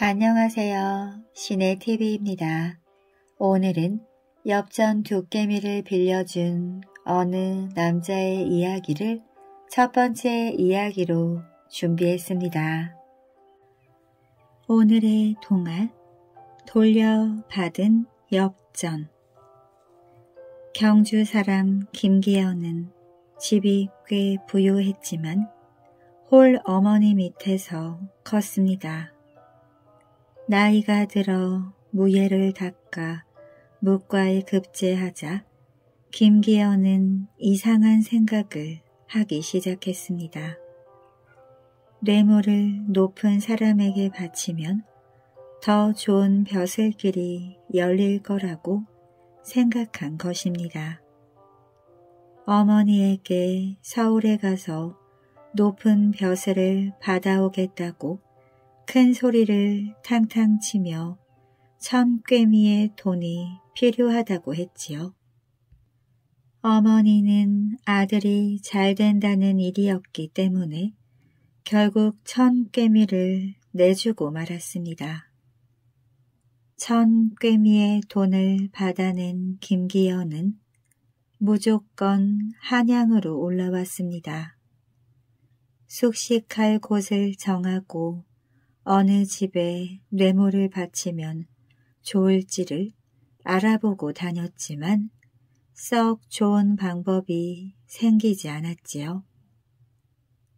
안녕하세요. 시네TV입니다. 오늘은 엽전 두깨미를 빌려준 어느 남자의 이야기를 첫 번째 이야기로 준비했습니다. 오늘의 동화 돌려받은 엽전 경주 사람 김기현은 집이 꽤 부유했지만 홀 어머니 밑에서 컸습니다. 나이가 들어 무예를 닦아 묵과에 급제하자 김기현은 이상한 생각을 하기 시작했습니다. 뇌물을 높은 사람에게 바치면 더 좋은 벼슬 길이 열릴 거라고 생각한 것입니다. 어머니에게 서울에 가서 높은 벼슬을 받아오겠다고 큰 소리를 탕탕 치며 참꿰미의 돈이 필요하다고 했지요. 어머니는 아들이 잘 된다는 일이었기 때문에 결국 천꿰미를 내주고 말았습니다. 천꿰미의 돈을 받아낸 김기현은 무조건 한양으로 올라왔습니다. 숙식할 곳을 정하고 어느 집에 뇌물을 바치면 좋을지를 알아보고 다녔지만 썩 좋은 방법이 생기지 않았지요.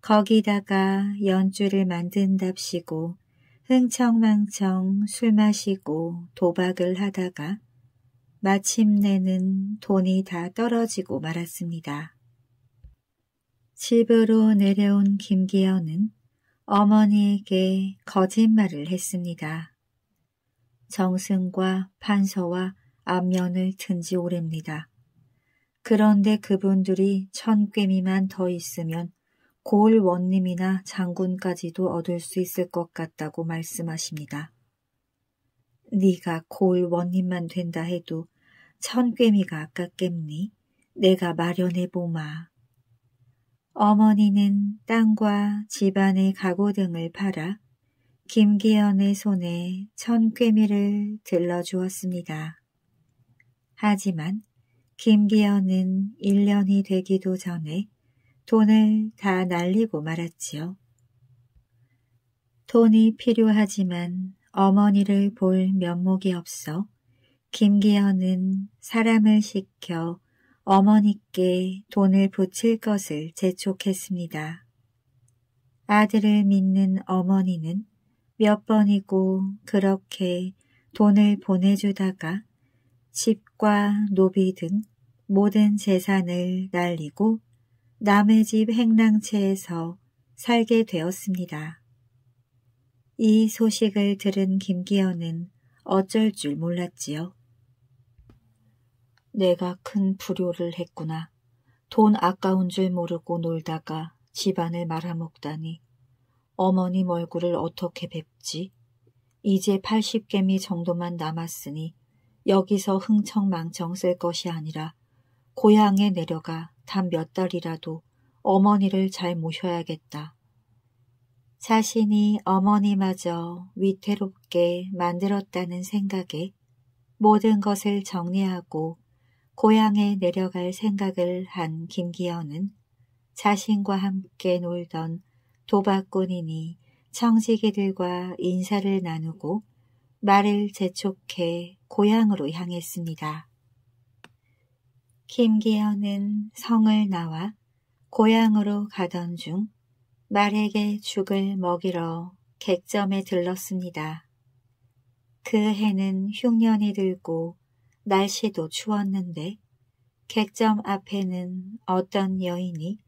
거기다가 연주를 만든답시고 흥청망청 술 마시고 도박을 하다가 마침내는 돈이 다 떨어지고 말았습니다. 집으로 내려온 김기현은 어머니에게 거짓말을 했습니다. 정승과 판서와 안면을 든지 오랩니다. 그런데 그분들이 천꿰미만 더 있으면 고을 원님이나 장군까지도 얻을 수 있을 것 같다고 말씀하십니다. 네가 고을 원님만 된다 해도 천꿰미가 아깝겠니? 내가 마련해보마. 어머니는 땅과 집안의 가구 등을 팔아 김기현의 손에 천 꿰미를 들러주었습니다. 하지만 김기현은 1년이 되기도 전에 돈을 다 날리고 말았지요. 돈이 필요하지만 어머니를 볼 면목이 없어 김기현은 사람을 시켜 어머니께 돈을 붙일 것을 재촉했습니다. 아들을 믿는 어머니는 몇 번이고 그렇게 돈을 보내주다가 집과 노비 등 모든 재산을 날리고 남의 집 행랑채에서 살게 되었습니다. 이 소식을 들은 김기현은 어쩔 줄 몰랐지요. 내가 큰 불효를 했구나. 돈 아까운 줄 모르고 놀다가 집안을 말아먹다니. 어머님 얼굴을 어떻게 뵙지? 이제 80개미 정도만 남았으니 여기서 흥청망청 쓸 것이 아니라 고향에 내려가 단 몇 달이라도 어머니를 잘 모셔야겠다. 자신이 어머니마저 위태롭게 만들었다는 생각에 모든 것을 정리하고 고향에 내려갈 생각을 한 김기현은 자신과 함께 놀던 도박꾼이니 청지기들과 인사를 나누고 말을 재촉해 고향으로 향했습니다. 김기현은 성을 나와 고향으로 가던 중 말에게 죽을 먹이러 객점에 들렀습니다. 그 해는 흉년이 들고 날씨도 추웠는데 객점 앞에는 어떤 여인이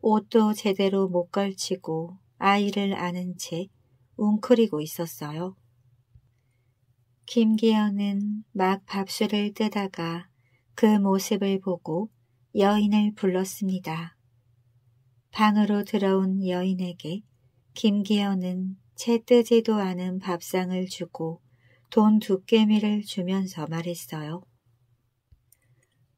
옷도 제대로 못 걸치고 아이를 안은 채 웅크리고 있었어요. 김기현은 막 밥술을 뜨다가 그 모습을 보고 여인을 불렀습니다. 방으로 들어온 여인에게 김기현은 채 뜨지도 않은 밥상을 주고 돈두께미를 주면서 말했어요.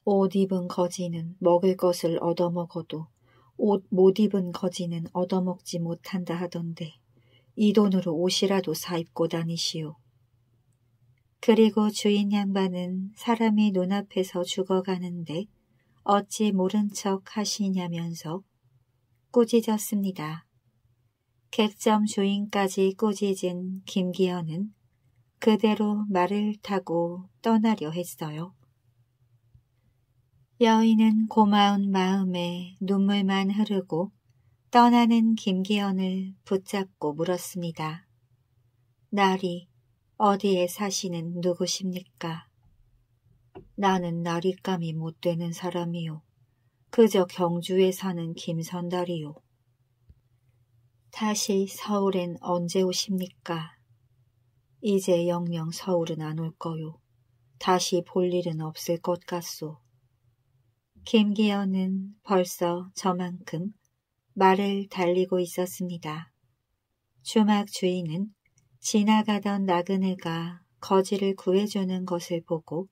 옷 입은 거지는 먹을 것을 얻어먹어도 옷 못 입은 거지는 얻어먹지 못한다 하던데 이 돈으로 옷이라도 사 입고 다니시오. 그리고 주인 양반은 사람이 눈앞에서 죽어가는데 어찌 모른 척 하시냐면서 꾸짖었습니다. 객점 주인까지 꾸짖은 김기현은 그대로 말을 타고 떠나려 했어요. 여인은 고마운 마음에 눈물만 흐르고 떠나는 김기현을 붙잡고 물었습니다. 나리, 어디에 사시는 누구십니까? 나는 나리감이 못 되는 사람이요. 그저 경주에 사는 김선달이요. 다시 서울엔 언제 오십니까? 이제 영영 서울은 안 올 거요. 다시 볼 일은 없을 것 같소. 김기현은 벌써 저만큼 말을 달리고 있었습니다. 주막 주인은 지나가던 나그네가 거지를 구해주는 것을 보고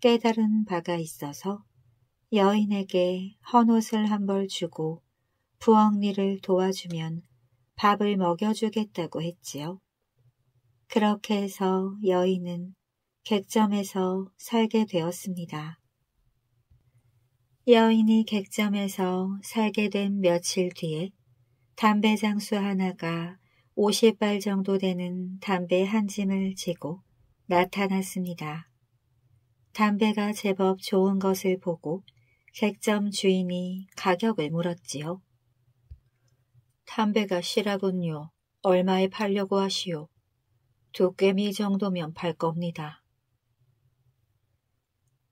깨달은 바가 있어서 여인에게 헌옷을 한 벌 주고 부엌일을 도와주면 밥을 먹여주겠다고 했지요. 그렇게 해서 여인은 객점에서 살게 되었습니다. 여인이 객점에서 살게 된 며칠 뒤에 담배 장수 하나가 50발 정도 되는 담배 한 짐을 지고 나타났습니다. 담배가 제법 좋은 것을 보고 객점 주인이 가격을 물었지요. 담배가 실하군요. 얼마에 팔려고 하시오? 도깨미 정도면 팔 겁니다.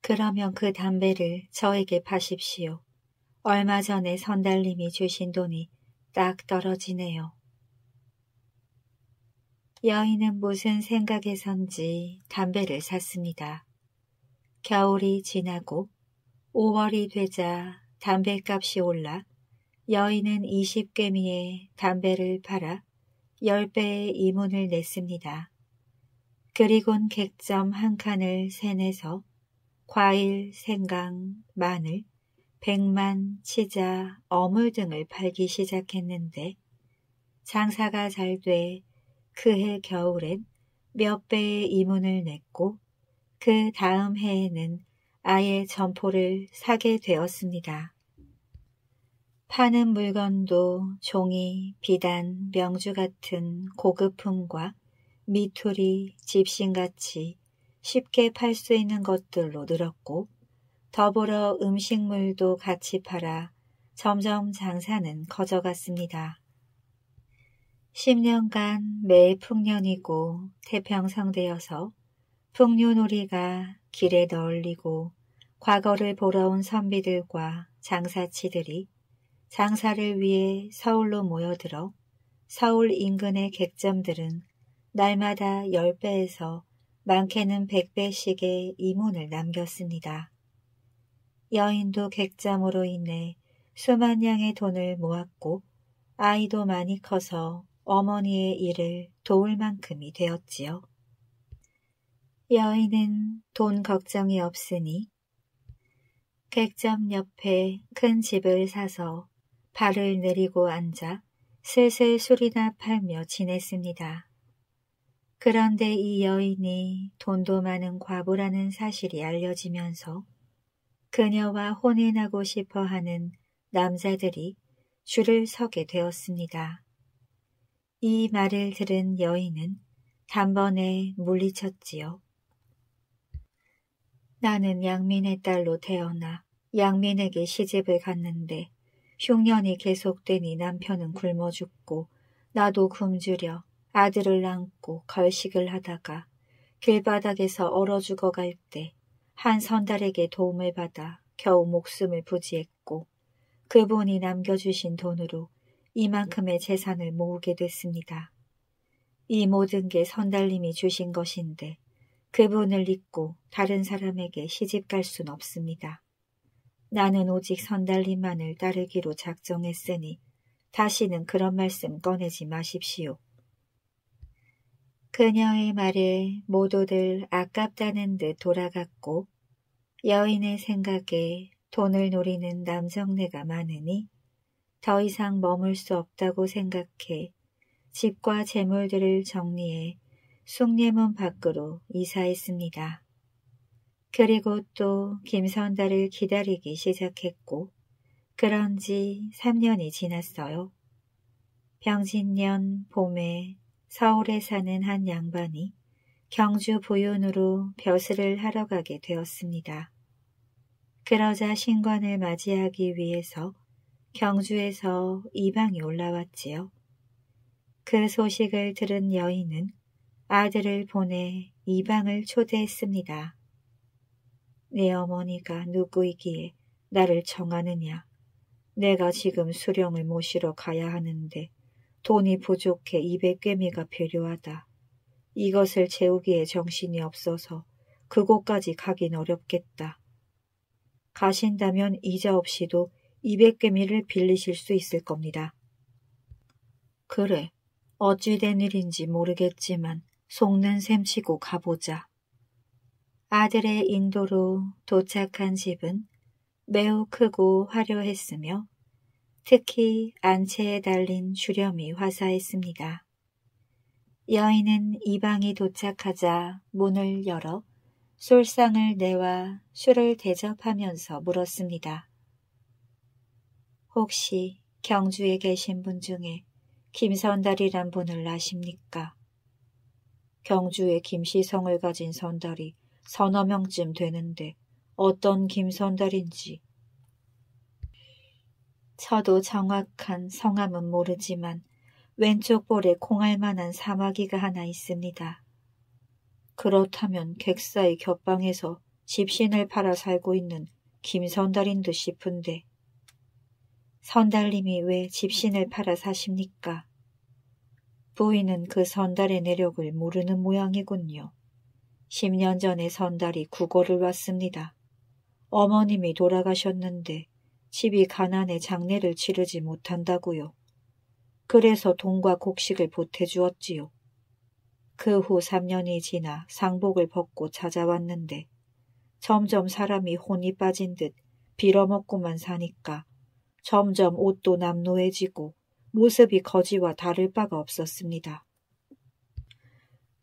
그러면 그 담배를 저에게 파십시오. 얼마 전에 선달님이 주신 돈이 딱 떨어지네요. 여인은 무슨 생각에선지 담배를 샀습니다. 겨울이 지나고 5월이 되자 담배값이 올라 여인은 2 0개미에 담배를 팔아 열 배의 이문을 냈습니다. 그리곤 객점 한 칸을 세내서 과일, 생강, 마늘, 백만, 치자, 어물 등을 팔기 시작했는데 장사가 잘 돼 그해 겨울엔 몇 배의 이문을 냈고 그 다음 해에는 아예 점포를 사게 되었습니다. 파는 물건도 종이, 비단, 명주 같은 고급품과 미토리 집신같이 쉽게 팔 수 있는 것들로 늘었고 더불어 음식물도 같이 팔아 점점 장사는 커져갔습니다. 10년간 매일 풍년이고 태평성되어서 풍류놀이가 길에 널리고 과거를 보러 온 선비들과 장사치들이 장사를 위해 서울로 모여들어 서울 인근의 객점들은 날마다 10배에서 많게는 100배씩의 이문을 남겼습니다. 여인도 객점으로 인해 수만 양의 돈을 모았고 아이도 많이 커서 어머니의 일을 도울 만큼이 되었지요. 여인은 돈 걱정이 없으니 객점 옆에 큰 집을 사서 발을 내리고 앉아 슬슬 술이나 팔며 지냈습니다. 그런데 이 여인이 돈도 많은 과부라는 사실이 알려지면서 그녀와 혼인하고 싶어 하는 남자들이 줄을 서게 되었습니다. 이 말을 들은 여인은 단번에 물리쳤지요. 나는 양민의 딸로 태어나 양민에게 시집을 갔는데 흉년이 계속되니 남편은 굶어 죽고 나도 굶주려 아들을 낳고 걸식을 하다가 길바닥에서 얼어 죽어갈 때 한 선달에게 도움을 받아 겨우 목숨을 부지했고 그분이 남겨주신 돈으로 이만큼의 재산을 모으게 됐습니다. 이 모든 게 선달님이 주신 것인데 그분을 잊고 다른 사람에게 시집 갈순 없습니다. 나는 오직 선달님만을 따르기로 작정했으니 다시는 그런 말씀 꺼내지 마십시오. 그녀의 말에 모두들 아깝다는 듯 돌아갔고 여인의 생각에 돈을 노리는 남성네가 많으니 더 이상 머물 수 없다고 생각해 집과 재물들을 정리해 숭례문 밖으로 이사했습니다. 그리고 또 김선달을 기다리기 시작했고 그런 지 3년이 지났어요. 병신년 봄에 서울에 사는 한 양반이 경주 부윤으로 벼슬을 하러 가게 되었습니다. 그러자 신관을 맞이하기 위해서 경주에서 이방이 올라왔지요. 그 소식을 들은 여인은 아들을 보내 이방을 초대했습니다. 내 네 어머니가 누구이기에 나를 정하느냐. 내가 지금 수령을 모시러 가야 하는데 돈이 부족해 200꿰미가 필요하다. 이것을 채우기에 정신이 없어서 그곳까지 가긴 어렵겠다. 가신다면 이자 없이도 200개미를 빌리실 수 있을 겁니다. 그래, 어찌 된 일인지 모르겠지만 속는 셈치고 가보자. 아들의 인도로 도착한 집은 매우 크고 화려했으며 특히 안채에 달린 주렴이 화사했습니다. 여인은 이방이 도착하자 문을 열어 솔상을 내와 술을 대접하면서 물었습니다. 혹시 경주에 계신 분 중에 김선달이란 분을 아십니까? 경주에 김씨 성을 가진 선달이 서너 명쯤 되는데 어떤 김선달인지 저도 정확한 성함은 모르지만 왼쪽 볼에 콩알만한 사마귀가 하나 있습니다. 그렇다면 객사의 곁방에서 집신을 팔아 살고 있는 김선달인 듯 싶은데 선달님이 왜 집신을 팔아 사십니까? 부인은 그 선달의 내력을 모르는 모양이군요. 10년 전에 선달이 구걸을 왔습니다. 어머님이 돌아가셨는데 집이 가난해 장례를 치르지 못한다고요. 그래서 돈과 곡식을 보태주었지요. 그 후 3년이 지나 상복을 벗고 찾아왔는데 점점 사람이 혼이 빠진 듯 빌어먹고만 사니까 점점 옷도 남노해지고 모습이 거지와 다를 바가 없었습니다.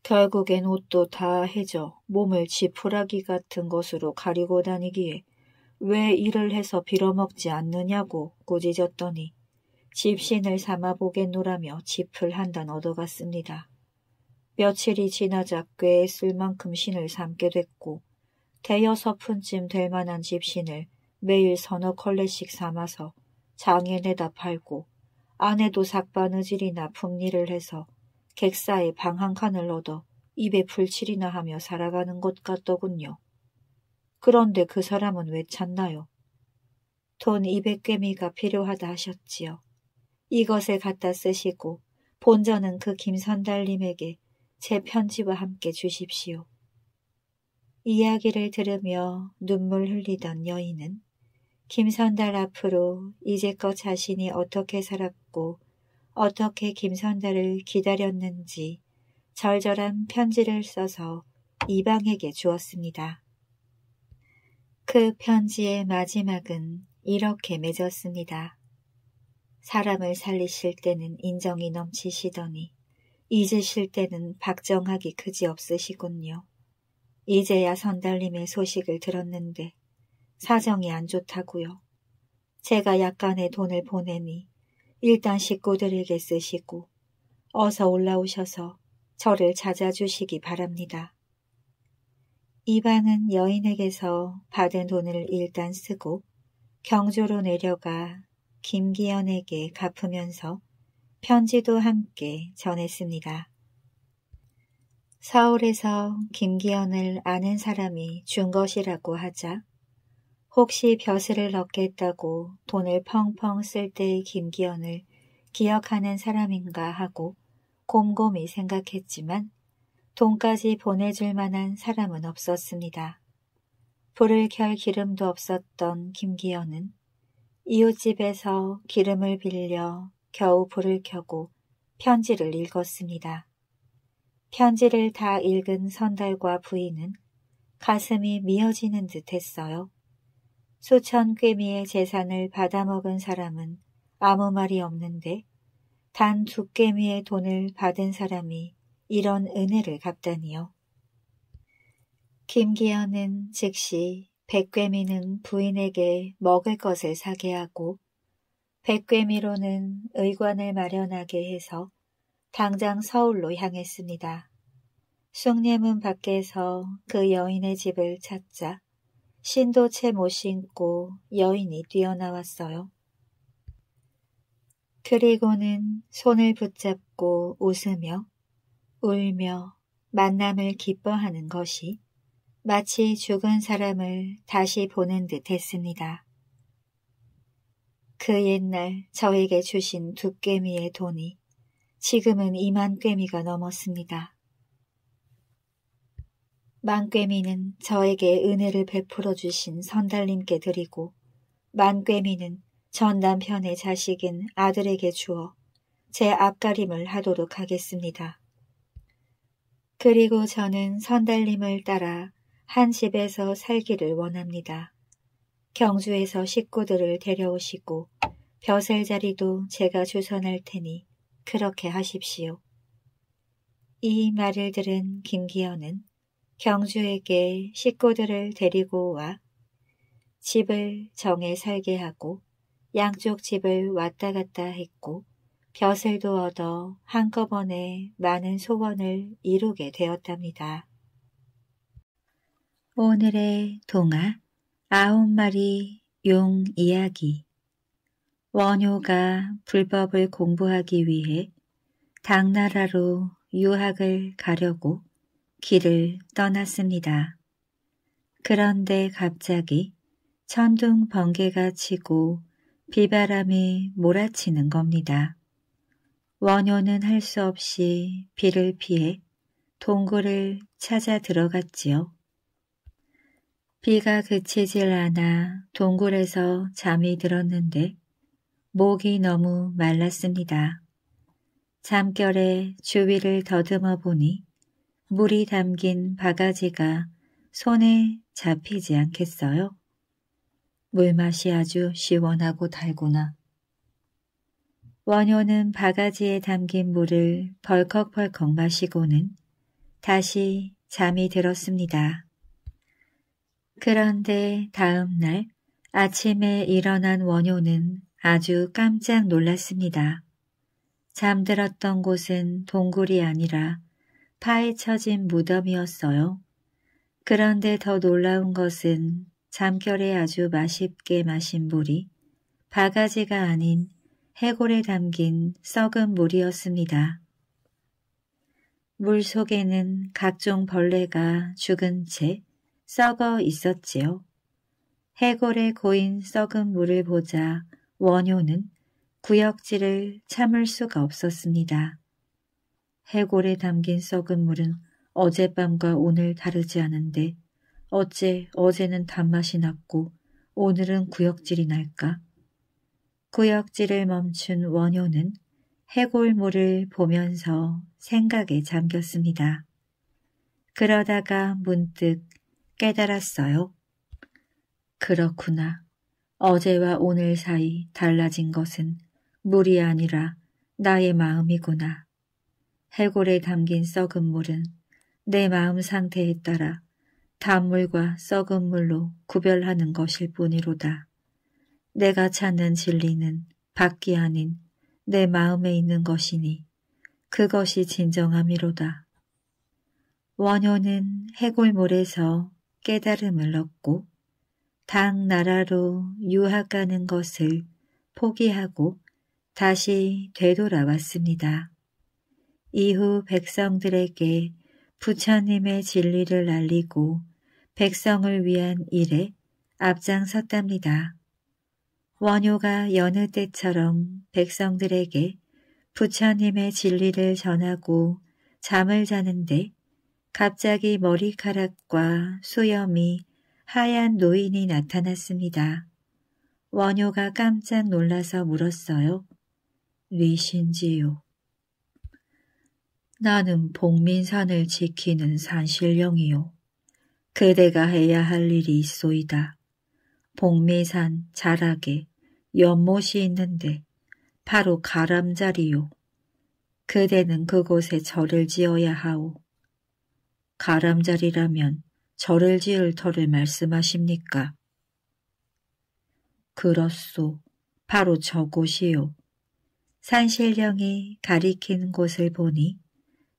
결국엔 옷도 다 해져 몸을 지푸라기 같은 것으로 가리고 다니기에 왜 일을 해서 빌어먹지 않느냐고 꾸짖었더니 집신을 삼아보겠노라며 집을 한 단 얻어갔습니다. 며칠이 지나자 꽤 쓸 만큼 신을 삼게 됐고 대여섯 푼쯤 될 만한 집신을 매일 서너 컬레씩 삼아서 장에 내다 팔고 아내도 삭바느질이나 품리를 해서 객사의방한 칸을 얻어 입에 불칠이나 하며 살아가는 것 같더군요. 그런데 그 사람은 왜 찾나요? 돈 200개미가 필요하다 하셨지요. 이것에 갖다 쓰시고 본전은 그 김선달님에게 제 편지와 함께 주십시오. 이야기를 들으며 눈물 흘리던 여인은 김선달 앞으로 이제껏 자신이 어떻게 살았고 어떻게 김선달을 기다렸는지 절절한 편지를 써서 이방에게 주었습니다. 그 편지의 마지막은 이렇게 맺었습니다. 사람을 살리실 때는 인정이 넘치시더니 잊으실 때는 박정하기 그지없으시군요. 이제야 선달님의 소식을 들었는데 사정이 안 좋다고요. 제가 약간의 돈을 보내니 일단 식구들에게 쓰시고 어서 올라오셔서 저를 찾아주시기 바랍니다. 이 방은 여인에게서 받은 돈을 일단 쓰고 경주로 내려가 김기현에게 갚으면서 편지도 함께 전했습니다. 서울에서 김기현을 아는 사람이 준 것이라고 하자 혹시 벼슬을 넣겠다고 돈을 펑펑 쓸 때의 김기현을 기억하는 사람인가 하고 곰곰이 생각했지만 돈까지 보내줄 만한 사람은 없었습니다. 불을 켤 기름도 없었던 김기현은 이웃집에서 기름을 빌려 겨우 불을 켜고 편지를 읽었습니다. 편지를 다 읽은 선달과 부인은 가슴이 미어지는 듯 했어요. 수천 꿰미의 재산을 받아먹은 사람은 아무 말이 없는데 단두 꿰미의 돈을 받은 사람이 이런 은혜를 갚다니요. 김기현은 즉시 백괴미는 부인에게 먹을 것을 사게 하고 백괴미로는 의관을 마련하게 해서 당장 서울로 향했습니다. 숭례문 밖에서 그 여인의 집을 찾자 신도 채 못 신고 여인이 뛰어나왔어요. 그리고는 손을 붙잡고 웃으며 울며 만남을 기뻐하는 것이 마치 죽은 사람을 다시 보는 듯 했습니다. 그 옛날 저에게 주신 두깨미의 돈이 지금은 이만 꿰미가 넘었습니다. 만꿰미는 저에게 은혜를 베풀어 주신 선달님께 드리고 만꿰미는 전 남편의 자식인 아들에게 주어 제 앞가림을 하도록 하겠습니다. 그리고 저는 선달님을 따라 한 집에서 살기를 원합니다. 경주에서 식구들을 데려오시고 벼슬 자리도 제가 주선할 테니 그렇게 하십시오. 이 말을 들은 김기현은 경주에게 식구들을 데리고 와 집을 정해 살게 하고 양쪽 집을 왔다 갔다 했고 벼슬도 얻어 한꺼번에 많은 소원을 이루게 되었답니다. 오늘의 동화 아홉 마리 용 이야기 원효가 불법을 공부하기 위해 당나라로 유학을 가려고 길을 떠났습니다. 그런데 갑자기 천둥 번개가 치고 비바람이 몰아치는 겁니다. 원효는 할 수 없이 비를 피해 동굴을 찾아 들어갔지요. 비가 그치질 않아 동굴에서 잠이 들었는데 목이 너무 말랐습니다. 잠결에 주위를 더듬어 보니 물이 담긴 바가지가 손에 잡히지 않겠어요? 물맛이 아주 시원하고 달구나. 원효는 바가지에 담긴 물을 벌컥벌컥 마시고는 다시 잠이 들었습니다. 그런데 다음 날 아침에 일어난 원효는 아주 깜짝 놀랐습니다. 잠들었던 곳은 동굴이 아니라 파헤 쳐진 무덤이었어요. 그런데 더 놀라운 것은 잠결에 아주 맛있게 마신 물이 바가지가 아닌 해골에 담긴 썩은 물이었습니다. 물 속에는 각종 벌레가 죽은 채 썩어 있었지요. 해골에 고인 썩은 물을 보자 원효는 구역질을 참을 수가 없었습니다. 해골에 담긴 썩은 물은 어젯밤과 오늘 다르지 않은데 어째 어제는 단맛이 났고 오늘은 구역질이 날까? 구역질을 멈춘 원효는 해골물을 보면서 생각에 잠겼습니다. 그러다가 문득 깨달았어요. 그렇구나. 어제와 오늘 사이 달라진 것은 물이 아니라 나의 마음이구나. 해골에 담긴 썩은 물은 내 마음 상태에 따라 단물과 썩은 물로 구별하는 것일 뿐이로다. 내가 찾는 진리는 밖이 아닌 내 마음에 있는 것이니 그것이 진정함이로다. 원효는 해골물에서 깨달음을 얻고 당 나라로 유학 가는 것을 포기하고 다시 되돌아왔습니다. 이후 백성들에게 부처님의 진리를 알리고 백성을 위한 일에 앞장섰답니다. 원효가 여느 때처럼 백성들에게 부처님의 진리를 전하고 잠을 자는데 갑자기 머리카락과 수염이 하얀 노인이 나타났습니다. 원효가 깜짝 놀라서 물었어요. 뉘신지요. 나는 복민산을 지키는 산신령이요. 그대가 해야 할 일이 있소이다. 복민산 자락에 연못이 있는데 바로 가람자리요. 그대는 그곳에 절을 지어야 하오. 가람자리라면 절을 지을 터를 말씀하십니까? 그렇소. 바로 저곳이요. 산신령이 가리킨 곳을 보니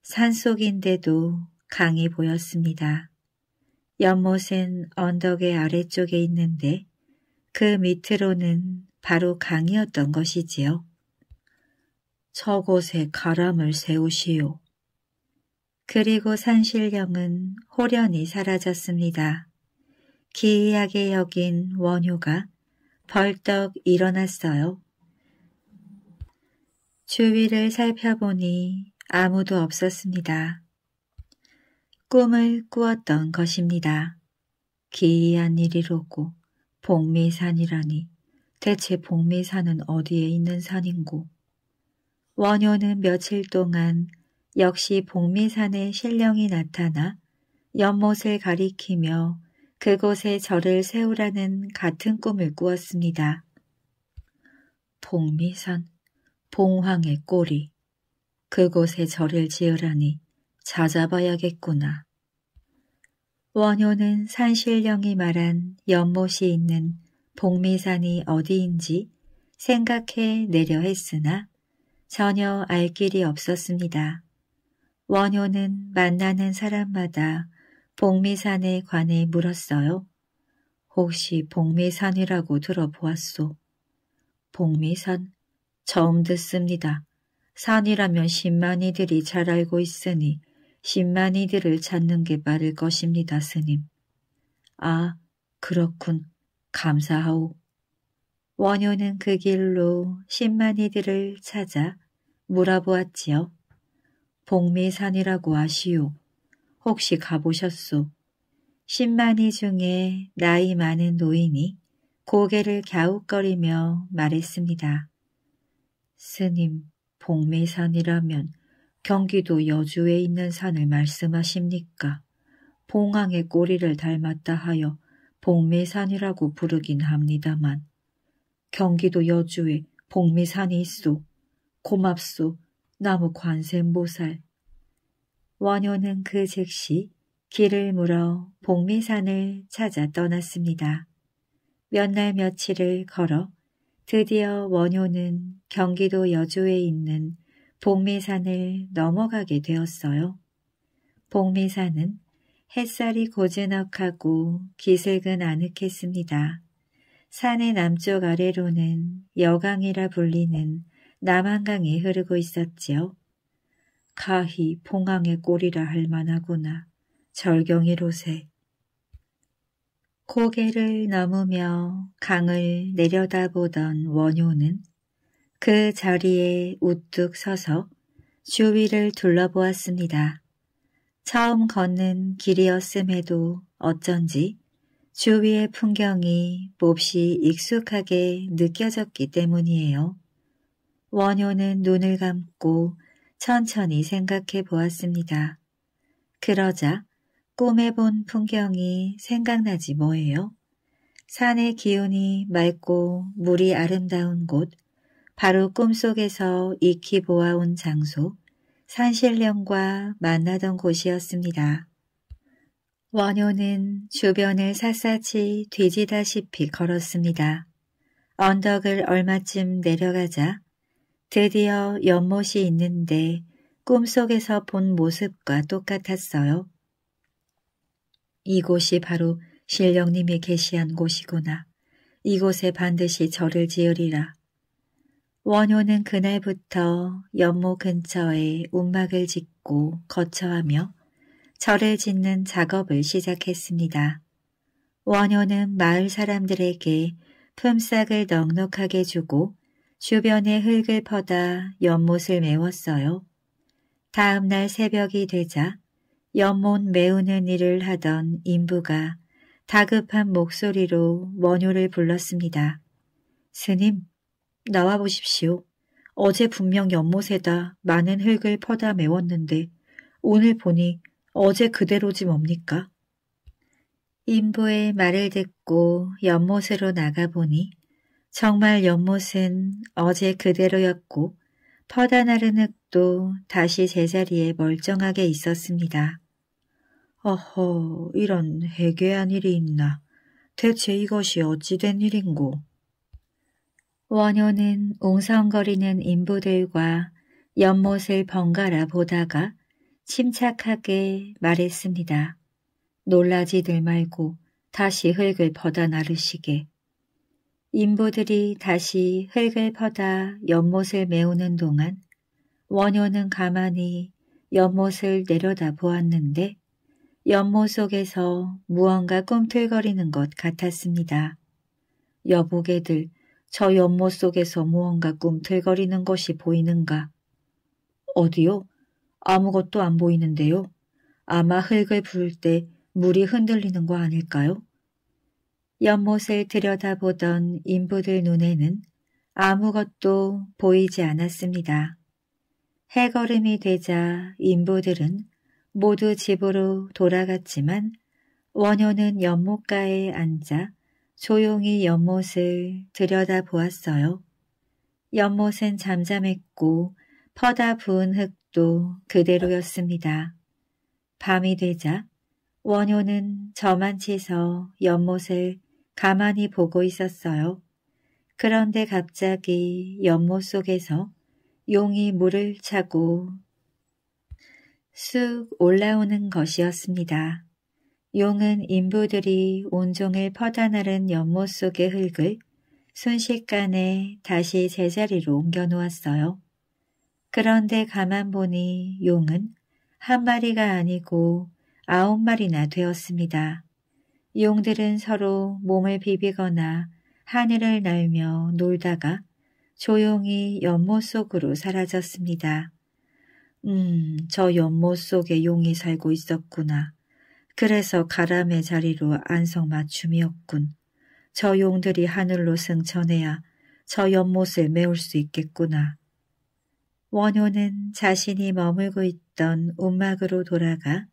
산속인데도 강이 보였습니다. 연못은 언덕의 아래쪽에 있는데 그 밑으로는 바로 강이었던 것이지요. 저곳에 가람을 세우시오. 그리고 산신령은 호련히 사라졌습니다. 기이하게 여긴 원효가 벌떡 일어났어요. 주위를 살펴보니 아무도 없었습니다. 꿈을 꾸었던 것입니다. 기이한 일이로고 복미산이라니 대체 복미산은 어디에 있는 산인고 원효는 며칠 동안 역시 복미산에 신령이 나타나 연못을 가리키며 그곳에 절을 세우라는 같은 꿈을 꾸었습니다. 복미산, 봉황의 꼬리 그곳에 절을 지으라니 찾아봐야겠구나. 원효는 산신령이 말한 연못이 있는 복미산이 어디인지 생각해 내려 했으나 전혀 알 길이 없었습니다. 원효는 만나는 사람마다 복미산에 관해 물었어요. 혹시 복미산이라고 들어보았소? 복미산? 처음 듣습니다. 산이라면 십만이들이 잘 알고 있으니 십만이들을 찾는 게 빠를 것입니다, 스님. 아, 그렇군. 감사하오. 원효는 그 길로 십만이들을 찾아 물어보았지요. 복미산이라고 아시오. 혹시 가보셨소? 십만이 중에 나이 많은 노인이 고개를 갸웃거리며 말했습니다. 스님, 봉매산이라면 경기도 여주에 있는 산을 말씀하십니까? 봉황의 꼬리를 닮았다 하여 봉매산이라고 부르긴 합니다만 경기도 여주에 봉미산이 있소. 고맙소. 나무 관샘보살. 원효는 그 즉시 길을 물어 봉미산을 찾아 떠났습니다. 몇날 며칠을 걸어 드디어 원효는 경기도 여주에 있는 복미산을 넘어가게 되었어요. 복미산은 햇살이 고즈넉하고 기색은 아늑했습니다. 산의 남쪽 아래로는 여강이라 불리는 남한강이 흐르고 있었지요. 가히 봉황의 꼴이라 할 만하구나. 절경이로세. 고개를 넘으며 강을 내려다보던 원효는 그 자리에 우뚝 서서 주위를 둘러보았습니다. 처음 걷는 길이었음에도 어쩐지 주위의 풍경이 몹시 익숙하게 느껴졌기 때문이에요. 원효는 눈을 감고 천천히 생각해 보았습니다. 그러자 꿈에 본 풍경이 생각나지 뭐예요? 산의 기운이 맑고 물이 아름다운 곳, 바로 꿈속에서 익히 보아온 장소, 산신령과 만나던 곳이었습니다. 원효는 주변을 샅샅이 뒤지다시피 걸었습니다. 언덕을 얼마쯤 내려가자 드디어 연못이 있는데 꿈속에서 본 모습과 똑같았어요. 이곳이 바로 신령님이 계시한 곳이구나. 이곳에 반드시 절을 지으리라. 원효는 그날부터 연못 근처에 운막을 짓고 거처하며 절을 짓는 작업을 시작했습니다. 원효는 마을 사람들에게 품삯을 넉넉하게 주고 주변에 흙을 퍼다 연못을 메웠어요. 다음날 새벽이 되자 연못 메우는 일을 하던 인부가 다급한 목소리로 원효를 불렀습니다. 스님, 나와 보십시오. 어제 분명 연못에다 많은 흙을 퍼다 메웠는데 오늘 보니 어제 그대로지 뭡니까? 인부의 말을 듣고 연못으로 나가보니 정말 연못은 어제 그대로였고 퍼다 나른 흙도 다시 제자리에 멀쩡하게 있었습니다. 어허, 이런 해괴한 일이 있나. 대체 이것이 어찌된 일인고. 원효는 웅성거리는 인부들과 연못을 번갈아 보다가 침착하게 말했습니다. 놀라지들 말고 다시 흙을 퍼다 나르시게. 인부들이 다시 흙을 퍼다 연못을 메우는 동안 원효는 가만히 연못을 내려다 보았는데 연못 속에서 무언가 꿈틀거리는 것 같았습니다. 여보게들 저 연못 속에서 무언가 꿈틀거리는 것이 보이는가? 어디요? 아무것도 안 보이는데요. 아마 흙을 부을 때 물이 흔들리는 거 아닐까요? 연못을 들여다보던 인부들 눈에는 아무것도 보이지 않았습니다. 해걸음이 되자 인부들은 모두 집으로 돌아갔지만 원효는 연못가에 앉아 조용히 연못을 들여다보았어요. 연못은 잠잠했고 퍼다 부은 흙도 그대로였습니다. 밤이 되자 원효는 저만치서 연못을 가만히 보고 있었어요. 그런데 갑자기 연못 속에서 용이 물을 차고 쑥 올라오는 것이었습니다. 용은 인부들이 온종일 퍼다나른 연못 속의 흙을 순식간에 다시 제자리로 옮겨놓았어요. 그런데 가만 보니 용은 한 마리가 아니고 아홉 마리나 되었습니다. 용들은 서로 몸을 비비거나 하늘을 날며 놀다가 조용히 연못 속으로 사라졌습니다. 음, 저 연못 속에 용이 살고 있었구나. 그래서 가람의 자리로 안성맞춤이었군. 저 용들이 하늘로 승천해야 저 연못을 메울 수 있겠구나. 원효는 자신이 머물고 있던 움막으로 돌아가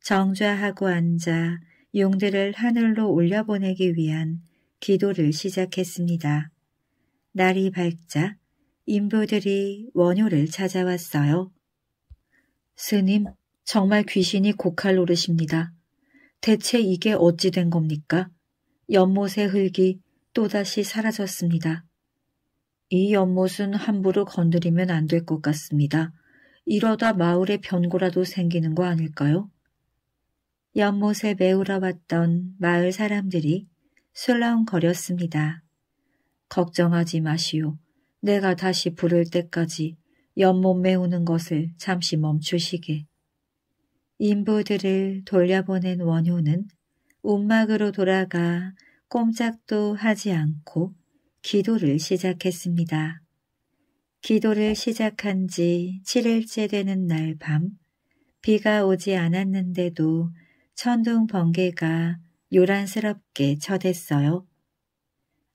정좌하고 앉아 용들을 하늘로 올려보내기 위한 기도를 시작했습니다. 날이 밝자 인부들이 원효를 찾아왔어요. 스님, 정말 귀신이 고칼 오르십니다. 대체 이게 어찌 된 겁니까? 연못의 흙이 또다시 사라졌습니다. 이 연못은 함부로 건드리면 안 될 것 같습니다. 이러다 마을에 변고라도 생기는 거 아닐까요? 연못에 매우러 왔던 마을 사람들이 술렁거렸습니다. 걱정하지 마시오. 내가 다시 부를 때까지 연못 메우는 것을 잠시 멈추시게. 인부들을 돌려보낸 원효는 움막으로 돌아가 꼼짝도 하지 않고 기도를 시작했습니다. 기도를 시작한 지 7일째 되는 날 밤 비가 오지 않았는데도 천둥 번개가 요란스럽게 쳐댔어요.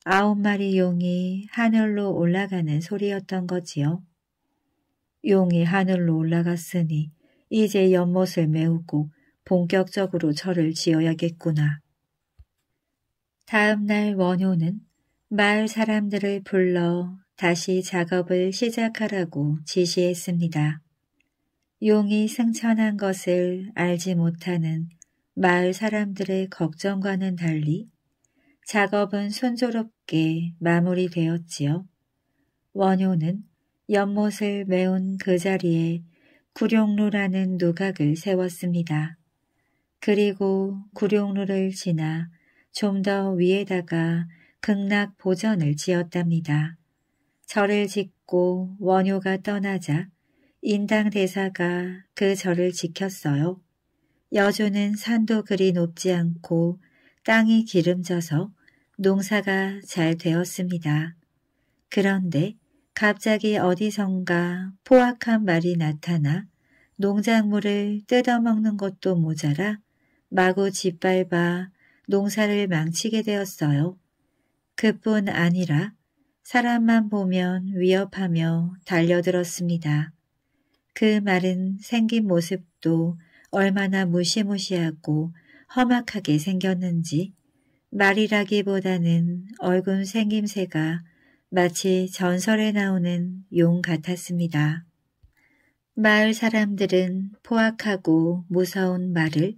아홉 마리 용이 하늘로 올라가는 소리였던 거지요. 용이 하늘로 올라갔으니 이제 연못을 메우고 본격적으로 절을 지어야겠구나. 다음 날 원효는 마을 사람들을 불러 다시 작업을 시작하라고 지시했습니다. 용이 승천한 것을 알지 못하는 마을 사람들의 걱정과는 달리 작업은 순조롭게 마무리되었지요. 원효는 연못을 메운 그 자리에 구룡루라는 누각을 세웠습니다. 그리고 구룡루를 지나 좀 더 위에다가 극락 보전을 지었답니다. 절을 짓고 원효가 떠나자 인당 대사가 그 절을 지켰어요. 여조는 산도 그리 높지 않고 땅이 기름져서 농사가 잘 되었습니다. 그런데 갑자기 어디선가 포악한 말이 나타나 농작물을 뜯어먹는 것도 모자라 마구 짓밟아 농사를 망치게 되었어요. 그뿐 아니라 사람만 보면 위협하며 달려들었습니다. 그 말은 생긴 모습도 얼마나 무시무시하고 험악하게 생겼는지 말이라기보다는 얼굴 생김새가 마치 전설에 나오는 용 같았습니다. 마을 사람들은 포악하고 무서운 말을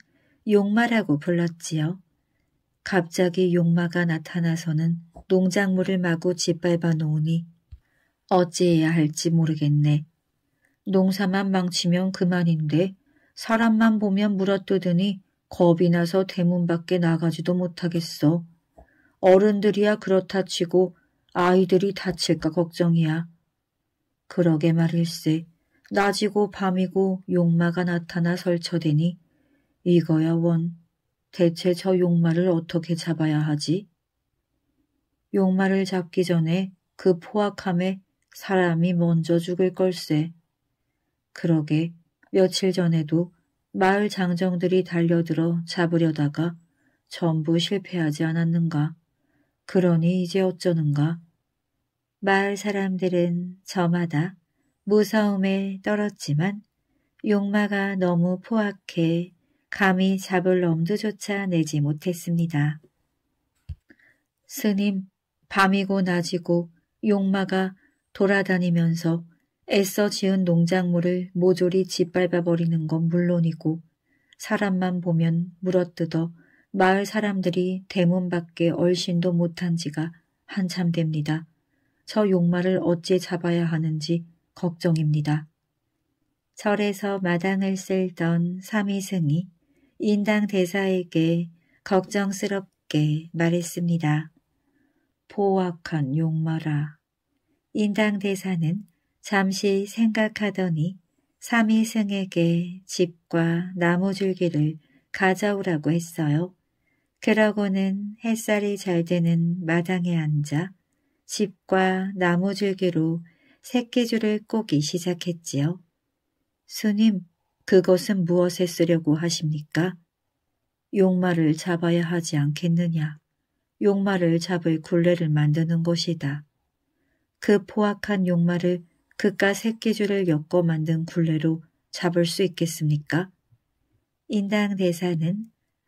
용마라고 불렀지요. 갑자기 용마가 나타나서는 농작물을 마구 짓밟아 놓으니 어찌해야 할지 모르겠네. 농사만 망치면 그만인데 사람만 보면 물어뜯으니 겁이 나서 대문 밖에 나가지도 못하겠어. 어른들이야 그렇다 치고 아이들이 다칠까 걱정이야. 그러게 말일세. 낮이고 밤이고 용마가 나타나 설쳐대니 이거야 원. 대체 저 용마를 어떻게 잡아야 하지? 용마를 잡기 전에 그 포악함에 사람이 먼저 죽을 걸세. 그러게 며칠 전에도 마을 장정들이 달려들어 잡으려다가 전부 실패하지 않았는가. 그러니 이제 어쩌는가. 마을 사람들은 저마다 무서움에 떨었지만 용마가 너무 포악해 감히 잡을 엄두조차 내지 못했습니다. 스님, 밤이고 낮이고 용마가 돌아다니면서 애써 지은 농작물을 모조리 짓밟아 버리는 건 물론이고 사람만 보면 물어뜯어 마을 사람들이 대문 밖에 얼씬도 못한 지가 한참 됩니다. 저 용마를 어찌 잡아야 하는지 걱정입니다. 절에서 마당을 쓸던 삼위승이 인당 대사에게 걱정스럽게 말했습니다. 포악한 용마라. 인당 대사는 잠시 생각하더니 삼위승에게 집과 나무줄기를 가져오라고 했어요. 그러고는 햇살이 잘 드는 마당에 앉아 집과 나무줄기로 새끼줄을 꼬기 시작했지요. 스님, 그것은 무엇에 쓰려고 하십니까? 용마를 잡아야 하지 않겠느냐. 용마를 잡을 굴레를 만드는 것이다. 그 포악한 용마를 그깟 새끼줄을 엮어 만든 굴레로 잡을 수 있겠습니까? 인당 대사는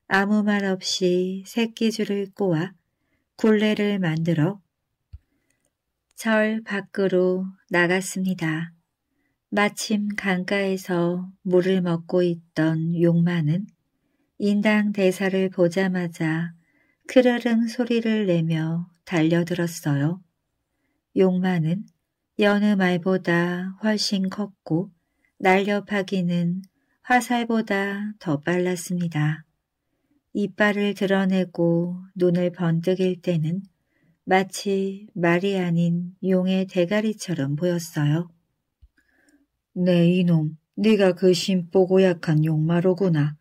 아무 말 없이 새끼줄을 꼬아 굴레를 만들어 절 밖으로 나갔습니다. 마침 강가에서 물을 먹고 있던 용마는 인당 대사를 보자마자 크르릉 소리를 내며 달려들었어요. 용마는 여느 말보다 훨씬 컸고 날렵하기는 화살보다 더 빨랐습니다. 이빨을 드러내고 눈을 번뜩일 때는 마치 말이 아닌 용의 대가리처럼 보였어요. 네 이놈, 네가 그 심보고 약한 용마로구나.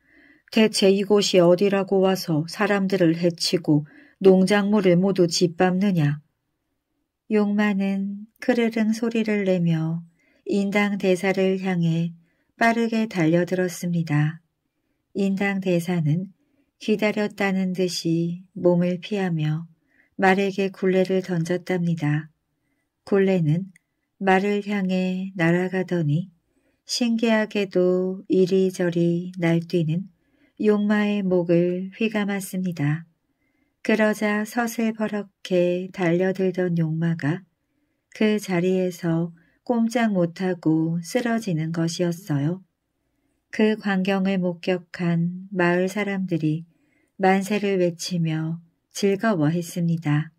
대체 이곳이 어디라고 와서 사람들을 해치고 농작물을 모두 짓밟느냐. 용마는 크르릉 소리를 내며 인당 대사를 향해 빠르게 달려들었습니다. 인당 대사는 기다렸다는 듯이 몸을 피하며 말에게 굴레를 던졌답니다. 굴레는 말을 향해 날아가더니 신기하게도 이리저리 날뛰는 용마의 목을 휘감았습니다. 그러자 서슬버럭게 달려들던 용마가 그 자리에서 꼼짝 못하고 쓰러지는 것이었어요. 그 광경을 목격한 마을 사람들이 만세를 외치며 즐거워했습니다.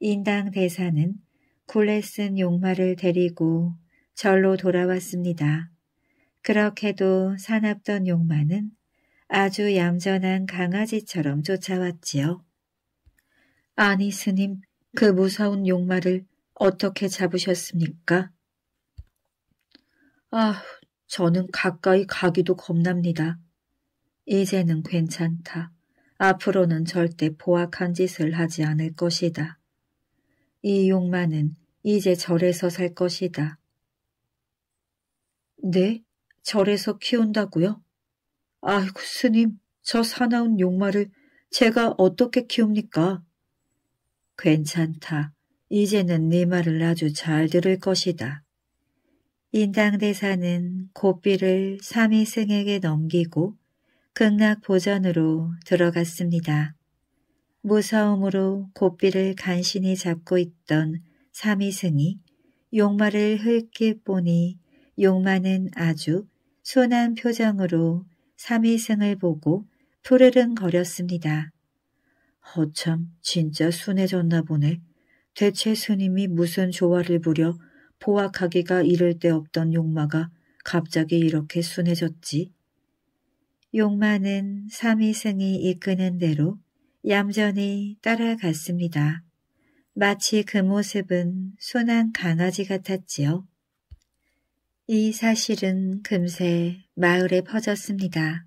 인당 대사는 굴레쓴 용마를 데리고 절로 돌아왔습니다. 그렇게도 사납던 용마는 아주 얌전한 강아지처럼 쫓아왔지요. 아니 스님, 그 무서운 용마를 어떻게 잡으셨습니까? 아, 저는 가까이 가기도 겁납니다. 이제는 괜찮다. 앞으로는 절대 포악한 짓을 하지 않을 것이다. 이욕마는 이제 절에서 살 것이다. 네? 절에서 키운다고요? 아이고 스님, 저 사나운 욕마를 제가 어떻게 키웁니까? 괜찮다. 이제는 네 말을 아주 잘 들을 것이다. 인당대사는 고삐를 삼위승에게 넘기고 극락 보전으로 들어갔습니다. 무서움으로 고삐를 간신히 잡고 있던 삼이승이 용마를 흘낏 보니 용마는 아주 순한 표정으로 삼이승을 보고 푸르릉거렸습니다. 허참 진짜 순해졌나 보네. 대체 스님이 무슨 조화를 부려 보악하기가 이를 데 없던 용마가 갑자기 이렇게 순해졌지. 욕마는 삼위승이 이끄는 대로 얌전히 따라갔습니다. 마치 그 모습은 순한 강아지 같았지요. 이 사실은 금세 마을에 퍼졌습니다.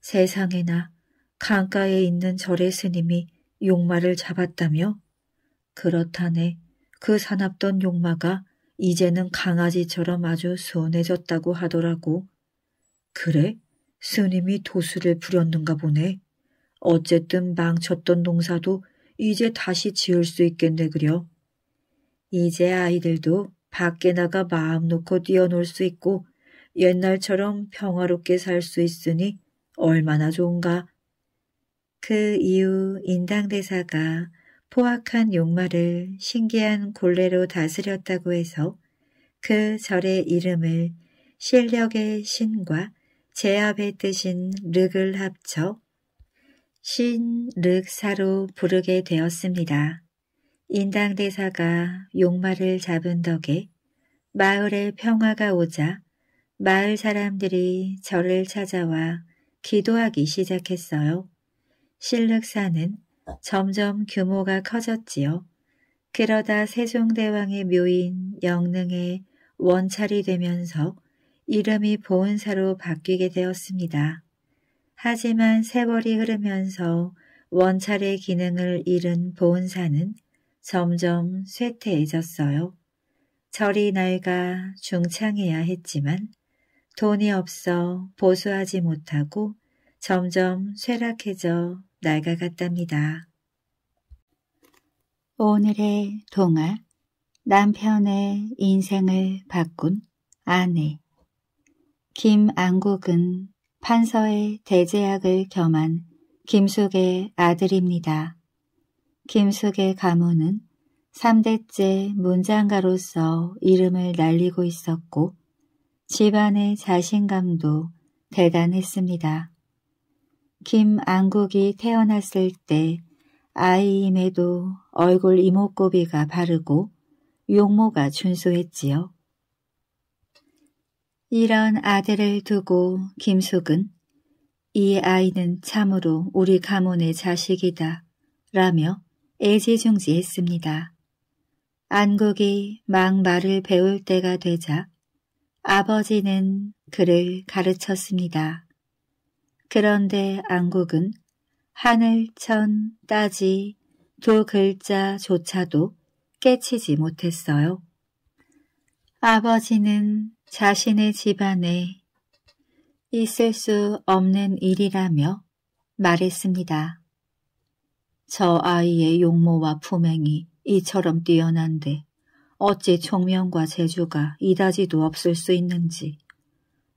세상에나 강가에 있는 절의 스님이 욕마를 잡았다며? 그렇다네 그 사납던 욕마가 이제는 강아지처럼 아주 순해졌다고 하더라고. 그래? 스님이 도수를 부렸는가 보네. 어쨌든 망쳤던 농사도 이제 다시 지을 수 있겠네 그려. 이제 아이들도 밖에 나가 마음 놓고 뛰어놀 수 있고 옛날처럼 평화롭게 살 수 있으니 얼마나 좋은가. 그 이후 인당대사가 포악한 용마를 신기한 골레로 다스렸다고 해서 그 절의 이름을 실력의 신과 제압의 뜻인 륵을 합쳐 신륵사로 부르게 되었습니다. 인당대사가 용마를 잡은 덕에 마을에 평화가 오자 마을 사람들이 저를 찾아와 기도하기 시작했어요. 신륵사는 점점 규모가 커졌지요. 그러다 세종대왕의 묘인 영능의 원찰이 되면서 이름이 보은사로 바뀌게 되었습니다. 하지만 세월이 흐르면서 원찰의 기능을 잃은 보은사는 점점 쇠퇴해졌어요. 절이 날가 중창해야 했지만 돈이 없어 보수하지 못하고 점점 쇠락해져 낡아갔답니다. 오늘의 동화 남편의 인생을 바꾼 아내 김안국은 판서의 대제학을 겸한 김숙의 아들입니다. 김숙의 가문은 3대째 문장가로서 이름을 날리고 있었고 집안의 자신감도 대단했습니다. 김안국이 태어났을 때 아이임에도 얼굴 이목구비가 바르고 용모가 준수했지요. 이런 아들을 두고 김숙은 이 아이는 참으로 우리 가문의 자식이다 라며 애지중지했습니다. 안국이 막 말을 배울 때가 되자 아버지는 그를 가르쳤습니다. 그런데 안국은 하늘천 따지 두 글자조차도 깨치지 못했어요. 아버지는 자신의 집안에 있을 수 없는 일이라며 말했습니다. 저 아이의 용모와 품행이 이처럼 뛰어난데 어찌 총명과 재주가 이다지도 없을 수 있는지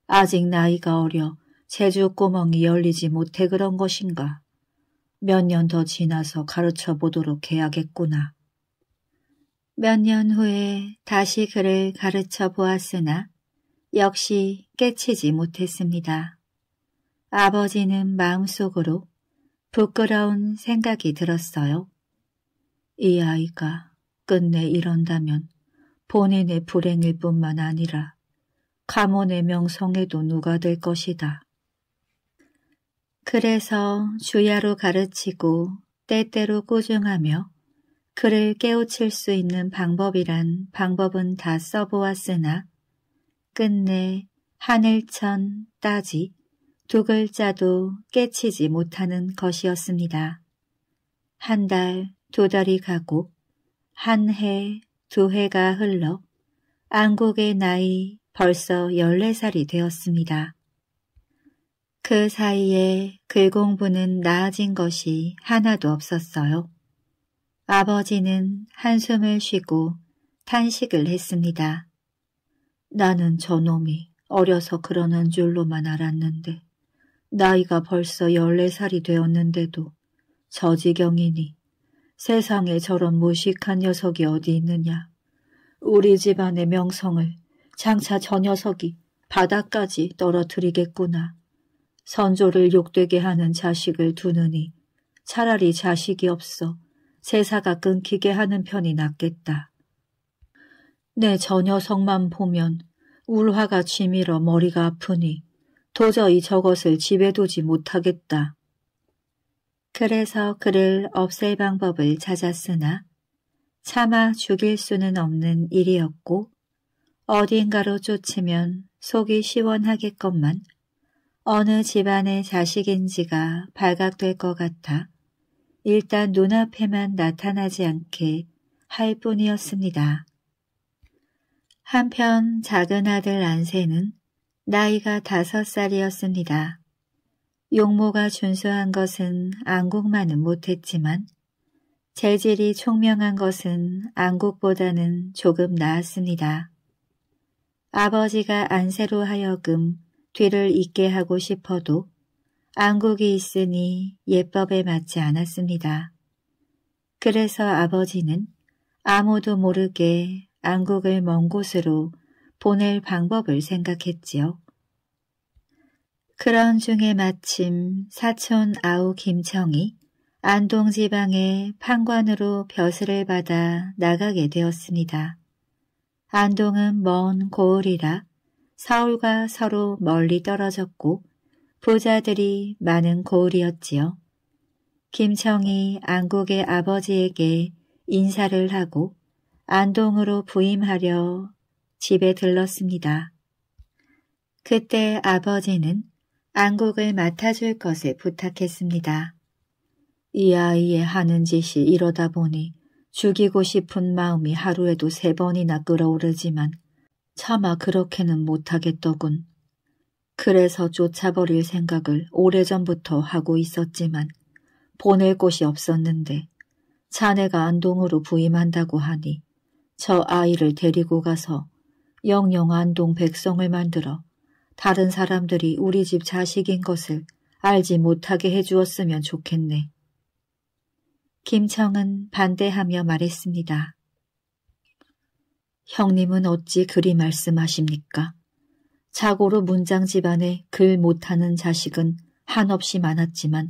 아직 나이가 어려 재주 구멍이 열리지 못해 그런 것인가 몇 년 더 지나서 가르쳐 보도록 해야겠구나. 몇 년 후에 다시 그를 가르쳐 보았으나 역시 깨치지 못했습니다. 아버지는 마음속으로 부끄러운 생각이 들었어요. 이 아이가 끝내 이런다면 본인의 불행일 뿐만 아니라 가문의 명성에도 누가 될 것이다. 그래서 주야로 가르치고 때때로 꾸중하며 그를 깨우칠 수 있는 방법이란 방법은 다 써보았으나 끝내 하늘천 따지 두 글자도 깨치지 못하는 것이었습니다. 한 달, 두 달이 가고 한 해, 두 해가 흘러 안국의 나이 벌써 14살이 되었습니다. 그 사이에 글 공부는 나아진 것이 하나도 없었어요. 아버지는 한숨을 쉬고 탄식을 했습니다. 나는 저놈이 어려서 그러는 줄로만 알았는데 나이가 벌써 14살이 되었는데도 저 지경이니 세상에 저런 무식한 녀석이 어디 있느냐. 우리 집안의 명성을 장차 저 녀석이 바닥까지 떨어뜨리겠구나. 선조를 욕되게 하는 자식을 두느니 차라리 자식이 없어 세사가 끊기게 하는 편이 낫겠다. 내저 녀석만 보면 울화가 치밀어 머리가 아프니 도저히 저것을 집에 두지 못하겠다. 그래서 그를 없앨 방법을 찾았으나 차마 죽일 수는 없는 일이었고 어딘가로 쫓으면 속이 시원하겠건만 어느 집안의 자식인지가 발각될 것 같아 일단 눈앞에만 나타나지 않게 할 뿐이었습니다. 한편 작은 아들 안세는 나이가 다섯 살이었습니다. 용모가 준수한 것은 안국만은 못했지만 재질이 총명한 것은 안국보다는 조금 나았습니다. 아버지가 안세로 하여금 뒤를 잇게 하고 싶어도 안국이 있으니 예법에 맞지 않았습니다. 그래서 아버지는 아무도 모르게 안국을 먼 곳으로 보낼 방법을 생각했지요. 그런 중에 마침 사촌 아우 김청이 안동지방의 판관으로 벼슬을 받아 나가게 되었습니다. 안동은 먼 고을이라 서울과 서로 멀리 떨어졌고 부자들이 많은 고을이었지요. 김청이 안국의 아버지에게 인사를 하고 안동으로 부임하려 집에 들렀습니다. 그때 아버지는 안국을 맡아줄 것을 부탁했습니다. 이 아이의 하는 짓이 이러다 보니 죽이고 싶은 마음이 하루에도 세 번이나 끓어오르지만 차마 그렇게는 못하겠더군. 그래서 쫓아버릴 생각을 오래전부터 하고 있었지만 보낼 곳이 없었는데 자네가 안동으로 부임한다고 하니 저 아이를 데리고 가서 영영 안동 백성을 만들어 다른 사람들이 우리 집 자식인 것을 알지 못하게 해주었으면 좋겠네. 김청은 반대하며 말했습니다. 형님은 어찌 그리 말씀하십니까? 자고로 문장 집안에 글 못하는 자식은 한없이 많았지만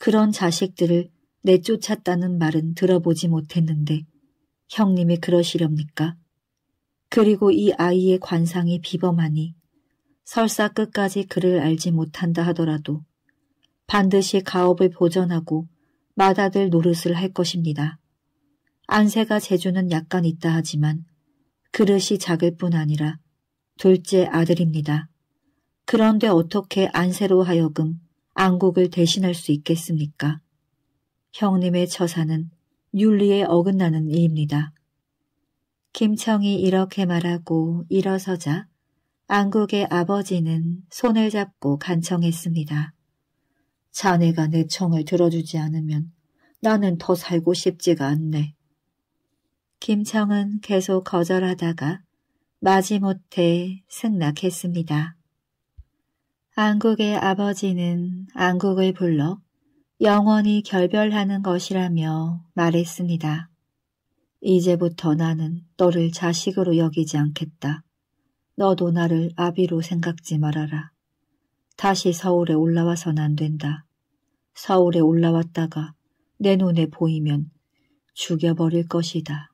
그런 자식들을 내쫓았다는 말은 들어보지 못했는데 형님이 그러시렵니까? 그리고 이 아이의 관상이 비범하니 설사 끝까지 그를 알지 못한다 하더라도 반드시 가업을 보전하고 마다들 노릇을 할 것입니다. 안세가 재주는 약간 있다 하지만 그릇이 작을 뿐 아니라 둘째 아들입니다. 그런데 어떻게 안세로 하여금 안국을 대신할 수 있겠습니까? 형님의 처사는 윤리에 어긋나는 일입니다. 김청이 이렇게 말하고 일어서자 안국의 아버지는 손을 잡고 간청했습니다. 자네가 내 청을 들어주지 않으면 나는 더 살고 싶지가 않네. 김청은 계속 거절하다가 마지못해 승낙했습니다. 안국의 아버지는 안국을 불러 영원히 결별하는 것이라며 말했습니다. 이제부터 나는 너를 자식으로 여기지 않겠다. 너도 나를 아비로 생각지 말아라. 다시 서울에 올라와선 안 된다. 서울에 올라왔다가 내 눈에 보이면 죽여버릴 것이다.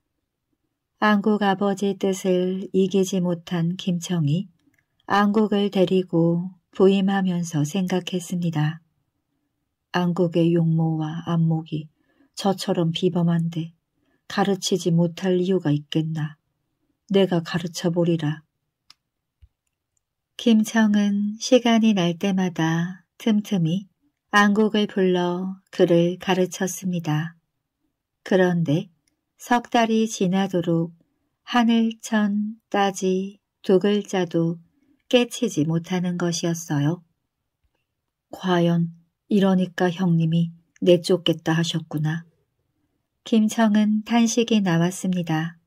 안국 아버지 뜻을 이기지 못한 김청이 안국을 데리고 부임하면서 생각했습니다. 안국의 용모와 안목이 저처럼 비범한데 가르치지 못할 이유가 있겠나. 내가 가르쳐보리라. 김청은 시간이 날 때마다 틈틈이 안국을 불러 그를 가르쳤습니다. 그런데 석 달이 지나도록 하늘천, 따지 두 글자도 깨치지 못하는 것이었어요. 과연 이러니까 형님이 내쫓겠다 하셨구나. 김청은 탄식이 나왔습니다.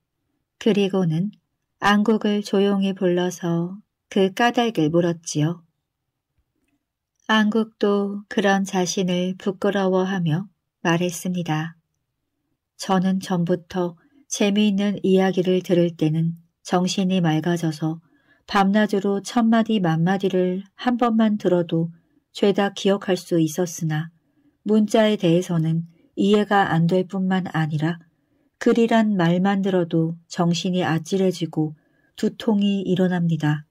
그리고는 안국을 조용히 불러서 그 까닭을 물었지요. 안국도 그런 자신을 부끄러워하며 말했습니다. 저는 전부터 재미있는 이야기를 들을 때는 정신이 맑아져서 밤낮으로 첫마디 만마디를 한 번만 들어도 죄다 기억할 수 있었으나 문자에 대해서는 이해가 안 될 뿐만 아니라 글이란 말만 들어도 정신이 아찔해지고 두통이 일어납니다.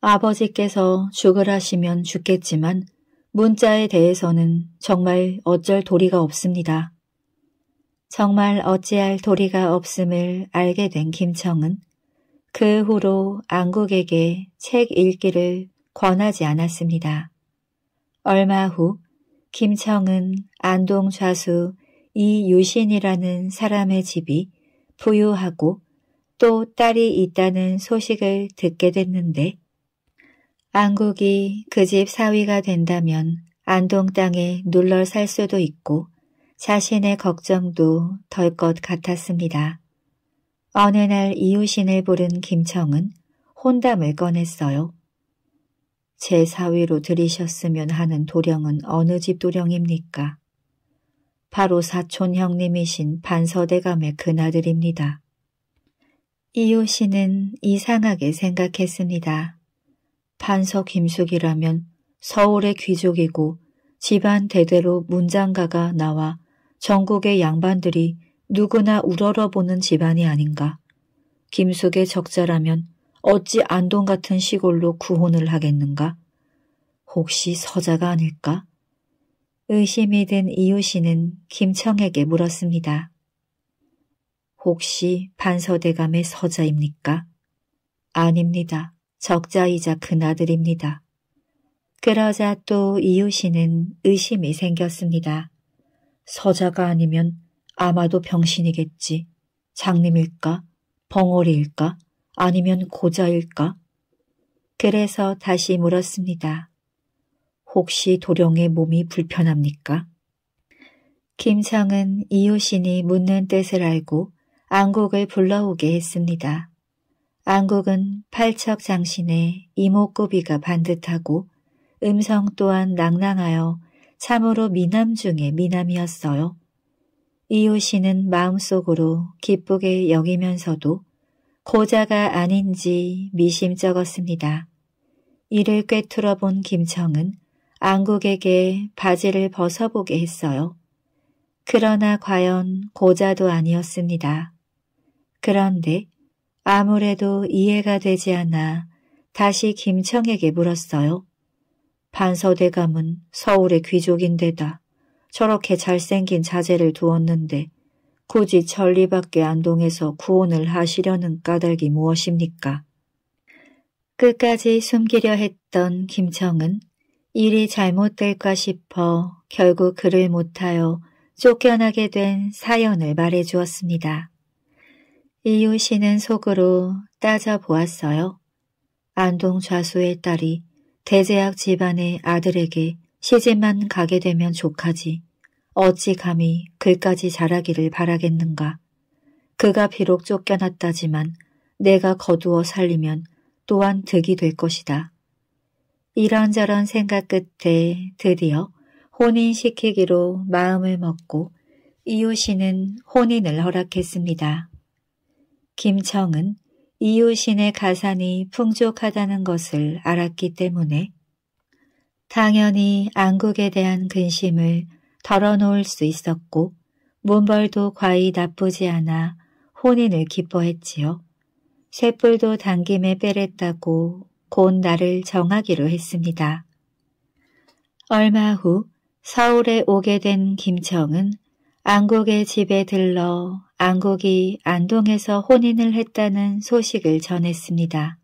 아버지께서 죽으라시면 죽겠지만 문자에 대해서는 정말 어쩔 도리가 없습니다. 정말 어찌할 도리가 없음을 알게 된 김청은 그 후로 안국에게 책 읽기를 권하지 않았습니다. 얼마 후 김청은 안동 좌수 이유신이라는 사람의 집이 부유하고 또 딸이 있다는 소식을 듣게 됐는데 안국이 그 집 사위가 된다면 안동 땅에 눌러 살 수도 있고 자신의 걱정도 덜 것 같았습니다. 어느 날 이유신을 부른 김청은 혼담을 꺼냈어요. 제4위로 들이셨으면 하는 도령은 어느 집 도령입니까? 바로 사촌 형님이신 반서대감의 그나들입니다. 이효 씨는 이상하게 생각했습니다. 반서 김숙이라면 서울의 귀족이고 집안 대대로 문장가가 나와 전국의 양반들이 누구나 우러러보는 집안이 아닌가. 김숙의 적자라면 어찌 안동 같은 시골로 구혼을 하겠는가? 혹시 서자가 아닐까? 의심이 든이웃씨는 김청에게 물었습니다. 혹시 반서대감의 서자입니까? 아닙니다. 적자이자 큰아들입니다. 그러자 또이웃씨는 의심이 생겼습니다. 서자가 아니면 아마도 병신이겠지. 장님일까? 벙어리일까? 아니면 고자일까? 그래서 다시 물었습니다. 혹시 도령의 몸이 불편합니까? 김상은 이효신이 묻는 뜻을 알고 안국을 불러오게 했습니다. 안국은 팔척 장신의 이목구비가 반듯하고 음성 또한 낭낭하여 참으로 미남 중에 미남이었어요. 이효신은 마음속으로 기쁘게 여기면서도 고자가 아닌지 미심쩍었습니다. 이를 꿰뚫어 본 김청은 안국에게 바지를 벗어보게 했어요. 그러나 과연 고자도 아니었습니다. 그런데 아무래도 이해가 되지 않아 다시 김청에게 물었어요. 반서대감은 서울의 귀족인데다 저렇게 잘생긴 자제를 두었는데 굳이 천리밖에 안동에서 구원을 하시려는 까닭이 무엇입니까? 끝까지 숨기려 했던 김청은 일이 잘못될까 싶어 결국 그를 못하여 쫓겨나게 된 사연을 말해주었습니다. 이유 씨는 속으로 따져보았어요. 안동 좌수의 딸이 대제학 집안의 아들에게 시집만 가게 되면 좋하지 어찌 감히 글까지 자라기를 바라겠는가. 그가 비록 쫓겨났다지만 내가 거두어 살리면 또한 득이 될 것이다. 이런저런 생각 끝에 드디어 혼인시키기로 마음을 먹고 이유신은 혼인을 허락했습니다. 김청은 이유신의 가산이 풍족하다는 것을 알았기 때문에 당연히 안국에 대한 근심을 덜어놓을 수 있었고 문벌도 과히 나쁘지 않아 혼인을 기뻐했지요. 쇠뿔도 당김에 빼랬다고 곧 나를 정하기로 했습니다. 얼마 후 서울에 오게 된 김청은 안국의 집에 들러 안국이 안동에서 혼인을 했다는 소식을 전했습니다.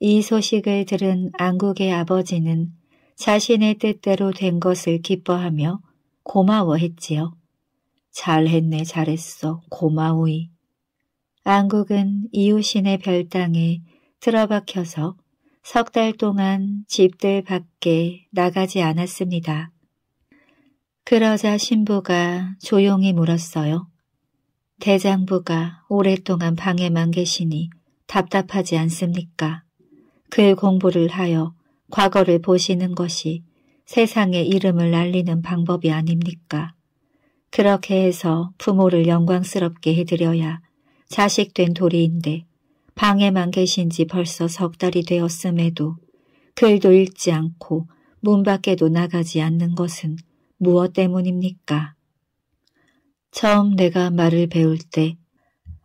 이 소식을 들은 안국의 아버지는 자신의 뜻대로 된 것을 기뻐하며 고마워했지요. 잘했네 잘했어 고마우이. 안국은 이웃신의 별당에 틀어박혀서 석 달 동안 집들 밖에 나가지 않았습니다. 그러자 신부가 조용히 물었어요. 대장부가 오랫동안 방에만 계시니 답답하지 않습니까? 그 공부를 하여 과거를 보시는 것이 세상에 이름을 날리는 방법이 아닙니까? 그렇게 해서 부모를 영광스럽게 해드려야 자식된 도리인데 방에만 계신 지 벌써 석 달이 되었음에도 글도 읽지 않고 문 밖에도 나가지 않는 것은 무엇 때문입니까? 처음 내가 말을 배울 때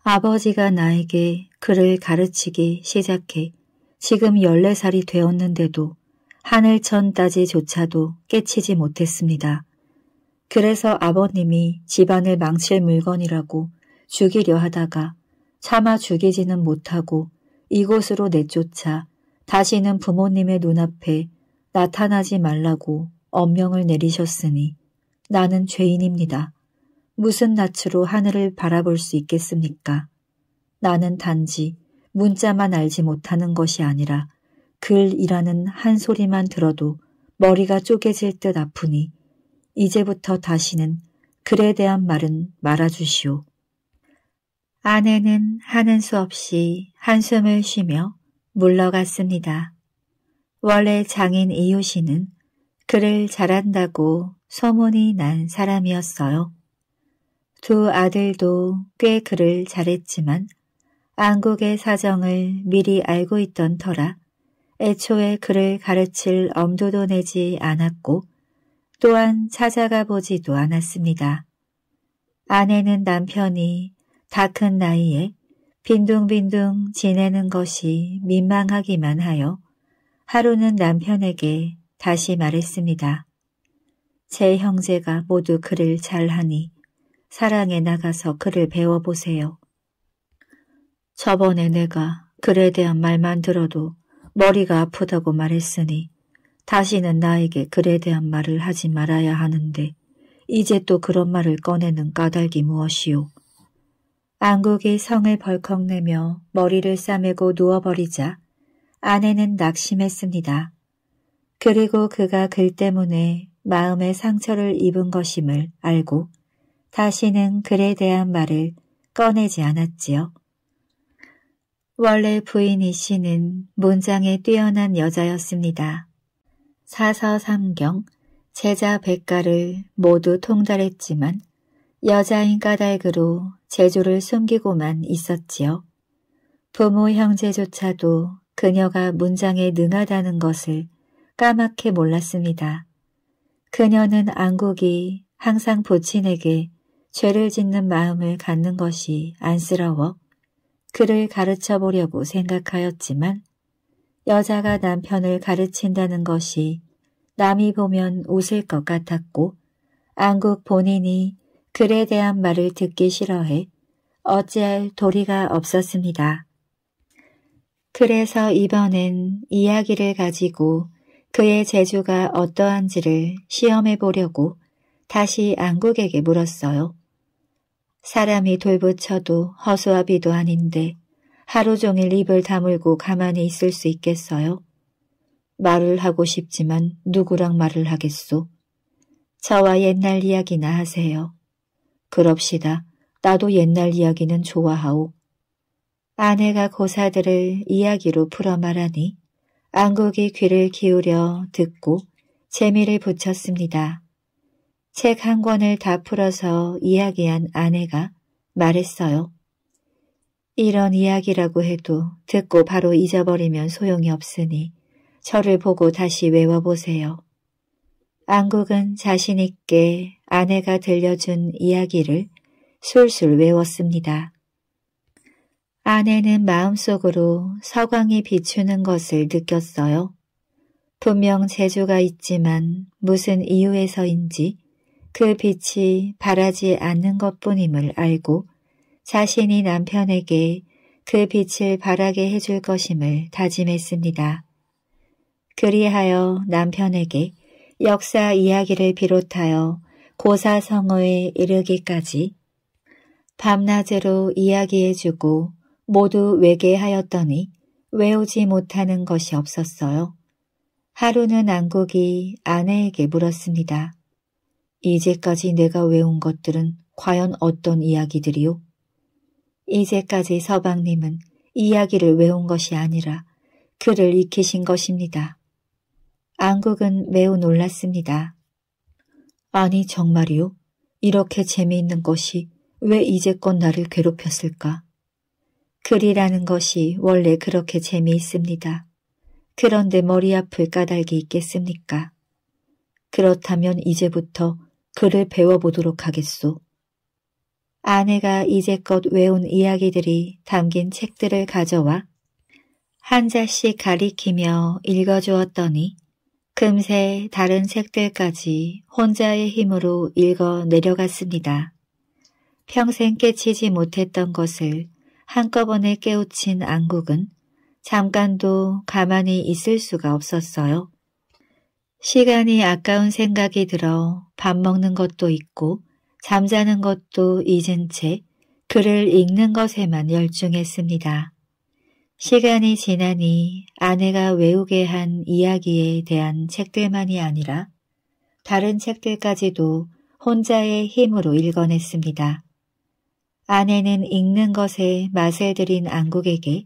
아버지가 나에게 글을 가르치기 시작해 지금 14살이 되었는데도 하늘천까지조차도 깨치지 못했습니다. 그래서 아버님이 집안을 망칠 물건이라고 죽이려 하다가 차마 죽이지는 못하고 이곳으로 내쫓아 다시는 부모님의 눈앞에 나타나지 말라고 엄명을 내리셨으니 나는 죄인입니다. 무슨 낯으로 하늘을 바라볼 수 있겠습니까? 나는 단지 문자만 알지 못하는 것이 아니라 글이라는 한 소리만 들어도 머리가 쪼개질 듯 아프니 이제부터 다시는 글에 대한 말은 말아주시오. 아내는 하는 수 없이 한숨을 쉬며 물러갔습니다. 원래 장인 이유 씨는 글을 잘한다고 소문이 난 사람이었어요. 두 아들도 꽤 글을 잘했지만 안국의 사정을 미리 알고 있던 터라 애초에 그를 가르칠 엄두도 내지 않았고 또한 찾아가 보지도 않았습니다. 아내는 남편이 다 큰 나이에 빈둥빈둥 지내는 것이 민망하기만 하여 하루는 남편에게 다시 말했습니다. 제 형제가 모두 그를 잘하니 사랑에 나가서 그를 배워보세요. 저번에 내가 그에 대한 말만 들어도 머리가 아프다고 말했으니 다시는 나에게 글에 대한 말을 하지 말아야 하는데 이제 또 그런 말을 꺼내는 까닭이 무엇이오. 안국이 성을 벌컥 내며 머리를 싸매고 누워버리자 아내는 낙심했습니다. 그리고 그가 글 때문에 마음의 상처를 입은 것임을 알고 다시는 글에 대한 말을 꺼내지 않았지요. 원래 부인 이씨는 문장에 뛰어난 여자였습니다. 사서 삼경, 제자 백가를 모두 통달했지만 여자인 까닭으로 제주를 숨기고만 있었지요. 부모 형제조차도 그녀가 문장에 능하다는 것을 까맣게 몰랐습니다. 그녀는 안국이 항상 부친에게 죄를 짓는 마음을 갖는 것이 안쓰러워 그를 가르쳐 보려고 생각하였지만 여자가 남편을 가르친다는 것이 남이 보면 웃을 것 같았고 안국 본인이 글에 대한 말을 듣기 싫어해 어찌할 도리가 없었습니다. 그래서 이번엔 이야기를 가지고 그의 재주가 어떠한지를 시험해 보려고 다시 안국에게 물었어요. 사람이 돌부쳐도 허수아비도 아닌데 하루 종일 입을 다물고 가만히 있을 수 있겠어요? 말을 하고 싶지만 누구랑 말을 하겠소? 저와 옛날 이야기나 하세요. 그럽시다. 나도 옛날 이야기는 좋아하오. 아내가 고사들을 이야기로 풀어 말하니 안국이 귀를 기울여 듣고 재미를 붙였습니다. 책한 권을 다 풀어서 이야기한 아내가 말했어요. 이런 이야기라고 해도 듣고 바로 잊어버리면 소용이 없으니 저를 보고 다시 외워보세요. 안국은 자신 있게 아내가 들려준 이야기를 술술 외웠습니다. 아내는 마음속으로 서광이 비추는 것을 느꼈어요. 분명 재주가 있지만 무슨 이유에서인지 그 빛이 바라지 않는 것뿐임을 알고 자신이 남편에게 그 빛을 바라게 해줄 것임을 다짐했습니다. 그리하여 남편에게 역사 이야기를 비롯하여 고사성어에 이르기까지 밤낮으로 이야기해주고 모두 외계하였더니 외우지 못하는 것이 없었어요. 하루는 안국이 아내에게 물었습니다. 이제까지 내가 외운 것들은 과연 어떤 이야기들이요? 이제까지 서방님은 이야기를 외운 것이 아니라 글을 익히신 것입니다. 안국은 매우 놀랐습니다. 아니 정말이요? 이렇게 재미있는 것이 왜 이제껏 나를 괴롭혔을까? 글이라는 것이 원래 그렇게 재미있습니다. 그런데 머리 아플 까닭이 있겠습니까? 그렇다면 이제부터 그를 배워보도록 하겠소. 아내가 이제껏 외운 이야기들이 담긴 책들을 가져와 한 자씩 가리키며 읽어주었더니 금세 다른 책들까지 혼자의 힘으로 읽어 내려갔습니다. 평생 깨치지 못했던 것을 한꺼번에 깨우친 안국은 잠깐도 가만히 있을 수가 없었어요. 시간이 아까운 생각이 들어 밥 먹는 것도 있고 잠자는 것도 잊은 채 글을 읽는 것에만 열중했습니다. 시간이 지나니 아내가 외우게 한 이야기에 대한 책들만이 아니라 다른 책들까지도 혼자의 힘으로 읽어냈습니다. 아내는 읽는 것에 맛을 들인 안국에게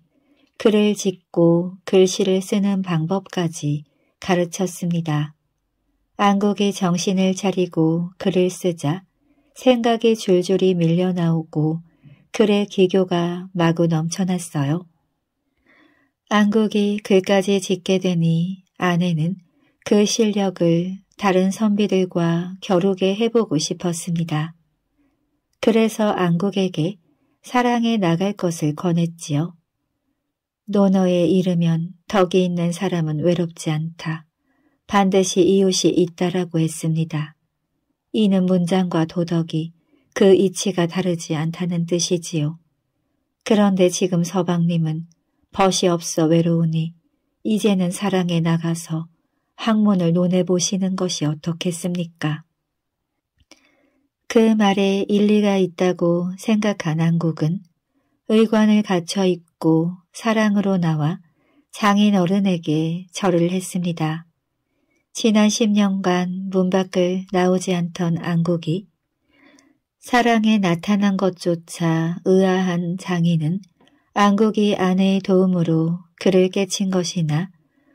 글을 짓고 글씨를 쓰는 방법까지 가르쳤습니다. 안국이 정신을 차리고 글을 쓰자 생각이 줄줄이 밀려나오고 글의 기교가 마구 넘쳐났어요. 안국이 글까지 짓게 되니 아내는 그 실력을 다른 선비들과 겨루게 해보고 싶었습니다. 그래서 안국에게 사랑해 나갈 것을 권했지요. 논어에 이르면 덕이 있는 사람은 외롭지 않다. 반드시 이웃이 있다라고 했습니다. 이는 문장과 도덕이 그 이치가 다르지 않다는 뜻이지요. 그런데 지금 서방님은 벗이 없어 외로우니 이제는 사랑에 나가서 학문을 논해보시는 것이 어떻겠습니까? 그 말에 일리가 있다고 생각한 안국은 의관을 갖춰 입고 사랑으로 나와 장인 어른에게 절을 했습니다. 지난 10년간 문 밖을 나오지 않던 안국이 사랑에 나타난 것조차 의아한 장인은 안국이 아내의 도움으로 그를 깨친 것이나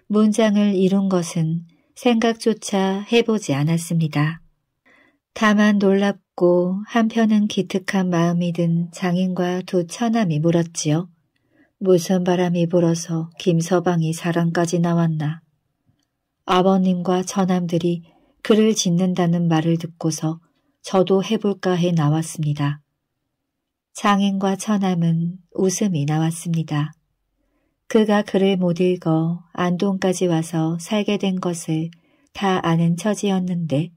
문장을 이룬 것은 생각조차 해보지 않았습니다. 다만 놀랍고 한편은 기특한 마음이 든 장인과 두 처남이 물었지요. 무슨 바람이 불어서 김서방이 사랑까지 나왔나. 아버님과 처남들이 그를 짓는다는 말을 듣고서 저도 해볼까 해 나왔습니다. 장인과 처남은 웃음이 나왔습니다. 그가 글을 못 읽어 안동까지 와서 살게 된 것을 다 아는 처지였는데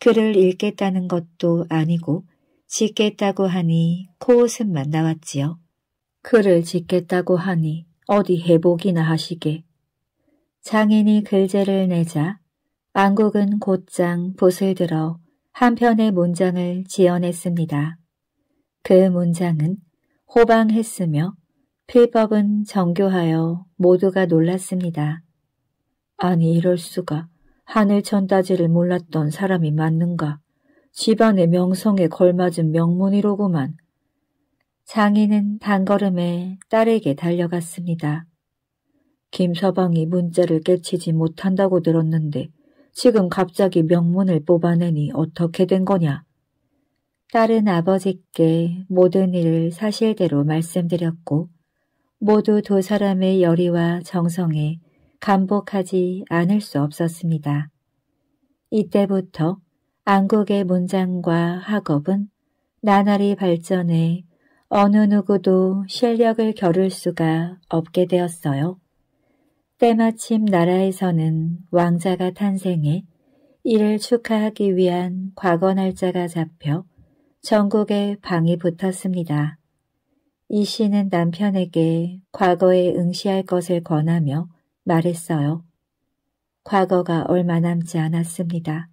글을 읽겠다는 것도 아니고 짓겠다고 하니 코웃음만 나왔지요. 글을 짓겠다고 하니 어디 해보기나 하시게. 장인이 글제를 내자 안국은 곧장 붓을 들어 한 편의 문장을 지어냈습니다. 그 문장은 호방했으며 필법은 정교하여 모두가 놀랐습니다. 아니 이럴 수가 하늘천 따지를 몰랐던 사람이 맞는가. 집안의 명성에 걸맞은 명문이로구만. 장인은 단걸음에 딸에게 달려갔습니다. 김서방이 문자를 깨치지 못한다고 들었는데 지금 갑자기 명문을 뽑아내니 어떻게 된 거냐? 딸은 아버지께 모든 일을 사실대로 말씀드렸고 모두 두 사람의 열의와 정성에 감복하지 않을 수 없었습니다. 이때부터 안국의 문장과 학업은 나날이 발전해 어느 누구도 실력을 겨룰 수가 없게 되었어요. 때마침 나라에서는 왕자가 탄생해 이를 축하하기 위한 과거 날짜가 잡혀 전국에 방이 붙었습니다. 이 씨는 남편에게 과거에 응시할 것을 권하며 말했어요. 과거가 얼마 남지 않았습니다.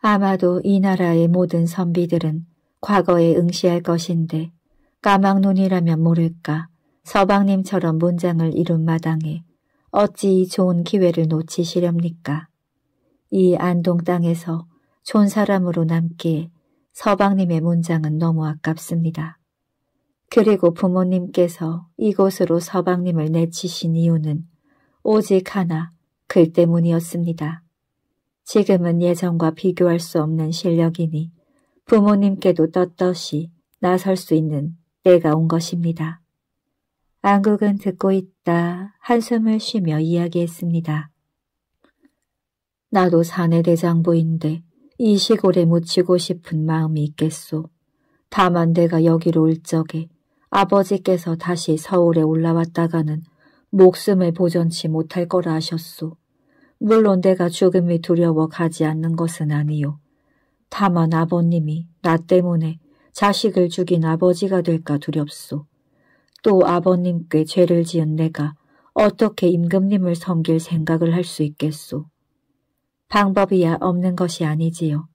아마도 이 나라의 모든 선비들은 과거에 응시할 것인데 까막눈이라면 모를까 서방님처럼 문장을 이룬 마당에 어찌 이 좋은 기회를 놓치시렵니까? 이 안동 땅에서 존 사람으로 남기에 서방님의 문장은 너무 아깝습니다. 그리고 부모님께서 이곳으로 서방님을 내치신 이유는 오직 하나 글 그 때문이었습니다. 지금은 예전과 비교할 수 없는 실력이니 부모님께도 떳떳이 나설 수 있는 때가 온 것입니다. 안국은 듣고 있다 한숨을 쉬며 이야기했습니다. 나도 사내 대장부인데 이 시골에 묻히고 싶은 마음이 있겠소. 다만 내가 여기로 올 적에 아버지께서 다시 서울에 올라왔다가는 목숨을 보전치 못할 거라 하셨소. 물론 내가 죽음이 두려워 가지 않는 것은 아니요. 다만 아버님이 나 때문에 자식을 죽인 아버지가 될까 두렵소. 또 아버님께 죄를 지은 내가 어떻게 임금님을 섬길 생각을 할 수 있겠소. 방법이야 없는 것이 아니지요.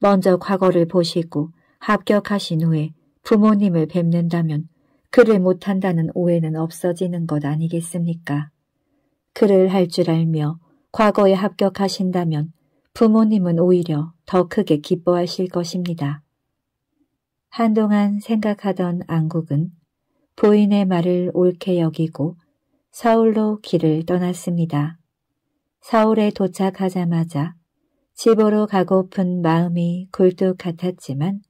먼저 과거를 보시고 합격하신 후에 부모님을 뵙는다면 그를 못한다는 오해는 없어지는 것 아니겠습니까? 그를 할 줄 알며 과거에 합격하신다면 부모님은 오히려 더 크게 기뻐하실 것입니다. 한동안 생각하던 안국은 부인의 말을 옳게 여기고 서울로 길을 떠났습니다. 서울에 도착하자마자 집으로 가고픈 마음이 굴뚝 같았지만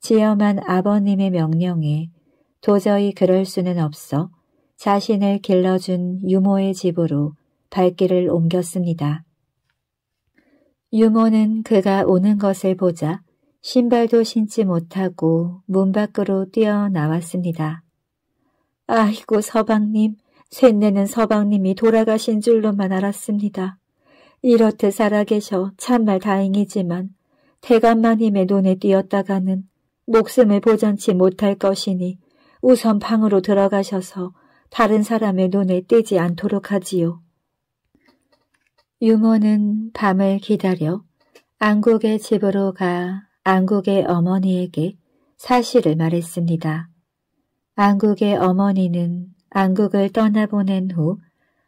지엄한 아버님의 명령에 도저히 그럴 수는 없어 자신을 길러준 유모의 집으로 발길을 옮겼습니다. 유모는 그가 오는 것을 보자 신발도 신지 못하고 문 밖으로 뛰어나왔습니다. 아이고 서방님, 쇳내는 서방님이 돌아가신 줄로만 알았습니다. 이렇듯 살아계셔 참말 다행이지만 대감마님의 눈에 띄었다가는 목숨을 보전치 못할 것이니 우선 방으로 들어가셔서 다른 사람의 눈에 띄지 않도록 하지요. 유모는 밤을 기다려 안국의 집으로 가 안국의 어머니에게 사실을 말했습니다. 안국의 어머니는 안국을 떠나보낸 후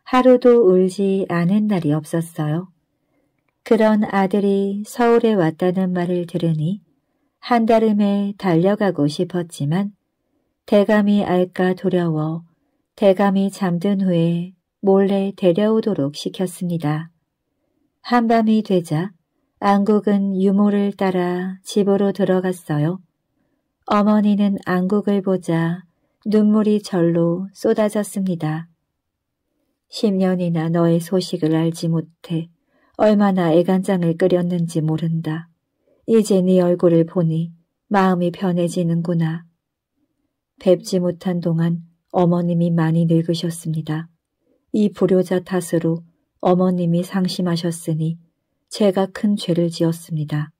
하루도 울지 않은 날이 없었어요. 그런 아들이 서울에 왔다는 말을 들으니 한달음에 달려가고 싶었지만 대감이 알까 두려워 대감이 잠든 후에 몰래 데려오도록 시켰습니다. 한밤이 되자 안국은 유모를 따라 집으로 들어갔어요. 어머니는 안국을 보자 눈물이 절로 쏟아졌습니다. 10년이나 너의 소식을 알지 못해 얼마나 애간장을 끓였는지 모른다. 이제 네 얼굴을 보니 마음이 변해지는구나. 뵙지 못한 동안 어머님이 많이 늙으셨습니다. 이 불효자 탓으로 어머님이 상심하셨으니 제가 큰 죄를 지었습니다.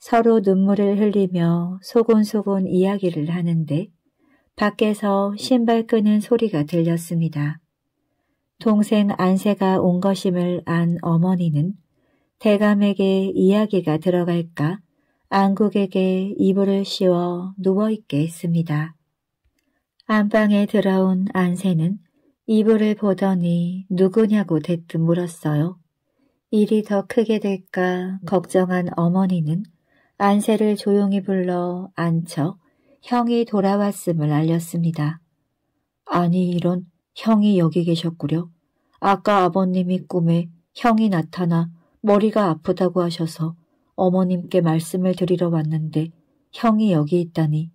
서로 눈물을 흘리며 소곤소곤 이야기를 하는데 밖에서 신발 끄는 소리가 들렸습니다. 동생 안세가 온 것임을 안 어머니는 대감에게 이야기가 들어갈까 안국에게 이불을 씌워 누워있게 했습니다. 안방에 들어온 안세는 이불을 보더니 누구냐고 대뜸 물었어요. 일이 더 크게 될까 걱정한 어머니는 안세를 조용히 불러 앉혀 형이 돌아왔음을 알렸습니다. 아니 이런 형이 여기 계셨구려. 아까 아버님이 꿈에 형이 나타나 머리가 아프다고 하셔서 어머님께 말씀을 드리러 왔는데 형이 여기 있다니.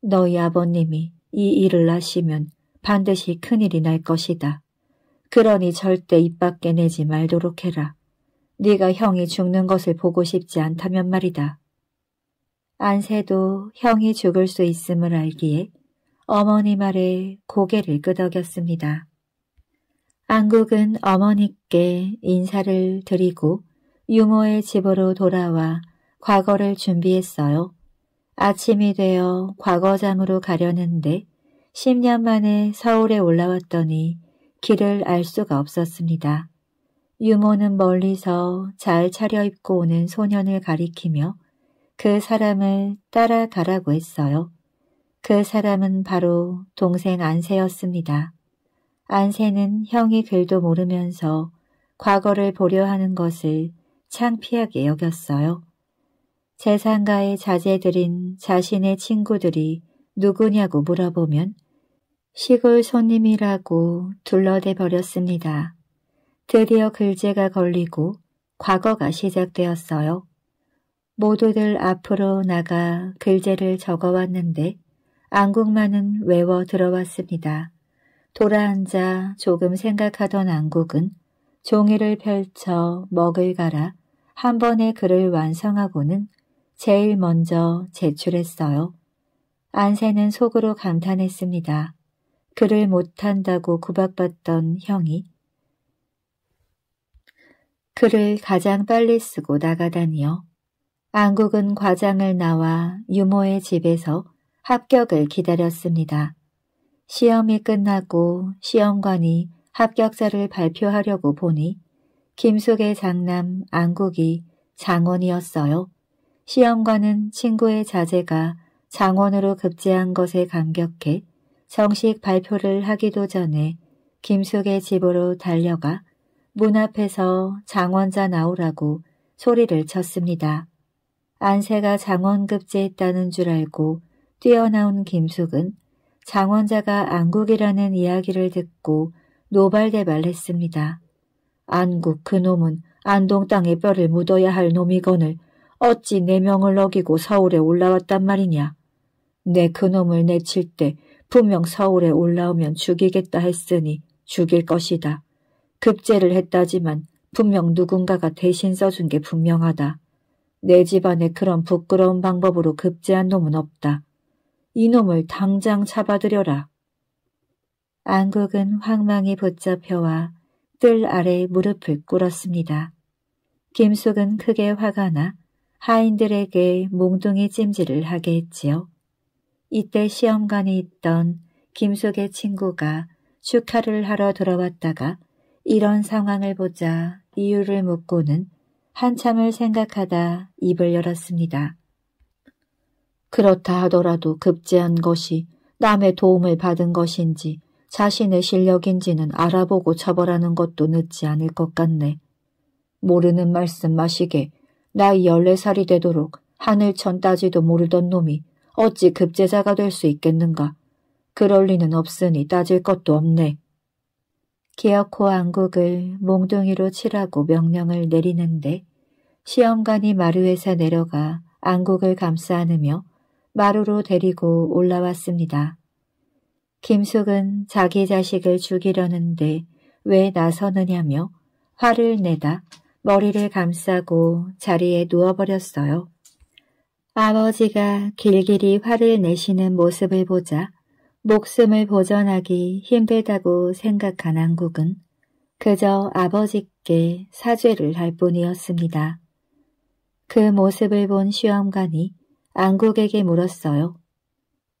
너희 아버님이 이 일을 하시면 반드시 큰일이 날 것이다. 그러니 절대 입 밖에 내지 말도록 해라. 네가 형이 죽는 것을 보고 싶지 않다면 말이다. 안세도 형이 죽을 수 있음을 알기에 어머니 말에 고개를 끄덕였습니다. 안국은 어머니께 인사를 드리고 유모의 집으로 돌아와 과거를 준비했어요. 아침이 되어 과거장으로 가려는데 10년 만에 서울에 올라왔더니 길을 알 수가 없었습니다. 유모는 멀리서 잘 차려입고 오는 소년을 가리키며 그 사람을 따라가라고 했어요. 그 사람은 바로 동생 안세였습니다. 안세는 형이 글도 모르면서 과거를 보려 하는 것을 창피하게 여겼어요. 재산가에 자제들인 자신의 친구들이 누구냐고 물어보면 시골 손님이라고 둘러대 버렸습니다. 드디어 글제가 걸리고 과거가 시작되었어요. 모두들 앞으로 나가 글제를 적어왔는데 안국만은 외워 들어왔습니다. 돌아앉아 조금 생각하던 안국은 종이를 펼쳐 먹을 갈아 한 번에 글을 완성하고는 제일 먼저 제출했어요. 안세는 속으로 감탄했습니다. 그를 못한다고 구박받던 형이 그를 가장 빨리 쓰고 나가다니요. 안국은 과장을 나와 유모의 집에서 합격을 기다렸습니다. 시험이 끝나고 시험관이 합격자를 발표하려고 보니 김숙의 장남 안국이 장원이었어요. 시험관은 친구의 자제가 장원으로 급제한 것에 감격해 정식 발표를 하기도 전에 김숙의 집으로 달려가 문 앞에서 장원자 나오라고 소리를 쳤습니다. 안세가 장원급제했다는 줄 알고 뛰어나온 김숙은 장원자가 안국이라는 이야기를 듣고 노발대발했습니다. 안국 그놈은 안동 땅에 뼈를 묻어야 할 놈이건을 어찌 내 명을 어기고 서울에 올라왔단 말이냐. 내 그놈을 내칠 때 분명 서울에 올라오면 죽이겠다 했으니 죽일 것이다. 급제를 했다지만 분명 누군가가 대신 써준 게 분명하다. 내 집안에 그런 부끄러운 방법으로 급제한 놈은 없다. 이놈을 당장 잡아들여라. 안국은 황망히 붙잡혀와 뜰 아래 무릎을 꿇었습니다. 김숙은 크게 화가 나 하인들에게 몽둥이 찜질을 하게 했지요. 이때 시험관에 있던 김숙의 친구가 축하를 하러 돌아왔다가 이런 상황을 보자 이유를 묻고는 한참을 생각하다 입을 열었습니다. 그렇다 하더라도 급제한 것이 남의 도움을 받은 것인지 자신의 실력인지는 알아보고 처벌하는 것도 늦지 않을 것 같네. 모르는 말씀 마시게 나이 14살이 되도록 하늘천 따지도 모르던 놈이 어찌 급제자가 될 수 있겠는가. 그럴 리는 없으니 따질 것도 없네. 기어코 안국을 몽둥이로 치라고 명령을 내리는데 시험관이 마루에서 내려가 안국을 감싸 안으며 마루로 데리고 올라왔습니다. 김숙은 자기 자식을 죽이려는데 왜 나서느냐며 화를 내다 머리를 감싸고 자리에 누워버렸어요. 아버지가 길길이 화를 내시는 모습을 보자 목숨을 보전하기 힘들다고 생각한 안국은 그저 아버지께 사죄를 할 뿐이었습니다. 그 모습을 본 시험관이 안국에게 물었어요.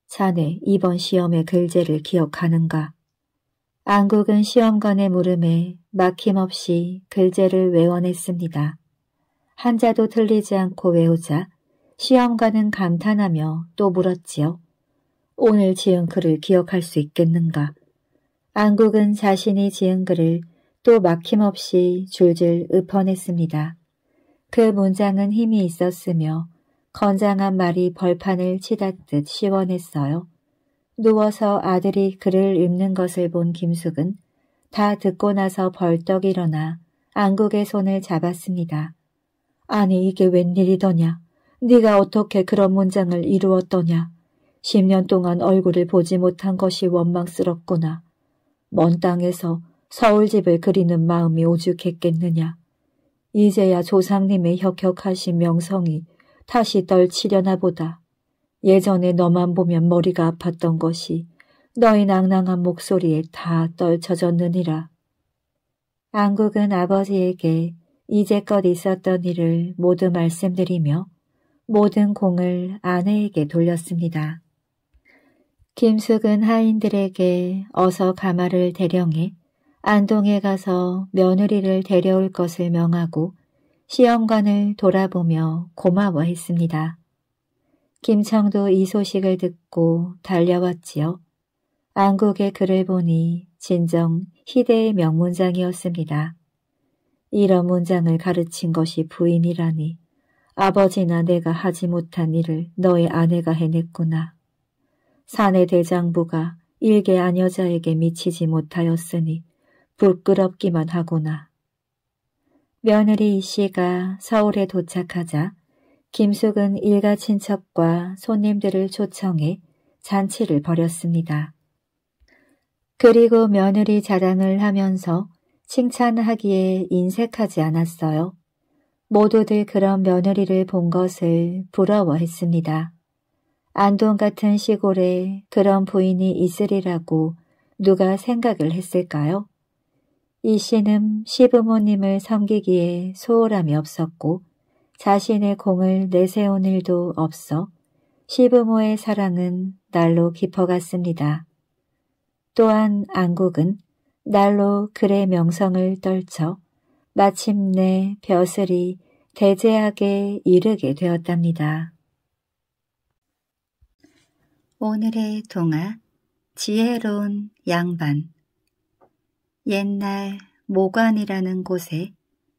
자네 이번 시험의 글제를 기억하는가? 안국은 시험관의 물음에 막힘없이 글제를 외워냈습니다. 한자도 틀리지 않고 외우자 시험관은 감탄하며 또 물었지요. 오늘 지은 글을 기억할 수 있겠는가. 안국은 자신이 지은 글을 또 막힘없이 줄줄 읊어냈습니다. 그 문장은 힘이 있었으며 건장한 말이 벌판을 치닫듯 시원했어요. 누워서 아들이 글을 읽는 것을 본 김숙은 다 듣고 나서 벌떡 일어나 안국의 손을 잡았습니다. 아니 이게 웬일이더냐. 네가 어떻게 그런 문장을 이루었더냐. 10년 동안 얼굴을 보지 못한 것이 원망스럽구나. 먼 땅에서 서울집을 그리는 마음이 오죽했겠느냐. 이제야 조상님의 혁혁하신 명성이 다시 떨치려나 보다. 예전에 너만 보면 머리가 아팠던 것이 너의 낭낭한 목소리에 다 떨쳐졌느니라. 안국은 아버지에게 이제껏 있었던 일을 모두 말씀드리며 모든 공을 아내에게 돌렸습니다. 김숙은 하인들에게 어서 가마를 대령해 안동에 가서 며느리를 데려올 것을 명하고 시험관을 돌아보며 고마워했습니다. 김창도 이 소식을 듣고 달려왔지요. 안국의 글을 보니 진정 희대의 명문장이었습니다. 이런 문장을 가르친 것이 부인이라니 아버지나 내가 하지 못한 일을 너의 아내가 해냈구나. 사내 대장부가 일개 안 여자에게 미치지 못하였으니 부끄럽기만 하구나. 며느리 이 씨가 서울에 도착하자 김숙은 일가 친척과 손님들을 초청해 잔치를 벌였습니다. 그리고 며느리 자랑을 하면서 칭찬하기에 인색하지 않았어요. 모두들 그런 며느리를 본 것을 부러워했습니다. 안동 같은 시골에 그런 부인이 있으리라고 누가 생각을 했을까요? 이 씨는 시부모님을 섬기기에 소홀함이 없었고 자신의 공을 내세운 일도 없어 시부모의 사랑은 날로 깊어갔습니다. 또한 안국은 날로 그의 명성을 떨쳐 마침내 벼슬이 대제학에 이르게 되었답니다. 오늘의 동화 지혜로운 양반 옛날 모관이라는 곳에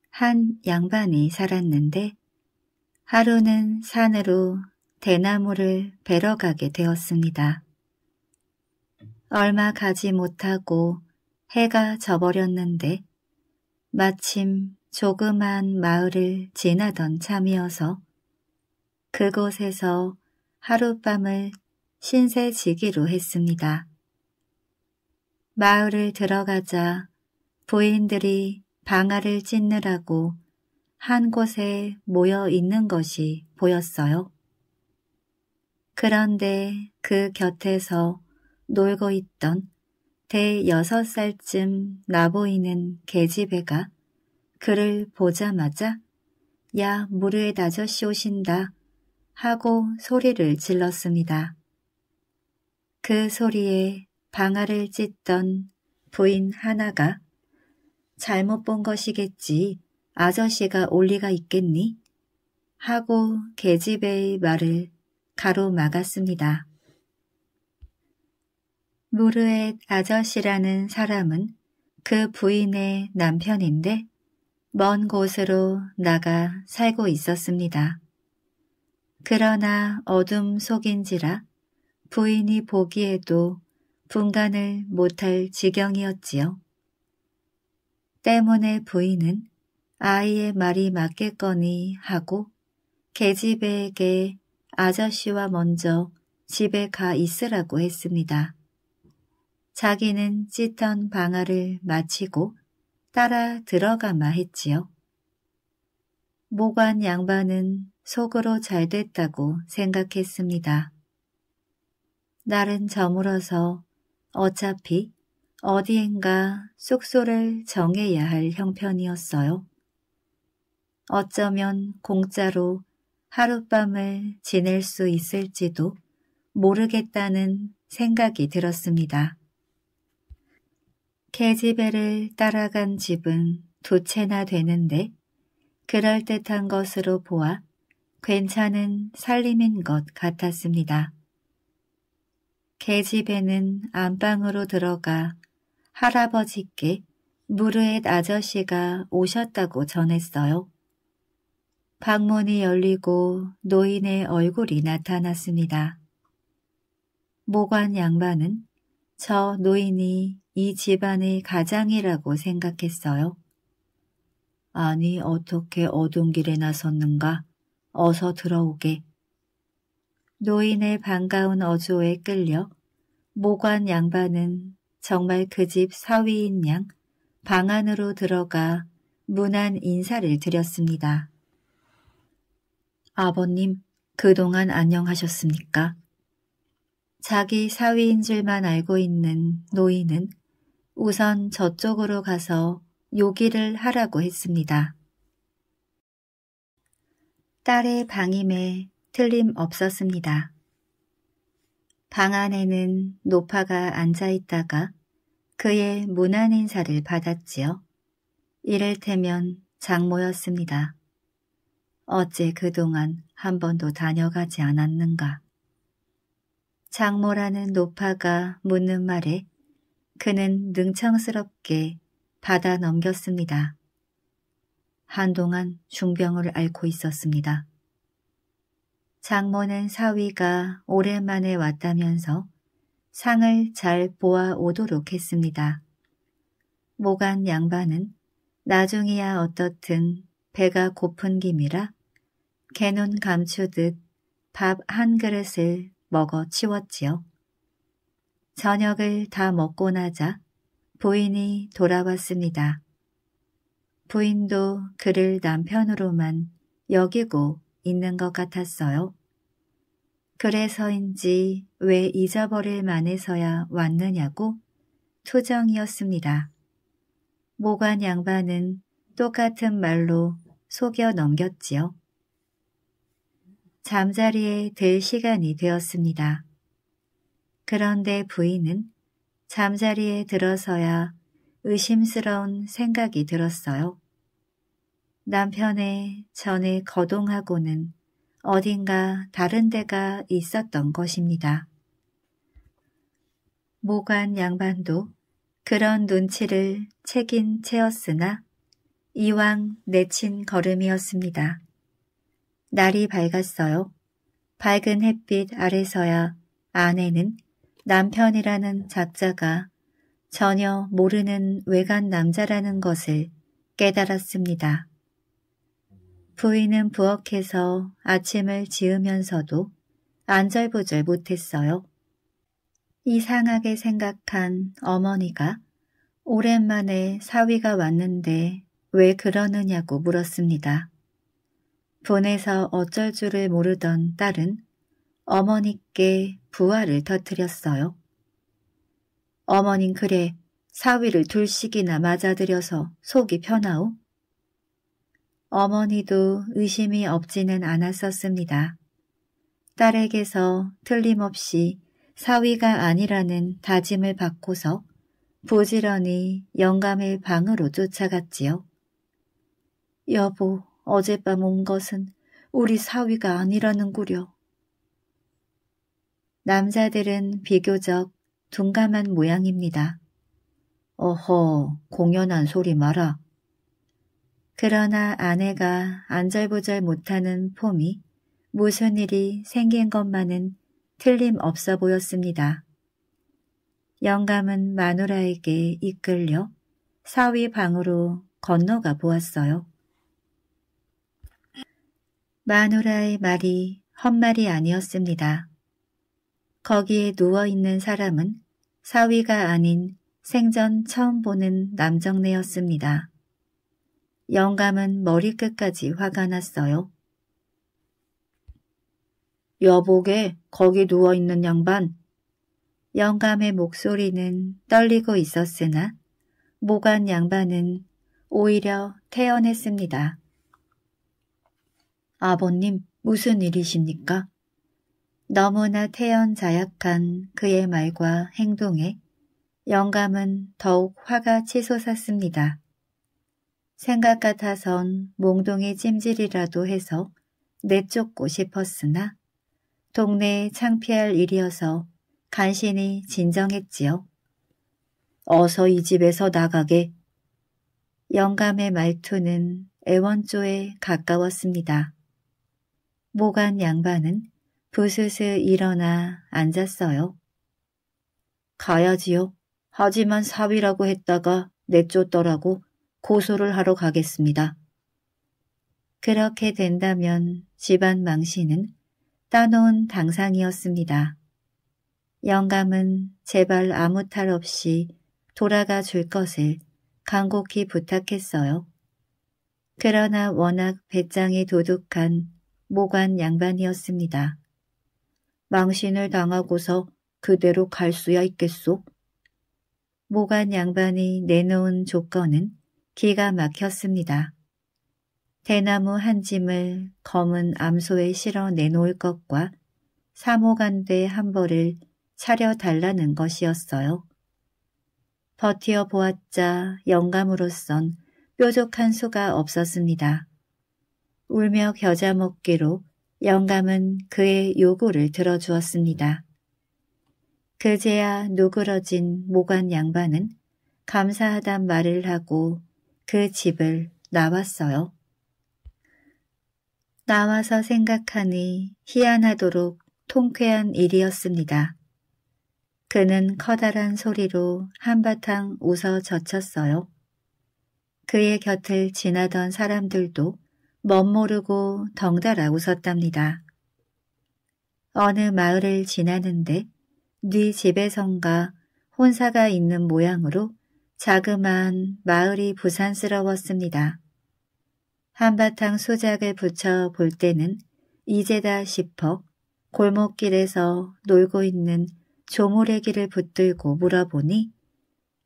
한 양반이 살았는데 하루는 산으로 대나무를 베러 가게 되었습니다. 얼마 가지 못하고 해가 져버렸는데 마침 조그만 마을을 지나던 참이어서 그곳에서 하룻밤을 신세지기로 했습니다. 마을을 들어가자 부인들이 방아를 찢느라고 한 곳에 모여 있는 것이 보였어요. 그런데 그 곁에서 놀고 있던 대 여섯 살쯤 나보이는 계집애가 그를 보자마자 야무르의 다저씨 오신다 하고 소리를 질렀습니다. 그 소리에 방아를 찢던 부인 하나가 잘못 본 것이겠지 아저씨가 올리가 있겠니? 하고 계집애의 말을 가로막았습니다. 무르엣 아저씨라는 사람은 그 부인의 남편인데 먼 곳으로 나가 살고 있었습니다. 그러나 어둠 속인지라 부인이 보기에도 분간을 못할 지경이었지요. 때문에 부인은 아이의 말이 맞겠거니 하고 계집에게 아저씨와 먼저 집에 가 있으라고 했습니다. 자기는 찌던 방아를 마치고 따라 들어가마 했지요. 모관 양반은 속으로 잘 됐다고 생각했습니다. 날은 저물어서 어차피 어디엔가 숙소를 정해야 할 형편이었어요. 어쩌면 공짜로 하룻밤을 지낼 수 있을지도 모르겠다는 생각이 들었습니다. 계지애를 따라간 집은 두 채나 되는데 그럴듯한 것으로 보아 괜찮은 살림인 것 같았습니다. 개집애는 안방으로 들어가 할아버지께 무르엣 아저씨가 오셨다고 전했어요. 방문이 열리고 노인의 얼굴이 나타났습니다. 모관 양반은 저 노인이 이 집안의 가장이라고 생각했어요. 아니 어떻게 어두운 길에 나섰는가. 어서 들어오게. 노인의 반가운 어조에 끌려 모관 양반은 정말 그 집 사위인 양 방 안으로 들어가 무난 인사를 드렸습니다. 아버님, 그동안 안녕하셨습니까? 자기 사위인 줄만 알고 있는 노인은 우선 저쪽으로 가서 요기를 하라고 했습니다. 딸의 방임에 틀림없었습니다. 방 안에는 노파가 앉아있다가 그의 무난 인사를 받았지요. 이를테면 장모였습니다. 어째 그동안 한 번도 다녀가지 않았는가. 장모라는 노파가 묻는 말에 그는 능청스럽게 받아 넘겼습니다. 한동안 중병을 앓고 있었습니다. 장모는 사위가 오랜만에 왔다면서 상을 잘 보아오도록 했습니다. 모간 양반은 나중이야 어떻든 배가 고픈 김이라 개눈 감추듯 밥 한 그릇을 먹어 치웠지요. 저녁을 다 먹고 나자 부인이 돌아왔습니다. 부인도 그를 남편으로만 여기고 있는 것 같았어요. 그래서인지 왜 잊어버릴 만해서야 왔느냐고 투정이었습니다. 모관 양반은 똑같은 말로 속여 넘겼지요. 잠자리에 들 시간이 되었습니다. 그런데 부인은 잠자리에 들어서야 의심스러운 생각이 들었어요. 남편의 전에 거동하고는 어딘가 다른 데가 있었던 것입니다. 모관 양반도 그런 눈치를 책인 채였으나 이왕 내친 걸음이었습니다. 날이 밝았어요. 밝은 햇빛 아래서야 아내는 남편이라는 작자가 전혀 모르는 외간 남자라는 것을 깨달았습니다. 부인은 부엌에서 아침을 지으면서도 안절부절 못했어요. 이상하게 생각한 어머니가 오랜만에 사위가 왔는데 왜 그러느냐고 물었습니다. 보내서 어쩔 줄을 모르던 딸은 어머니께 부활을 터뜨렸어요. 어머님 그래 사위를 둘씩이나 맞아들여서 속이 편하오. 어머니도 의심이 없지는 않았었습니다. 딸에게서 틀림없이 사위가 아니라는 다짐을 받고서 부지런히 영감의 방으로 쫓아갔지요. 여보, 어젯밤 온 것은 우리 사위가 아니라는구려. 남자들은 비교적 둔감한 모양입니다. 어허, 공연한 소리 마라. 그러나 아내가 안절부절 못하는 폼이 무슨 일이 생긴 것만은 틀림없어 보였습니다. 영감은 마누라에게 이끌려 사위 방으로 건너가 보았어요. 마누라의 말이 헛말이 아니었습니다. 거기에 누워있는 사람은 사위가 아닌 생전 처음 보는 남정네였습니다. 영감은 머리끝까지 화가 났어요. 여보게 거기 누워있는 양반. 영감의 목소리는 떨리고 있었으나 모간 양반은 오히려 태연했습니다. 아버님 무슨 일이십니까? 너무나 태연자약한 그의 말과 행동에 영감은 더욱 화가 치솟았습니다. 생각 같아선 몽둥이 찜질이라도 해서 내쫓고 싶었으나 동네에 창피할 일이어서 간신히 진정했지요. 어서 이 집에서 나가게. 영감의 말투는 애원조에 가까웠습니다. 모간 양반은 부슬슬 일어나 앉았어요. 가야지요. 하지만 사위라고 했다가 내쫓더라고 고소를 하러 가겠습니다. 그렇게 된다면 집안 망신은 따놓은 당상이었습니다. 영감은 제발 아무 탈 없이 돌아가 줄 것을 간곡히 부탁했어요. 그러나 워낙 배짱이 도둑한 모관 양반이었습니다. 망신을 당하고서 그대로 갈 수야 있겠소? 모간 양반이 내놓은 조건은 기가 막혔습니다. 대나무 한 짐을 검은 암소에 실어 내놓을 것과 사모간대 한 벌을 차려달라는 것이었어요. 버티어 보았자 영감으로선 뾰족한 수가 없었습니다. 울며 겨자 먹기로 영감은 그의 요구를 들어주었습니다. 그제야 누그러진 모관 양반은 감사하단 말을 하고 그 집을 나왔어요. 나와서 생각하니 희한하도록 통쾌한 일이었습니다. 그는 커다란 소리로 한바탕 웃어 젖혔어요. 그의 곁을 지나던 사람들도 멋모르고 덩달아 웃었답니다. 어느 마을을 지나는데 네 집에선가 혼사가 있는 모양으로 자그만 마을이 부산스러웠습니다. 한바탕 수작을 붙여 볼 때는 이제다 싶어 골목길에서 놀고 있는 조모래기를 붙들고 물어보니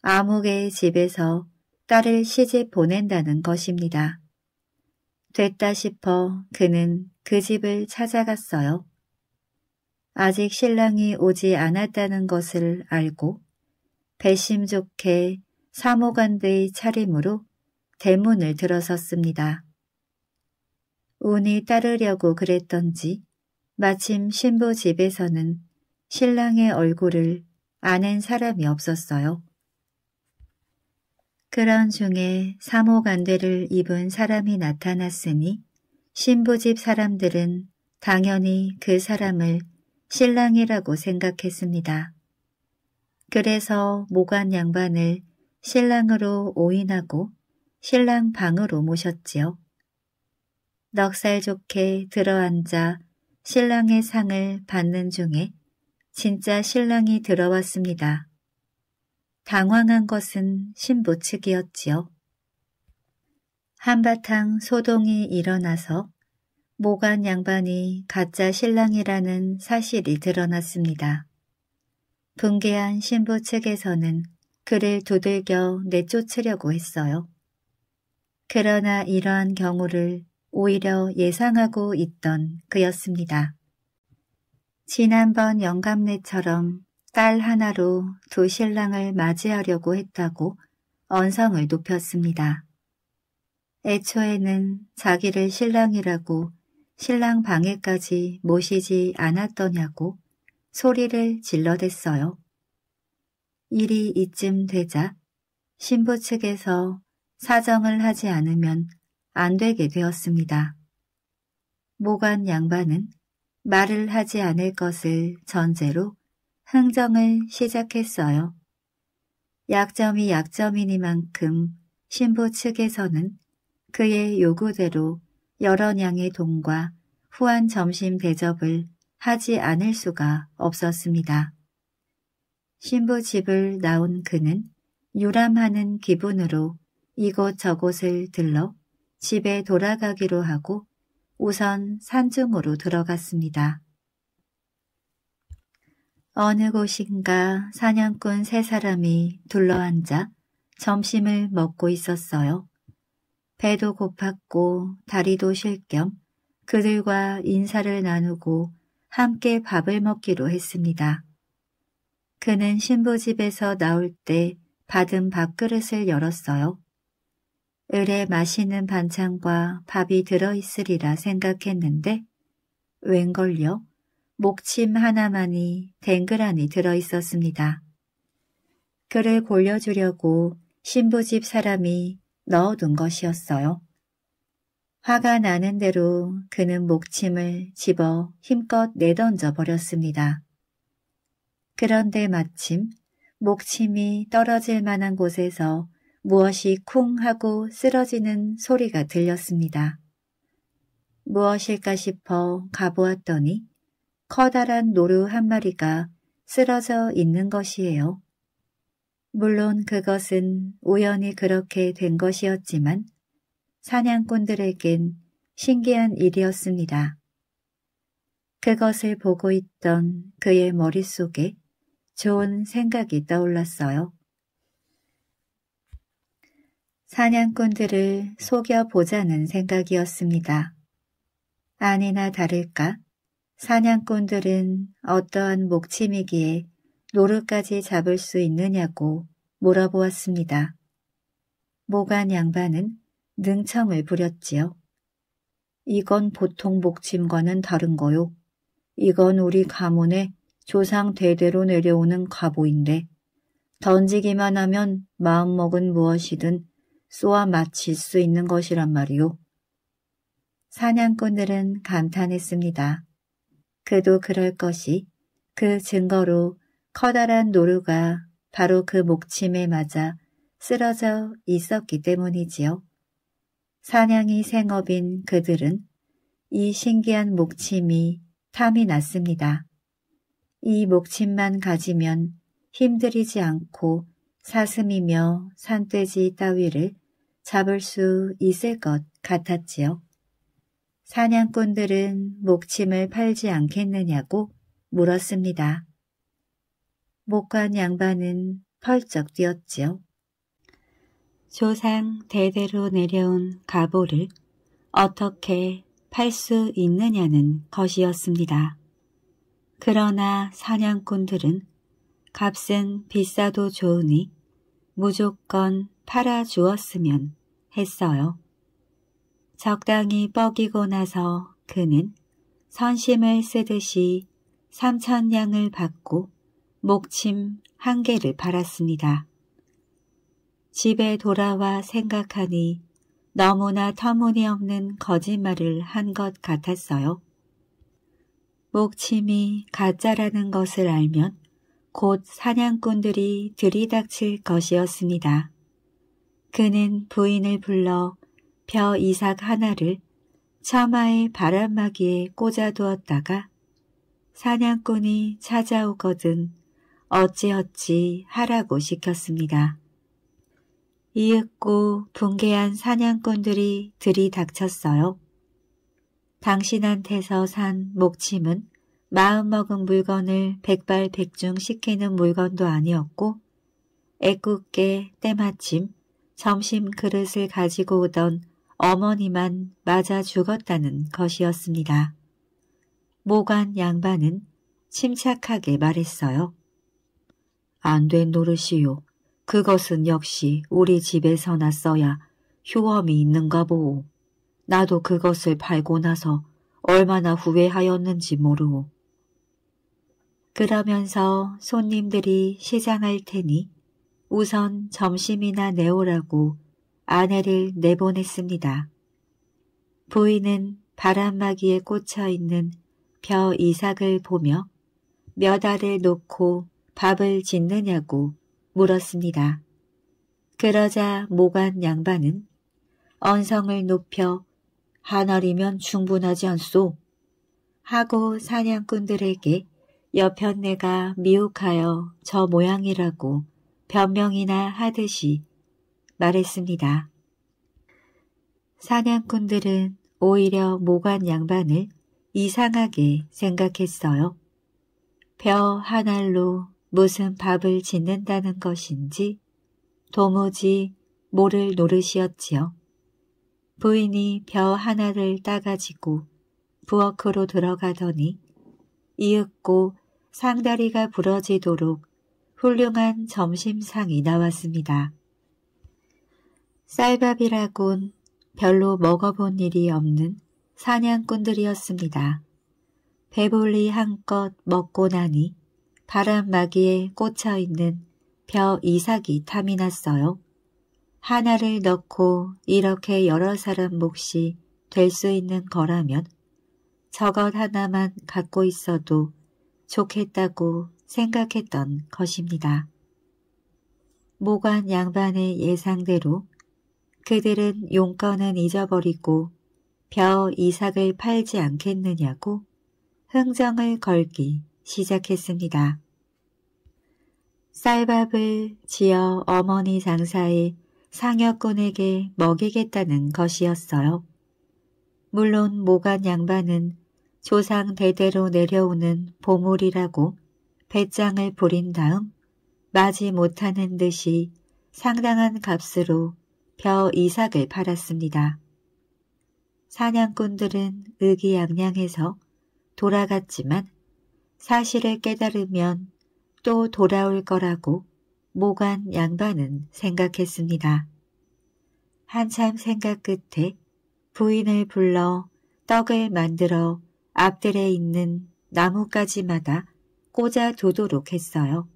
아무개의 집에서 딸을 시집 보낸다는 것입니다. 됐다 싶어 그는 그 집을 찾아갔어요. 아직 신랑이 오지 않았다는 것을 알고 배심 좋게 사모관대의 차림으로 대문을 들어섰습니다. 운이 따르려고 그랬던지 마침 신부 집에서는 신랑의 얼굴을 아는 사람이 없었어요. 그런 중에 사모간대를 입은 사람이 나타났으니 신부집 사람들은 당연히 그 사람을 신랑이라고 생각했습니다. 그래서 모관 양반을 신랑으로 오인하고 신랑 방으로 모셨지요. 넉살 좋게 들어앉아 신랑의 상을 받는 중에 진짜 신랑이 들어왔습니다. 당황한 것은 신부 측이었지요. 한바탕 소동이 일어나서 모간 양반이 가짜 신랑이라는 사실이 드러났습니다. 분개한 신부 측에서는 그를 두들겨 내쫓으려고 했어요. 그러나 이러한 경우를 오히려 예상하고 있던 그였습니다. 지난번 영감네처럼 딸 하나로 두 신랑을 맞이하려고 했다고 언성을 높였습니다. 애초에는 자기를 신랑이라고 신랑 방에까지 모시지 않았더냐고 소리를 질러댔어요. 일이 이쯤 되자 신부 측에서 사정을 하지 않으면 안 되게 되었습니다. 모관 양반은 말을 하지 않을 것을 전제로 흥정을 시작했어요. 약점이 약점이니만큼 신부 측에서는 그의 요구대로 여러 냥의 돈과 후한 점심 대접을 하지 않을 수가 없었습니다. 신부 집을 나온 그는 유람하는 기분으로 이곳저곳을 들러 집에 돌아가기로 하고 우선 산중으로 들어갔습니다. 어느 곳인가 사냥꾼 세 사람이 둘러앉아 점심을 먹고 있었어요. 배도 고팠고 다리도 쉴 겸 그들과 인사를 나누고 함께 밥을 먹기로 했습니다. 그는 신부집에서 나올 때 받은 밥그릇을 열었어요. 을에 맛있는 반찬과 밥이 들어있으리라 생각했는데 웬걸요? 목침 하나만이 댕그라니 들어 있었습니다. 그를 골려주려고 신부집 사람이 넣어둔 것이었어요. 화가 나는 대로 그는 목침을 집어 힘껏 내던져 버렸습니다. 그런데 마침 목침이 떨어질 만한 곳에서 무엇이 쿵 하고 쓰러지는 소리가 들렸습니다. 무엇일까 싶어 가보았더니 커다란 노루 한 마리가 쓰러져 있는 것이에요. 물론 그것은 우연히 그렇게 된 것이었지만 사냥꾼들에겐 신기한 일이었습니다. 그것을 보고 있던 그의 머릿속에 좋은 생각이 떠올랐어요. 사냥꾼들을 속여보자는 생각이었습니다. 아니나 다를까 사냥꾼들은 어떠한 목침이기에 노루까지 잡을 수 있느냐고 물어보았습니다. 모간 양반은 능청을 부렸지요. 이건 보통 목침과는 다른 거요. 이건 우리 가문의 조상 대대로 내려오는 가보인데 던지기만 하면 마음먹은 무엇이든 쏘아 맞힐 수 있는 것이란 말이요. 사냥꾼들은 감탄했습니다. 그도 그럴 것이 그 증거로 커다란 노루가 바로 그 목침에 맞아 쓰러져 있었기 때문이지요. 사냥이 생업인 그들은 이 신기한 목침이 탐이 났습니다. 이 목침만 가지면 힘들이지 않고 사슴이며 산돼지 따위를 잡을 수 있을 것 같았지요. 사냥꾼들은 목침을 팔지 않겠느냐고 물었습니다. 목관 양반은 펄쩍 뛰었지요. 조상 대대로 내려온 가보를 어떻게 팔 수 있느냐는 것이었습니다. 그러나 사냥꾼들은 값은 비싸도 좋으니 무조건 팔아주었으면 했어요. 적당히 뻐기고 나서 그는 선심을 쓰듯이 삼천냥을 받고 목침 한 개를 팔았습니다. 집에 돌아와 생각하니 너무나 터무니없는 거짓말을 한 것 같았어요. 목침이 가짜라는 것을 알면 곧 사냥꾼들이 들이닥칠 것이었습니다. 그는 부인을 불러 벼 이삭 하나를 처마의 바람막이에 꽂아두었다가 사냥꾼이 찾아오거든 어찌어찌 하라고 시켰습니다. 이윽고 붕괴한 사냥꾼들이 들이닥쳤어요. 당신한테서 산 목침은 마음먹은 물건을 백발백중 시키는 물건도 아니었고 애꿎게 때마침 점심 그릇을 가지고 오던 어머니만 맞아 죽었다는 것이었습니다. 모관 양반은 침착하게 말했어요. 안 된 노릇이요. 그것은 역시 우리 집에서나 써야 효험이 있는가 보오. 나도 그것을 팔고 나서 얼마나 후회하였는지 모르오. 그러면서 손님들이 시장할 테니 우선 점심이나 내오라고 아내를 내보냈습니다. 부인은 바람막이에 꽂혀 있는 벼 이삭을 보며 몇 알을 놓고 밥을 짓느냐고 물었습니다. 그러자 모간 양반은 언성을 높여 한 알이면 충분하지 않소 하고 사냥꾼들에게 여편네가 미혹하여 저 모양이라고 변명이나 하듯이 말했습니다. 사냥꾼들은 오히려 모관 양반을 이상하게 생각했어요. 벼 한 알로 무슨 밥을 짓는다는 것인지 도무지 모를 노릇이었지요. 부인이 벼 하나를 따가지고 부엌으로 들어가더니 이윽고 상다리가 부러지도록 훌륭한 점심상이 나왔습니다. 쌀밥이라곤 별로 먹어본 일이 없는 사냥꾼들이었습니다. 배불리 한껏 먹고 나니 바람막이에 꽂혀있는 벼 이삭이 탐이 났어요. 하나를 넣고 이렇게 여러 사람 몫이 될 수 있는 거라면 저것 하나만 갖고 있어도 좋겠다고 생각했던 것입니다. 모관 양반의 예상대로 그들은 용건은 잊어버리고 벼 이삭을 팔지 않겠느냐고 흥정을 걸기 시작했습니다. 쌀밥을 지어 어머니 장사에 상여꾼에게 먹이겠다는 것이었어요. 물론 모간 양반은 조상 대대로 내려오는 보물이라고 배짱을 부린 다음 마지 못하는 듯이 상당한 값으로 벼 이삭을 팔았습니다. 사냥꾼들은 의기양양해서 돌아갔지만 사실을 깨달으면 또 돌아올 거라고 모간 양반은 생각했습니다. 한참 생각 끝에 부인을 불러 떡을 만들어 앞들에 있는 나뭇가지마다 꽂아 두도록 했어요.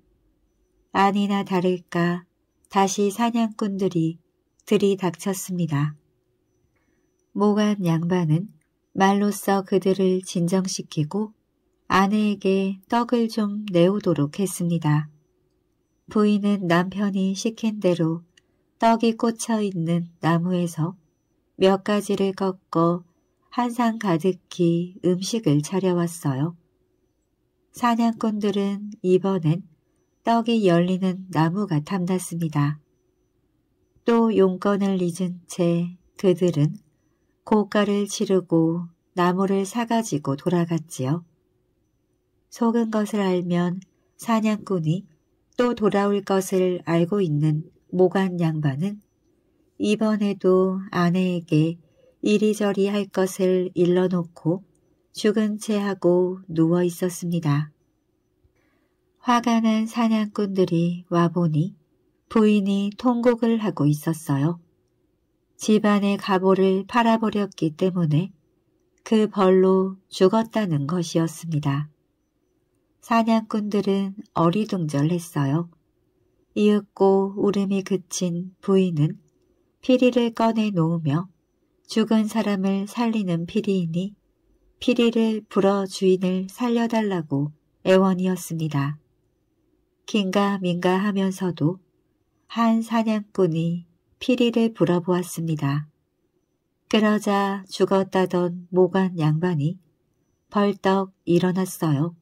아니나 다를까 다시 사냥꾼들이 들이닥쳤습니다. 모간 양반은 말로써 그들을 진정시키고 아내에게 떡을 좀 내오도록 했습니다. 부인은 남편이 시킨 대로 떡이 꽂혀 있는 나무에서 몇 가지를 꺾어 한 상 가득히 음식을 차려왔어요. 사냥꾼들은 이번엔 떡이 열리는 나무가 탐났습니다. 또 용건을 잊은 채 그들은 고가를 치르고 나무를 사가지고 돌아갔지요. 속은 것을 알면 사냥꾼이 또 돌아올 것을 알고 있는 모간 양반은 이번에도 아내에게 이리저리 할 것을 일러놓고 죽은 채 하고 누워 있었습니다. 화가 난 사냥꾼들이 와보니 부인이 통곡을 하고 있었어요. 집안의 가보를 팔아버렸기 때문에 그 벌로 죽었다는 것이었습니다. 사냥꾼들은 어리둥절했어요. 이윽고 울음이 그친 부인은 피리를 꺼내 놓으며 죽은 사람을 살리는 피리이니 피리를 불어 주인을 살려달라고 애원이었습니다. 긴가민가 하면서도 한 사냥꾼이 피리를 불어보았습니다. 그러자 죽었다던 모간 양반이 벌떡 일어났어요.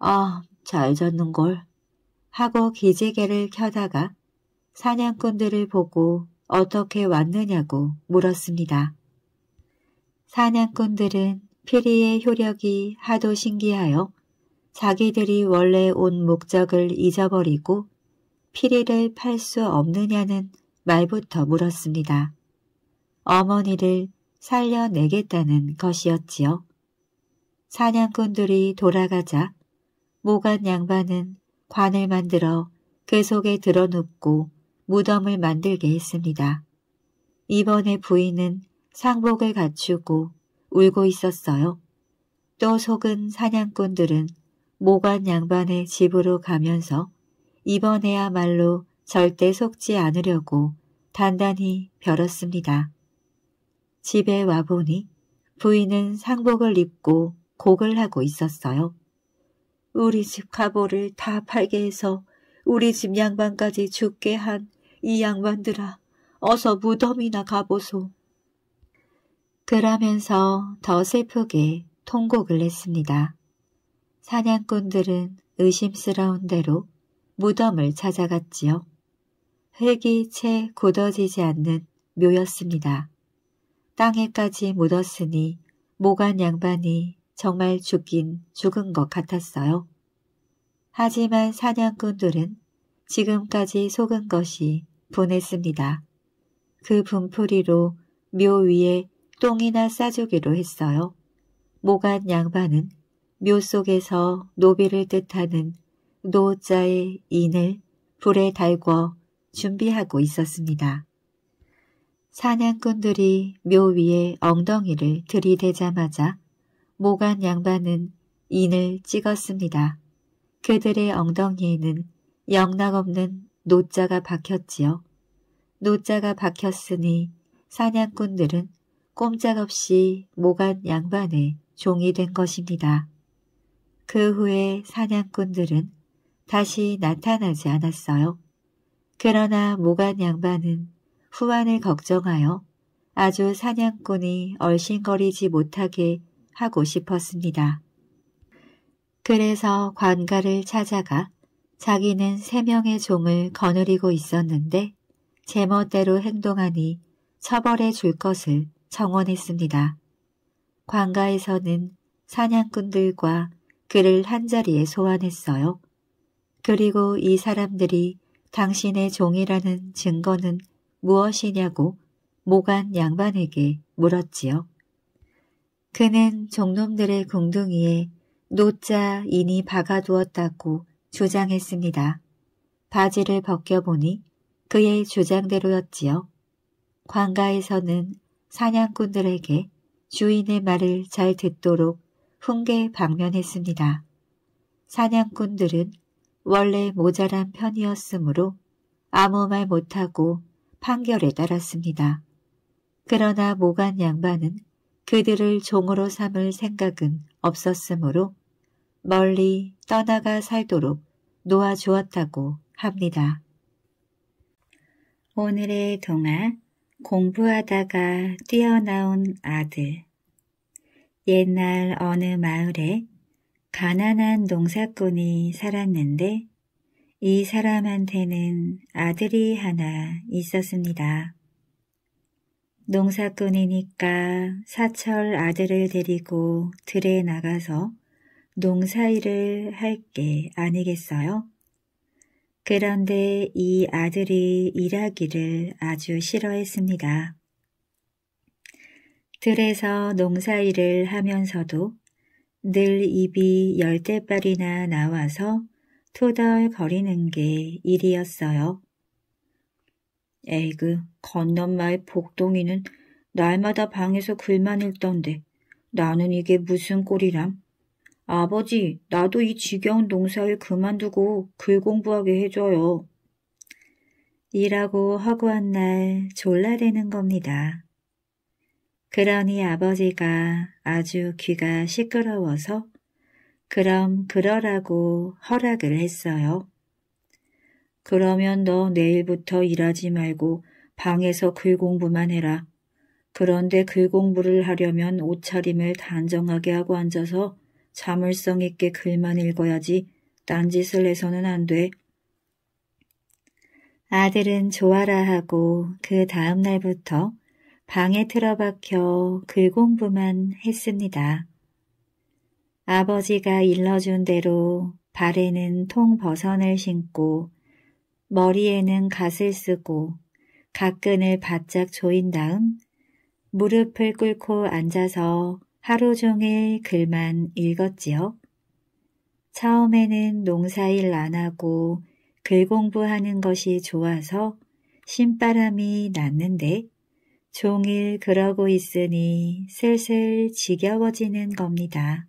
아, 잘 졌는걸 하고 기지개를 켜다가 사냥꾼들을 보고 어떻게 왔느냐고 물었습니다. 사냥꾼들은 피리의 효력이 하도 신기하여 자기들이 원래 온 목적을 잊어버리고 피리를 팔 수 없느냐는 말부터 물었습니다. 어머니를 살려내겠다는 것이었지요. 사냥꾼들이 돌아가자 모간 양반은 관을 만들어 그 속에 들어눕고 무덤을 만들게 했습니다. 이번에 부인은 상복을 갖추고 울고 있었어요. 또 속은 사냥꾼들은 모관 양반의 집으로 가면서 이번에야말로 절대 속지 않으려고 단단히 벼렀습니다. 집에 와보니 부인은 상복을 입고 곡을 하고 있었어요. 우리 집 가보를 다 팔게 해서 우리 집 양반까지 죽게 한 이 양반들아 어서 무덤이나 가보소. 그러면서 더 슬프게 통곡을 했습니다. 사냥꾼들은 의심스러운 대로 무덤을 찾아갔지요. 흙이 채 굳어지지 않는 묘였습니다. 땅에까지 묻었으니 모간 양반이 정말 죽긴 죽은 것 같았어요. 하지만 사냥꾼들은 지금까지 속은 것이 분했습니다. 그 분풀이로 묘 위에 똥이나 싸주기로 했어요. 모간 양반은 묘 속에서 노비를 뜻하는 노자의 인을 불에 달궈 준비하고 있었습니다. 사냥꾼들이 묘 위에 엉덩이를 들이대자마자 모간 양반은 인을 찍었습니다. 그들의 엉덩이에는 영락없는 노자가 박혔지요. 노자가 박혔으니 사냥꾼들은 꼼짝없이 모간 양반에 종이 된 것입니다. 그 후에 사냥꾼들은 다시 나타나지 않았어요. 그러나 모간 양반은 후안을 걱정하여 아주 사냥꾼이 얼씬거리지 못하게 하고 싶었습니다. 그래서 관가를 찾아가 자기는 세 명의 종을 거느리고 있었는데 제멋대로 행동하니 처벌해 줄 것을 청원했습니다. 관가에서는 사냥꾼들과 그를 한자리에 소환했어요. 그리고 이 사람들이 당신의 종이라는 증거는 무엇이냐고 모간 양반에게 물었지요. 그는 종놈들의 궁둥이에 노자 인이 박아두었다고 주장했습니다. 바지를 벗겨보니 그의 주장대로였지요. 관가에서는 사냥꾼들에게 주인의 말을 잘 듣도록 훈계 방면했습니다. 사냥꾼들은 원래 모자란 편이었으므로 아무 말 못하고 판결에 따랐습니다. 그러나 모간 양반은 그들을 종으로 삼을 생각은 없었으므로 멀리 떠나가 살도록 놓아주었다고 합니다. 오늘의 동화 공부하다가 뛰어나온 아들 옛날 어느 마을에 가난한 농사꾼이 살았는데 이 사람한테는 아들이 하나 있었습니다. 농사꾼이니까 사철 아들을 데리고 들에 나가서 농사일을 할 게 아니겠어요? 그런데 이 아들이 일하기를 아주 싫어했습니다. 들에서 농사일을 하면서도 늘 입이 열대빨이나 나와서 투덜거리는 게 일이었어요. 에이그, 건넌마의 복동이는 날마다 방에서 글만 읽던데 나는 이게 무슨 꼴이람? 아버지, 나도 이 지겨운 농사를 그만두고 글 공부하게 해줘요. 이라고 허구한 날 졸라대는 겁니다. 그러니 아버지가 아주 귀가 시끄러워서 그럼 그러라고 허락을 했어요. 그러면 너 내일부터 일하지 말고 방에서 글 공부만 해라. 그런데 글 공부를 하려면 옷차림을 단정하게 하고 앉아서 자물성 있게 글만 읽어야지 딴짓을 해서는 안 돼. 아들은 좋아라 하고 그 다음 날부터 방에 틀어박혀 글공부만 했습니다. 아버지가 일러준 대로 발에는 통버선을 신고 머리에는 갓을 쓰고 가끈을 바짝 조인 다음 무릎을 꿇고 앉아서 하루 종일 글만 읽었지요. 처음에는 농사일 안 하고 글 공부하는 것이 좋아서 신바람이 났는데 종일 그러고 있으니 슬슬 지겨워지는 겁니다.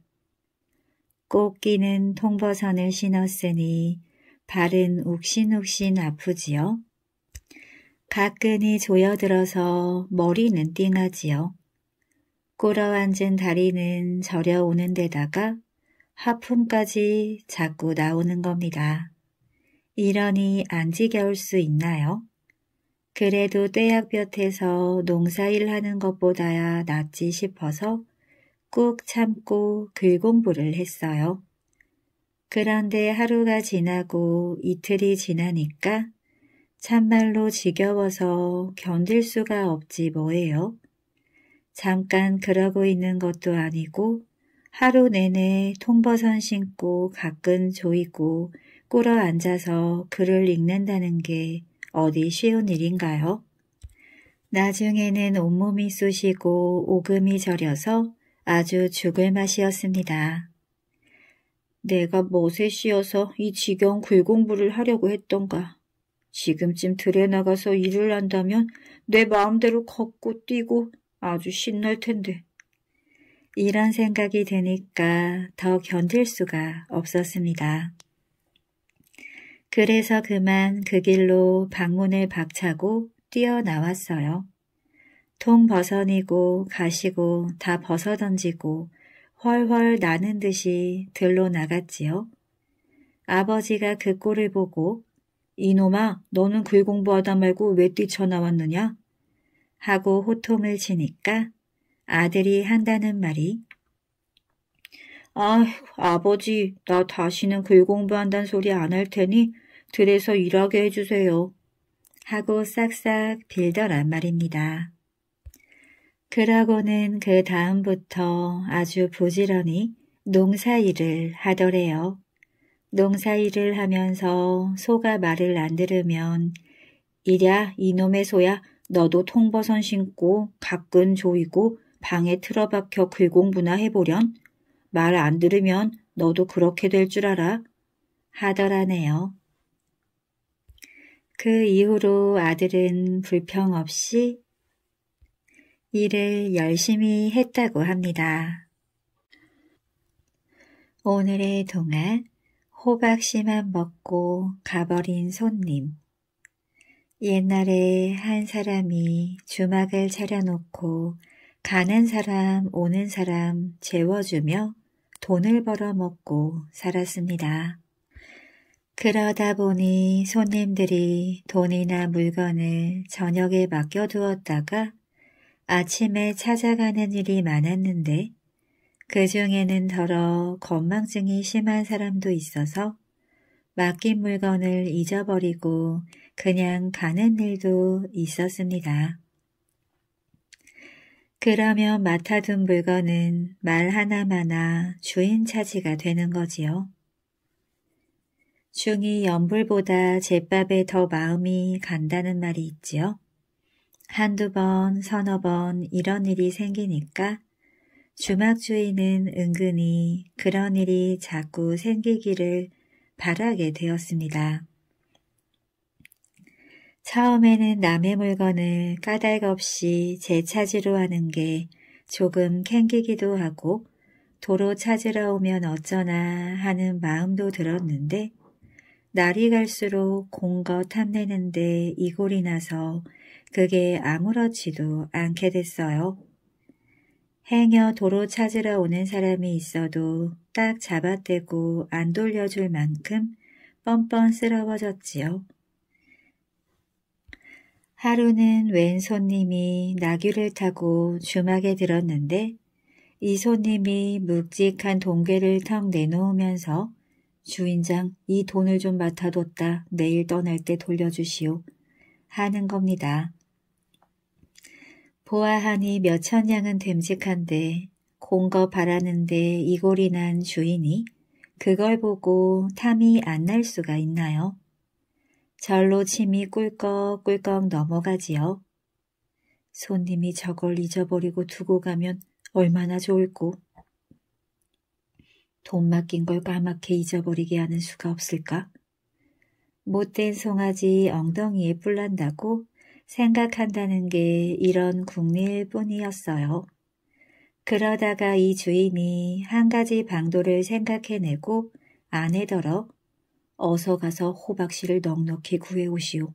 꽃끼는 통버선을 신었으니 발은 욱신욱신 아프지요. 가끈이 조여들어서 머리는 띵하지요. 꼬러 앉은 다리는 저려오는 데다가 하품까지 자꾸 나오는 겁니다. 이러니 안 지겨울 수 있나요? 그래도 떼약볕에서 농사일 하는 것보다야 낫지 싶어서 꾹 참고 글 공부를 했어요. 그런데 하루가 지나고 이틀이 지나니까 참말로 지겨워서 견딜 수가 없지 뭐예요. 잠깐 그러고 있는 것도 아니고 하루 내내 통버선 신고 가끔 조이고 꿇어 앉아서 글을 읽는다는 게 어디 쉬운 일인가요? 나중에는 온몸이 쑤시고 오금이 저려서 아주 죽을 맛이었습니다. 내가 멋에 씌어서 이 지겨운 굴공부를 하려고 했던가. 지금쯤 들에 나가서 일을 한다면 내 마음대로 걷고 뛰고 아주 신날 텐데. 이런 생각이 드니까 더 견딜 수가 없었습니다. 그래서 그만 그 길로 방문을 박차고 뛰어나왔어요. 통 벗어니고 가시고 다 벗어던지고 훨훨 나는 듯이 들로 나갔지요. 아버지가 그 꼴을 보고 이놈아 너는 글 공부하다 말고 왜 뛰쳐나왔느냐? 하고 호통을 치니까 아들이 한다는 말이 아휴 아버지 나 다시는 글 공부한단 소리 안 할 테니 들에서 일하게 해주세요. 하고 싹싹 빌더란 말입니다. 그러고는 그 다음부터 아주 부지런히 농사일을 하더래요. 농사일을 하면서 소가 말을 안 들으면 이랴 이놈의 소야 너도 통버선 신고 가끔 조이고 방에 틀어박혀 글공부나 해보련 말 안 들으면 너도 그렇게 될 줄 알아 하더라네요. 그 이후로 아들은 불평 없이 일을 열심히 했다고 합니다. 오늘의 동안 호박씨만 먹고 가버린 손님. 옛날에 한 사람이 주막을 차려놓고 가는 사람 오는 사람 재워주며 돈을 벌어먹고 살았습니다. 그러다 보니 손님들이 돈이나 물건을 저녁에 맡겨두었다가 아침에 찾아가는 일이 많았는데 그 중에는 더러 건망증이 심한 사람도 있어서 맡긴 물건을 잊어버리고 그냥 가는 일도 있었습니다. 그러면 맡아둔 물건은 말 하나마나 주인 차지가 되는 거지요. 중이 연불보다 제밥에 더 마음이 간다는 말이 있지요. 한두 번, 서너 번 이런 일이 생기니까 주막주인은 은근히 그런 일이 자꾸 생기기를 바라게 되었습니다. 처음에는 남의 물건을 까닭 없이 제 차지로 하는 게 조금 캥기기도 하고 도로 찾으러 오면 어쩌나 하는 마음도 들었는데 날이 갈수록 공거 탐내는데 이골이 나서 그게 아무렇지도 않게 됐어요. 행여 도로 찾으러 오는 사람이 있어도 딱 잡아떼고 안 돌려줄 만큼 뻔뻔 스러워졌지요 하루는 웬 손님이 나귀를 타고 주막에 들었는데 이 손님이 묵직한 동괴를 턱 내놓으면서 주인장 이 돈을 좀 맡아뒀다. 내일 떠날 때 돌려주시오. 하는 겁니다. 보아하니 몇천냥은 됨직한데 공거 바라는데 이골이 난 주인이 그걸 보고 탐이 안 날 수가 있나요? 절로 침이 꿀꺽꿀꺽 넘어가지요. 손님이 저걸 잊어버리고 두고 가면 얼마나 좋을꼬. 돈 맡긴 걸 까맣게 잊어버리게 하는 수가 없을까? 못된 송아지 엉덩이에 뿔난다고 생각한다는 게 이런 국내일 뿐이었어요. 그러다가 이 주인이 한 가지 방도를 생각해내고 아내더러 어서 가서 호박씨를 넉넉히 구해오시오.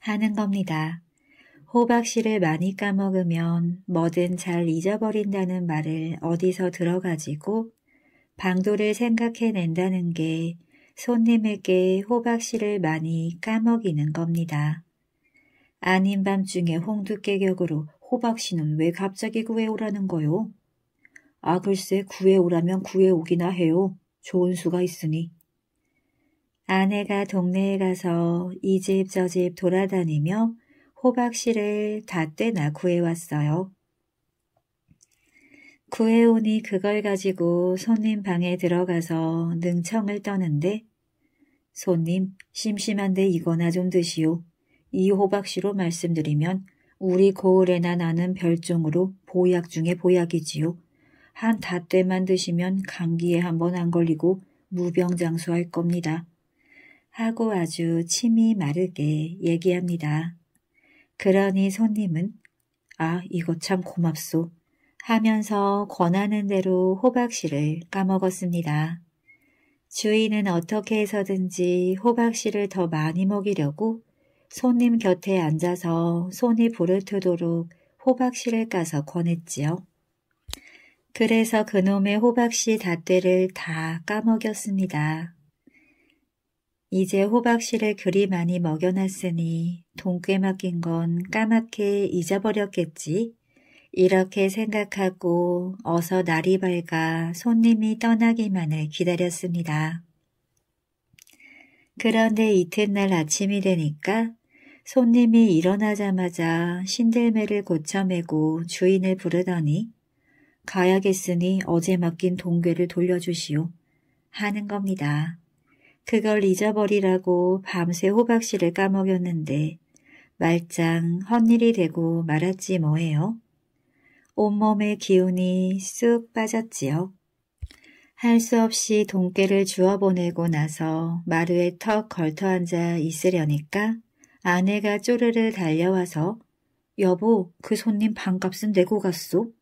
하는 겁니다. 호박씨를 많이 까먹으면 뭐든 잘 잊어버린다는 말을 어디서 들어가지고 방도를 생각해낸다는 게 손님에게 호박씨를 많이 까먹이는 겁니다. 아닌 밤중에 홍두깨격으로 호박씨는 왜 갑자기 구해오라는 거요? 아 글쎄 구해오라면 구해오기나 해요. 좋은 수가 있으니. 아내가 동네에 가서 이 집 저 집 돌아다니며 호박씨를 다 떼나 구해왔어요. 구해오니 그걸 가지고 손님 방에 들어가서 능청을 떠는데 손님 심심한데 이거나 좀 드시오. 이 호박씨로 말씀드리면 우리 고을에나 나는 별종으로 보약 중에 보약이지요. 한 다때만 드시면 감기에 한 번 안 걸리고 무병장수할 겁니다. 하고 아주 침이 마르게 얘기합니다. 그러니 손님은 아 이거 참 고맙소 하면서 권하는 대로 호박씨를 까먹었습니다. 주인은 어떻게 해서든지 호박씨를 더 많이 먹이려고 손님 곁에 앉아서 손이 부르트도록 호박씨를 까서 권했지요. 그래서 그놈의 호박씨 닷대를 다 까먹였습니다. 이제 호박씨를 그리 많이 먹여놨으니 동꽤 맡긴 건 까맣게 잊어버렸겠지. 이렇게 생각하고 어서 날이 밝아 손님이 떠나기만을 기다렸습니다. 그런데 이튿날 아침이 되니까 손님이 일어나자마자 신들매를 고쳐매고 주인을 부르더니 가야겠으니 어제 맡긴 동괴를 돌려주시오 하는 겁니다. 그걸 잊어버리라고 밤새 호박씨를 까먹였는데 말짱 헛일이 되고 말았지 뭐예요. 온몸의 기운이 쑥 빠졌지요. 할 수 없이 돈깨를 주워보내고 나서 마루에 턱 걸터앉아 있으려니까 아내가 쪼르르 달려와서 여보 그 손님 반값은 내고 갔소?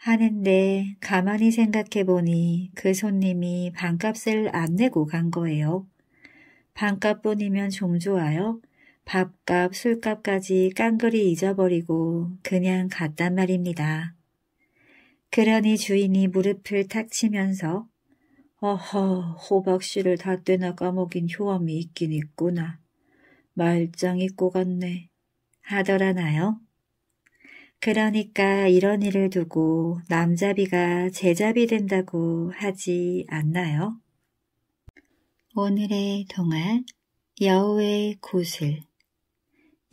하는데 가만히 생각해 보니 그 손님이 반값을 안 내고 간 거예요. 반값뿐이면 좀 좋아요. 밥값, 술값까지 깡그리 잊어버리고 그냥 갔단 말입니다. 그러니 주인이 무릎을 탁 치면서 어허 호박씨를 다 떼나 까먹인 효험이 있긴 있구나. 말짱 잊고 갔네. 하더라나요? 그러니까 이런 일을 두고 남자비가 제자비 된다고 하지 않나요? 오늘의 동화 여우의 구슬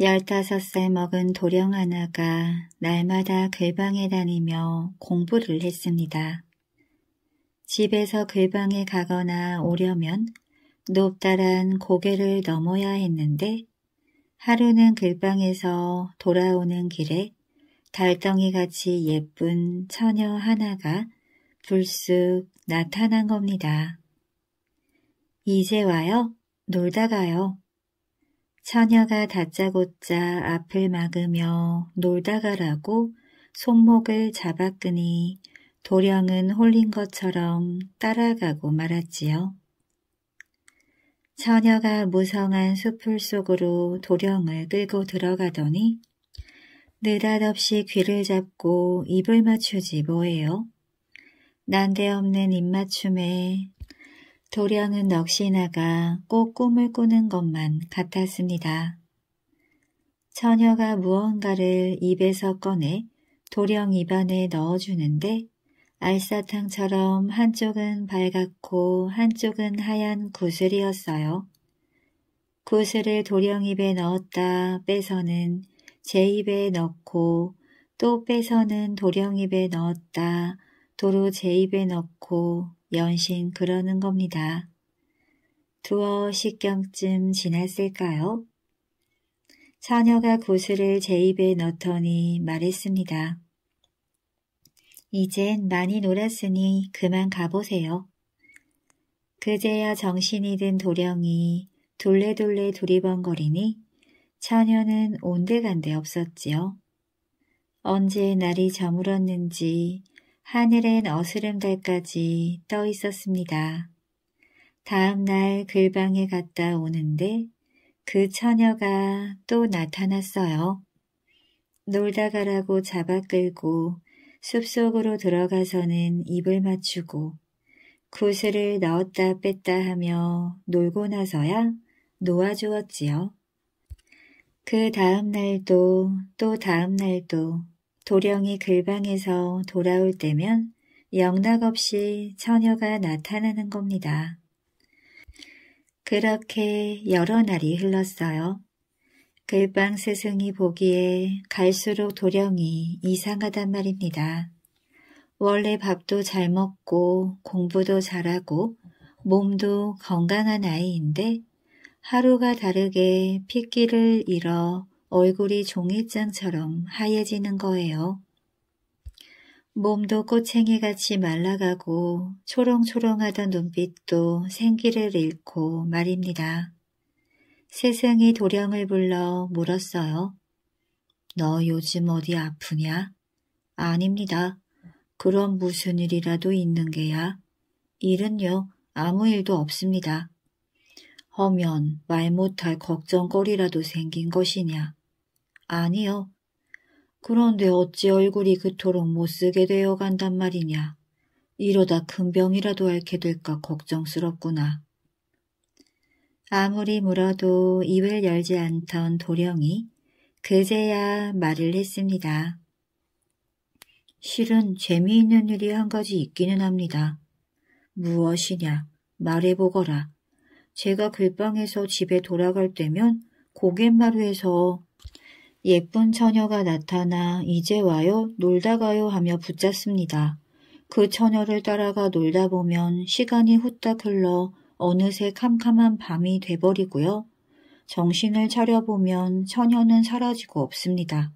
열다섯 살 먹은 도령 하나가 날마다 글방에 다니며 공부를 했습니다. 집에서 글방에 가거나 오려면 높다란 고개를 넘어야 했는데 하루는 글방에서 돌아오는 길에 달덩이같이 예쁜 처녀 하나가 불쑥 나타난 겁니다. 이제 와요? 놀다 가요. 처녀가 다짜고짜 앞을 막으며 놀다 가라고 손목을 잡았으니 도령은 홀린 것처럼 따라가고 말았지요. 처녀가 무성한 수풀 속으로 도령을 끌고 들어가더니 느닷없이 귀를 잡고 입을 맞추지 뭐예요? 난데없는 입맞춤에 도련은 넋이나가 꼭 꿈을 꾸는 것만 같았습니다. 처녀가 무언가를 입에서 꺼내 도령 입안에 넣어주는데 알사탕처럼 한쪽은 밝았고 한쪽은 하얀 구슬이었어요. 구슬을 도령 입에 넣었다 빼서는 제 입에 넣고 또 빼서는 도령 입에 넣었다. 도로 제 입에 넣고 연신 그러는 겁니다. 두어 식경쯤 지났을까요? 처녀가 구슬을 제 입에 넣더니 말했습니다. 이젠 많이 놀았으니 그만 가보세요. 그제야 정신이 든 도령이 둘레둘레 두리번거리니 처녀는 온데간데 없었지요. 언제 날이 저물었는지 하늘엔 어스름달까지 떠 있었습니다. 다음 날 글방에 갔다 오는데 그 처녀가 또 나타났어요. 놀다 가라고 잡아 끌고 숲속으로 들어가서는 입을 맞추고 구슬을 넣었다 뺐다 하며 놀고 나서야 놓아주었지요. 그 다음 날도 또 다음 날도 도령이 글방에서 돌아올 때면 영락없이 처녀가 나타나는 겁니다. 그렇게 여러 날이 흘렀어요. 글방 그 스승이 보기에 갈수록 도령이 이상하단 말입니다. 원래 밥도 잘 먹고 공부도 잘하고 몸도 건강한 아이인데 하루가 다르게 핏기를 잃어 얼굴이 종잇장처럼 하얘지는 거예요. 몸도 꼬챙이같이 말라가고 초롱초롱하던 눈빛도 생기를 잃고 말입니다. 세상이 도령을 불러 물었어요. 너 요즘 어디 아프냐? 아닙니다. 그럼 무슨 일이라도 있는 게야? 일은요, 아무 일도 없습니다. 허면 말 못할 걱정거리라도 생긴 것이냐? 아니요. 그런데 어찌 얼굴이 그토록 못쓰게 되어 간단 말이냐? 이러다 큰 병이라도 앓게 될까 걱정스럽구나. 아무리 물어도 입을 열지 않던 도령이 그제야 말을 했습니다. 실은 재미있는 일이 한 가지 있기는 합니다. 무엇이냐? 말해보거라. 제가 글방에서 집에 돌아갈 때면 고갯마루에서 예쁜 처녀가 나타나 이제 와요 놀다 가요 하며 붙잡습니다. 그 처녀를 따라가 놀다 보면 시간이 후딱 흘러 어느새 캄캄한 밤이 돼버리고요. 정신을 차려보면 처녀는 사라지고 없습니다.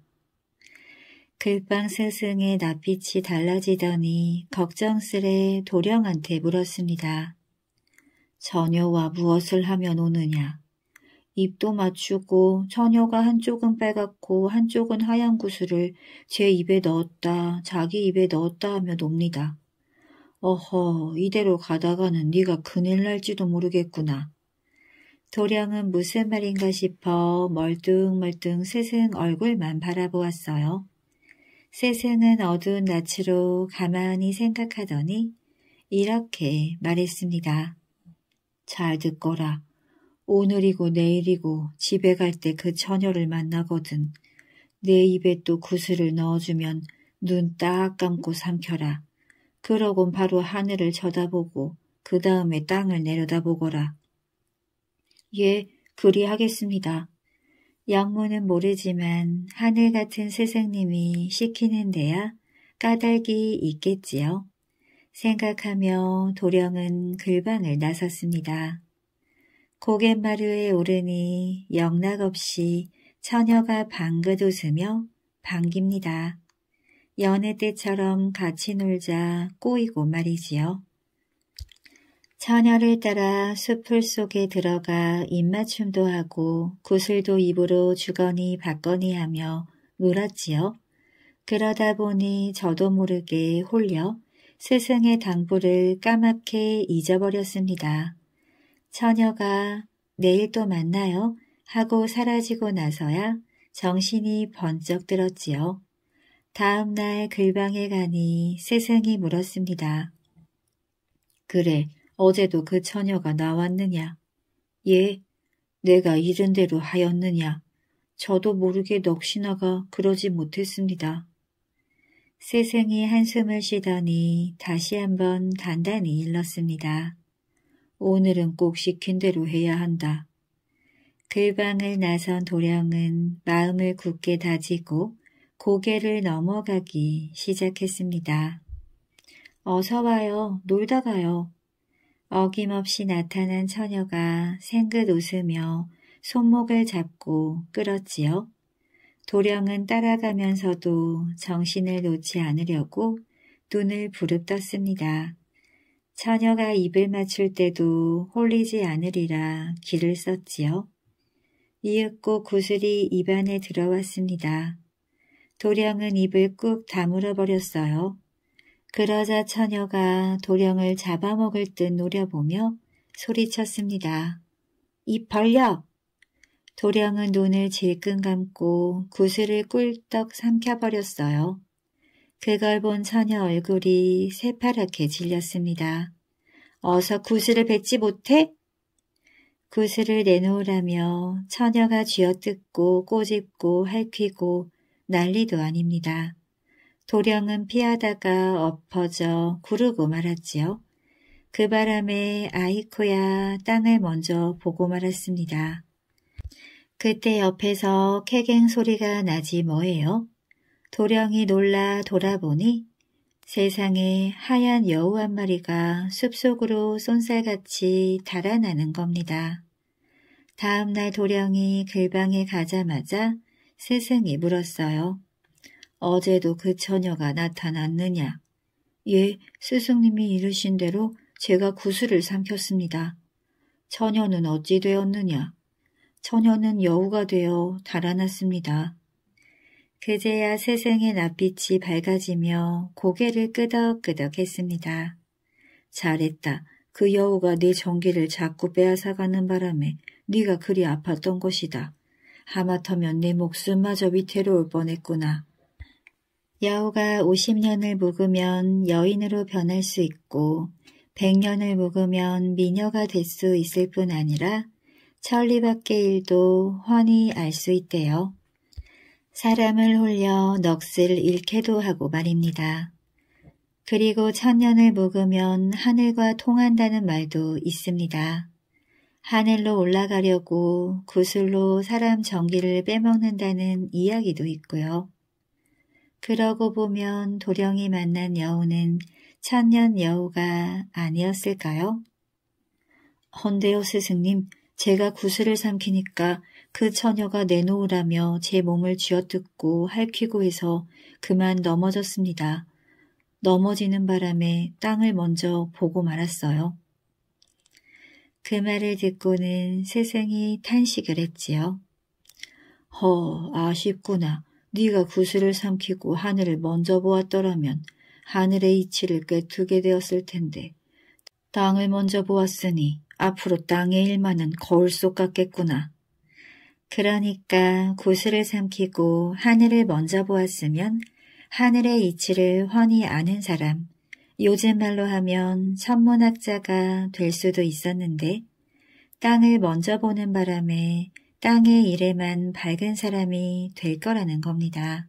글방 스승의 낯빛이 달라지더니 걱정스레 도령한테 물었습니다. 처녀와 무엇을 하면 오느냐. 입도 맞추고 처녀가 한쪽은 빨갛고 한쪽은 하얀 구슬을 제 입에 넣었다 자기 입에 넣었다 하며 놉니다. 어허 이대로 가다가는 네가 그일 날지도 모르겠구나. 도량은 무슨 말인가 싶어 멀뚱멀뚱 세생 얼굴만 바라보았어요. 세생은 어두운 낯으로 가만히 생각하더니 이렇게 말했습니다. 잘 듣거라. 오늘이고 내일이고 집에 갈 때 그 처녀를 만나거든. 내 입에 또 구슬을 넣어주면 눈 딱 감고 삼켜라. 그러곤 바로 하늘을 쳐다보고 그 다음에 땅을 내려다보거라. 예, 그리하겠습니다. 양문는 모르지만 하늘 같은 세생님이 시키는 데야 까닭이 있겠지요. 생각하며 도령은 글방을 나섰습니다. 고갯마루에 오르니 영락없이 처녀가 방긋 웃으며 반깁니다. 연애 때처럼 같이 놀자 꼬이고 말이지요. 처녀를 따라 숲풀 속에 들어가 입맞춤도 하고 구슬도 입으로 주거니 받거니 하며 놀었지요 그러다 보니 저도 모르게 홀려 세상의 당부를 까맣게 잊어버렸습니다. 처녀가 내일 또 만나요 하고 사라지고 나서야 정신이 번쩍 들었지요. 다음 날 글방에 가니 세상이 물었습니다. 그래, 어제도 그 처녀가 나왔느냐? 예, 내가 이른 대로 하였느냐? 저도 모르게 넋이 나가 그러지 못했습니다. 스승이 한숨을 쉬더니 다시 한번 단단히 일렀습니다. 오늘은 꼭 시킨 대로 해야 한다. 글방을 그 나선 도령은 마음을 굳게 다지고 고개를 넘어가기 시작했습니다. 어서 와요. 놀다 가요. 어김없이 나타난 처녀가 생긋 웃으며 손목을 잡고 끌었지요. 도령은 따라가면서도 정신을 놓지 않으려고 눈을 부릅떴습니다. 처녀가 입을 맞출 때도 홀리지 않으리라 길을 썼지요. 이윽고 구슬이 입안에 들어왔습니다. 도령은 입을 꾹 다물어 버렸어요. 그러자 처녀가 도령을 잡아먹을 듯 노려보며 소리쳤습니다. 입 벌려! 도령은 눈을 질끈 감고 구슬을 꿀떡 삼켜버렸어요. 그걸 본 처녀 얼굴이 새파랗게 질렸습니다. 어서 구슬을 뱉지 못해? 구슬을 내놓으라며 처녀가 쥐어뜯고 꼬집고 할퀴고 난리도 아닙니다. 도령은 피하다가 엎어져 구르고 말았지요. 그 바람에 아이코야 땅을 먼저 보고 말았습니다. 그때 옆에서 캐갱 소리가 나지 뭐예요. 도령이 놀라 돌아보니 세상에 하얀 여우 한 마리가 숲속으로 쏜살같이 달아나는 겁니다. 다음날 도령이 글방에 가자마자 스승이 물었어요. 어제도 그 처녀가 나타났느냐? 예, 스승님이 이르신 대로 제가 구슬을 삼켰습니다. 처녀는 어찌 되었느냐? 처녀는 여우가 되어 달아났습니다. 그제야 세상의 낯빛이 밝아지며 고개를 끄덕끄덕 했습니다. 잘했다. 그 여우가 네 전기를 자꾸 빼앗아가는 바람에 네가 그리 아팠던 것이다. 하마터면 네 목숨마저 위태로울 뻔했구나. 여우가 50년을 묵으면 여인으로 변할 수 있고 100년을 묵으면 미녀가 될 수 있을 뿐 아니라 천리밖의 일도 훤히 알 수 있대요. 사람을 홀려 넋을 잃게도 하고 말입니다. 그리고 천년을 묵으면 하늘과 통한다는 말도 있습니다. 하늘로 올라가려고 구슬로 사람 정기를 빼먹는다는 이야기도 있고요. 그러고 보면 도령이 만난 여우는 천년 여우가 아니었을까요? 헌데요 스승님, 제가 구슬을 삼키니까 그 처녀가 내놓으라며 제 몸을 쥐어뜯고 할퀴고 해서 그만 넘어졌습니다. 넘어지는 바람에 땅을 먼저 보고 말았어요. 그 말을 듣고는 세상이 탄식을 했지요. 허, 아쉽구나. 네가 구슬을 삼키고 하늘을 먼저 보았더라면 하늘의 이치를 꿰두게 되었을 텐데. 땅을 먼저 보았으니 앞으로 땅의 일만은 거울 속 같겠구나. 그러니까 구슬을 삼키고 하늘을 먼저 보았으면 하늘의 이치를 훤히 아는 사람, 요즘 말로 하면 천문학자가 될 수도 있었는데 땅을 먼저 보는 바람에 땅의 일에만 밝은 사람이 될 거라는 겁니다.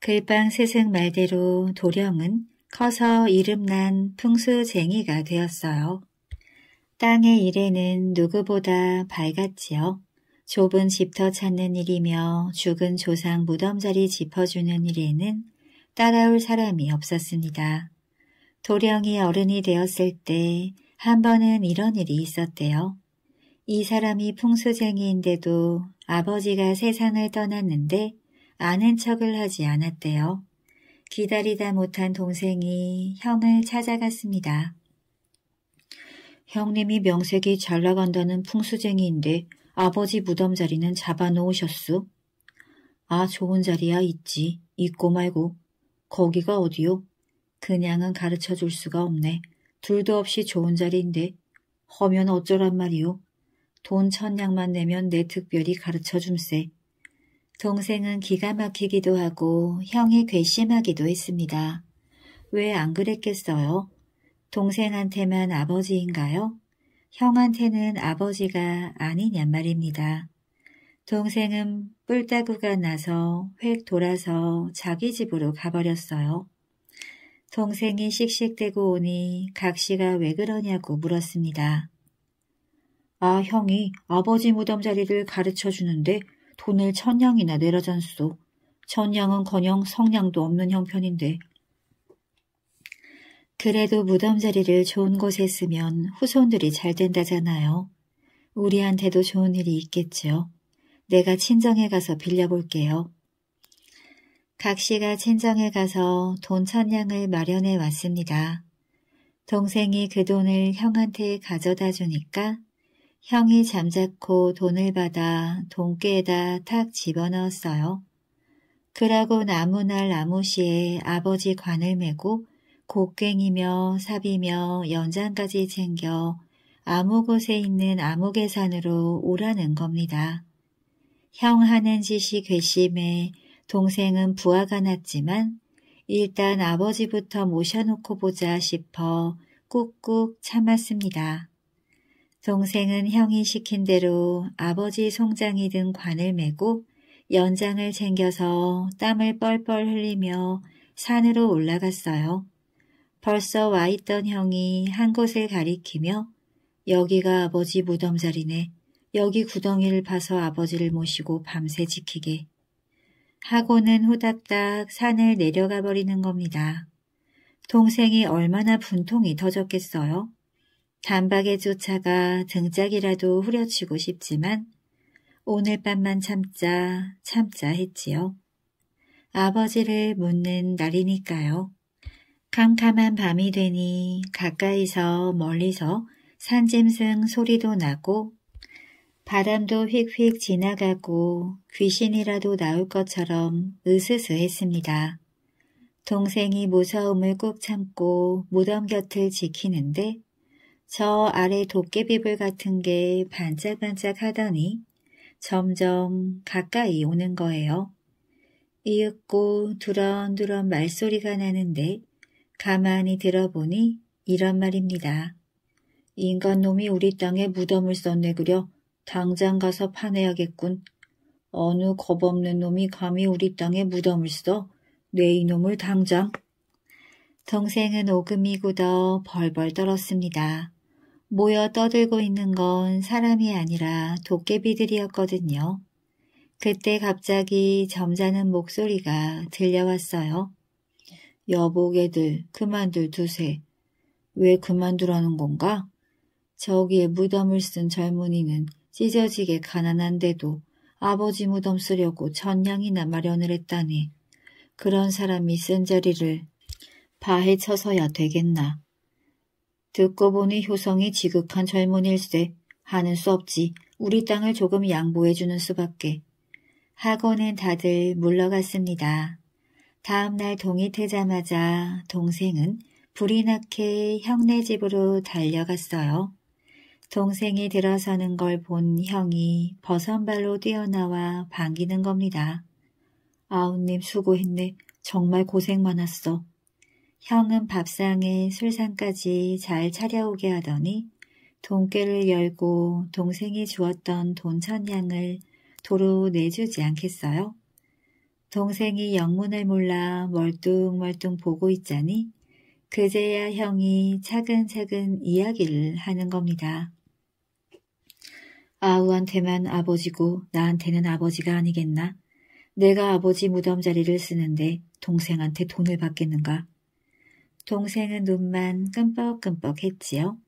글방 그 스승 말대로 도령은 커서 이름난 풍수쟁이가 되었어요. 땅의 일에는 누구보다 밝았지요. 좁은 집터 찾는 일이며 죽은 조상 무덤자리 짚어주는 일에는 따라올 사람이 없었습니다. 도령이 어른이 되었을 때 한 번은 이런 일이 있었대요. 이 사람이 풍수쟁이인데도 아버지가 세상을 떠났는데 아는 척을 하지 않았대요. 기다리다 못한 동생이 형을 찾아갔습니다. 형님이 명색이 잘 나간다는 풍수쟁이인데 아버지 무덤 자리는 잡아놓으셨수? 아 좋은 자리야 있지. 있고 말고. 거기가 어디요? 그냥은 가르쳐 줄 수가 없네. 둘도 없이 좋은 자리인데. 허면 어쩌란 말이오돈 천냥만 내면 내 특별히 가르쳐 줌세. 동생은 기가 막히기도 하고 형이 괘씸하기도 했습니다. 왜 안 그랬겠어요? 동생한테만 아버지인가요? 형한테는 아버지가 아니냔 말입니다. 동생은 뿔따구가 나서 획 돌아서 자기 집으로 가버렸어요. 동생이 씩씩대고 오니 각시가왜 그러냐고 물었습니다. 아 형이 아버지 무덤 자리를 가르쳐 주는데 돈을 천냥이나 내려잔소. 천냥은커녕 성냥도 없는 형편인데 그래도 무덤자리를 좋은 곳에 쓰면 후손들이 잘 된다잖아요. 우리한테도 좋은 일이 있겠지요. 내가 친정에 가서 빌려볼게요. 각 씨가 친정에 가서 돈 천냥을 마련해 왔습니다. 동생이 그 돈을 형한테 가져다 주니까 형이 잠자코 돈을 받아 돈깨에다 탁 집어넣었어요. 그러고 나무날 아무 시에 아버지 관을 메고 곡괭이며 삽이며 연장까지 챙겨 아무 곳에 있는 암흑의 산으로 오라는 겁니다. 형 하는 짓이 괘씸해 동생은 부하가 났지만 일단 아버지부터 모셔놓고 보자 싶어 꾹꾹 참았습니다. 동생은 형이 시킨 대로 아버지 송장이 든 관을 메고 연장을 챙겨서 땀을 뻘뻘 흘리며 산으로 올라갔어요. 벌써 와 있던 형이 한 곳을 가리키며 여기가 아버지 무덤 자리네. 여기 구덩이를 파서 아버지를 모시고 밤새 지키게. 하고는 후닥닥 산을 내려가 버리는 겁니다. 동생이 얼마나 분통이 터졌겠어요. 단박에 쫓아가 등짝이라도 후려치고 싶지만 오늘 밤만 참자 참자 했지요. 아버지를 묻는 날이니까요. 캄캄한 밤이 되니 가까이서 멀리서 산짐승 소리도 나고 바람도 휙휙 지나가고 귀신이라도 나올 것처럼 으스스했습니다. 동생이 무서움을 꾹 참고 무덤 곁을 지키는데 저 아래 도깨비불 같은 게 반짝반짝 하더니 점점 가까이 오는 거예요. 이윽고 두런두런 말소리가 나는데 가만히 들어보니 이런 말입니다. 인간놈이 우리 땅에 무덤을 썼네 그려 당장 가서 파내야겠군. 어느 겁없는 놈이 감히 우리 땅에 무덤을 써? 뇌 이놈을 당장. 동생은 오금이 굳어 벌벌 떨었습니다. 모여 떠들고 있는 건 사람이 아니라 도깨비들이었거든요. 그때 갑자기 점잖은 목소리가 들려왔어요. 여보게들 그만둘 두세. 왜 그만두라는 건가? 저기에 무덤을 쓴 젊은이는 찢어지게 가난한데도 아버지 무덤 쓰려고 천냥이나 마련을 했다니. 그런 사람이 쓴 자리를 파헤쳐서야 되겠나. 듣고 보니 효성이 지극한 젊은일세 하는 수 없지 우리 땅을 조금 양보해주는 수밖에. 학원엔 다들 물러갔습니다. 다음 날 동이 트자마자 동생은 불이 나게 형네 집으로 달려갔어요. 동생이 들어서는 걸 본 형이 버선발로 뛰어나와 반기는 겁니다. 아우님 수고했네. 정말 고생 많았어. 형은 밥상에 술상까지 잘 차려오게 하더니 돈깨를 열고 동생이 주었던 돈천냥을 도로 내주지 않겠어요? 동생이 영문을 몰라 멀뚱멀뚱 보고 있자니 그제야 형이 차근차근 이야기를 하는 겁니다. 아우한테만 아버지고 나한테는 아버지가 아니겠나? 내가 아버지 무덤 자리를 쓰는데 동생한테 돈을 받겠는가? 동생은 눈만 끔뻑끔뻑 했지요.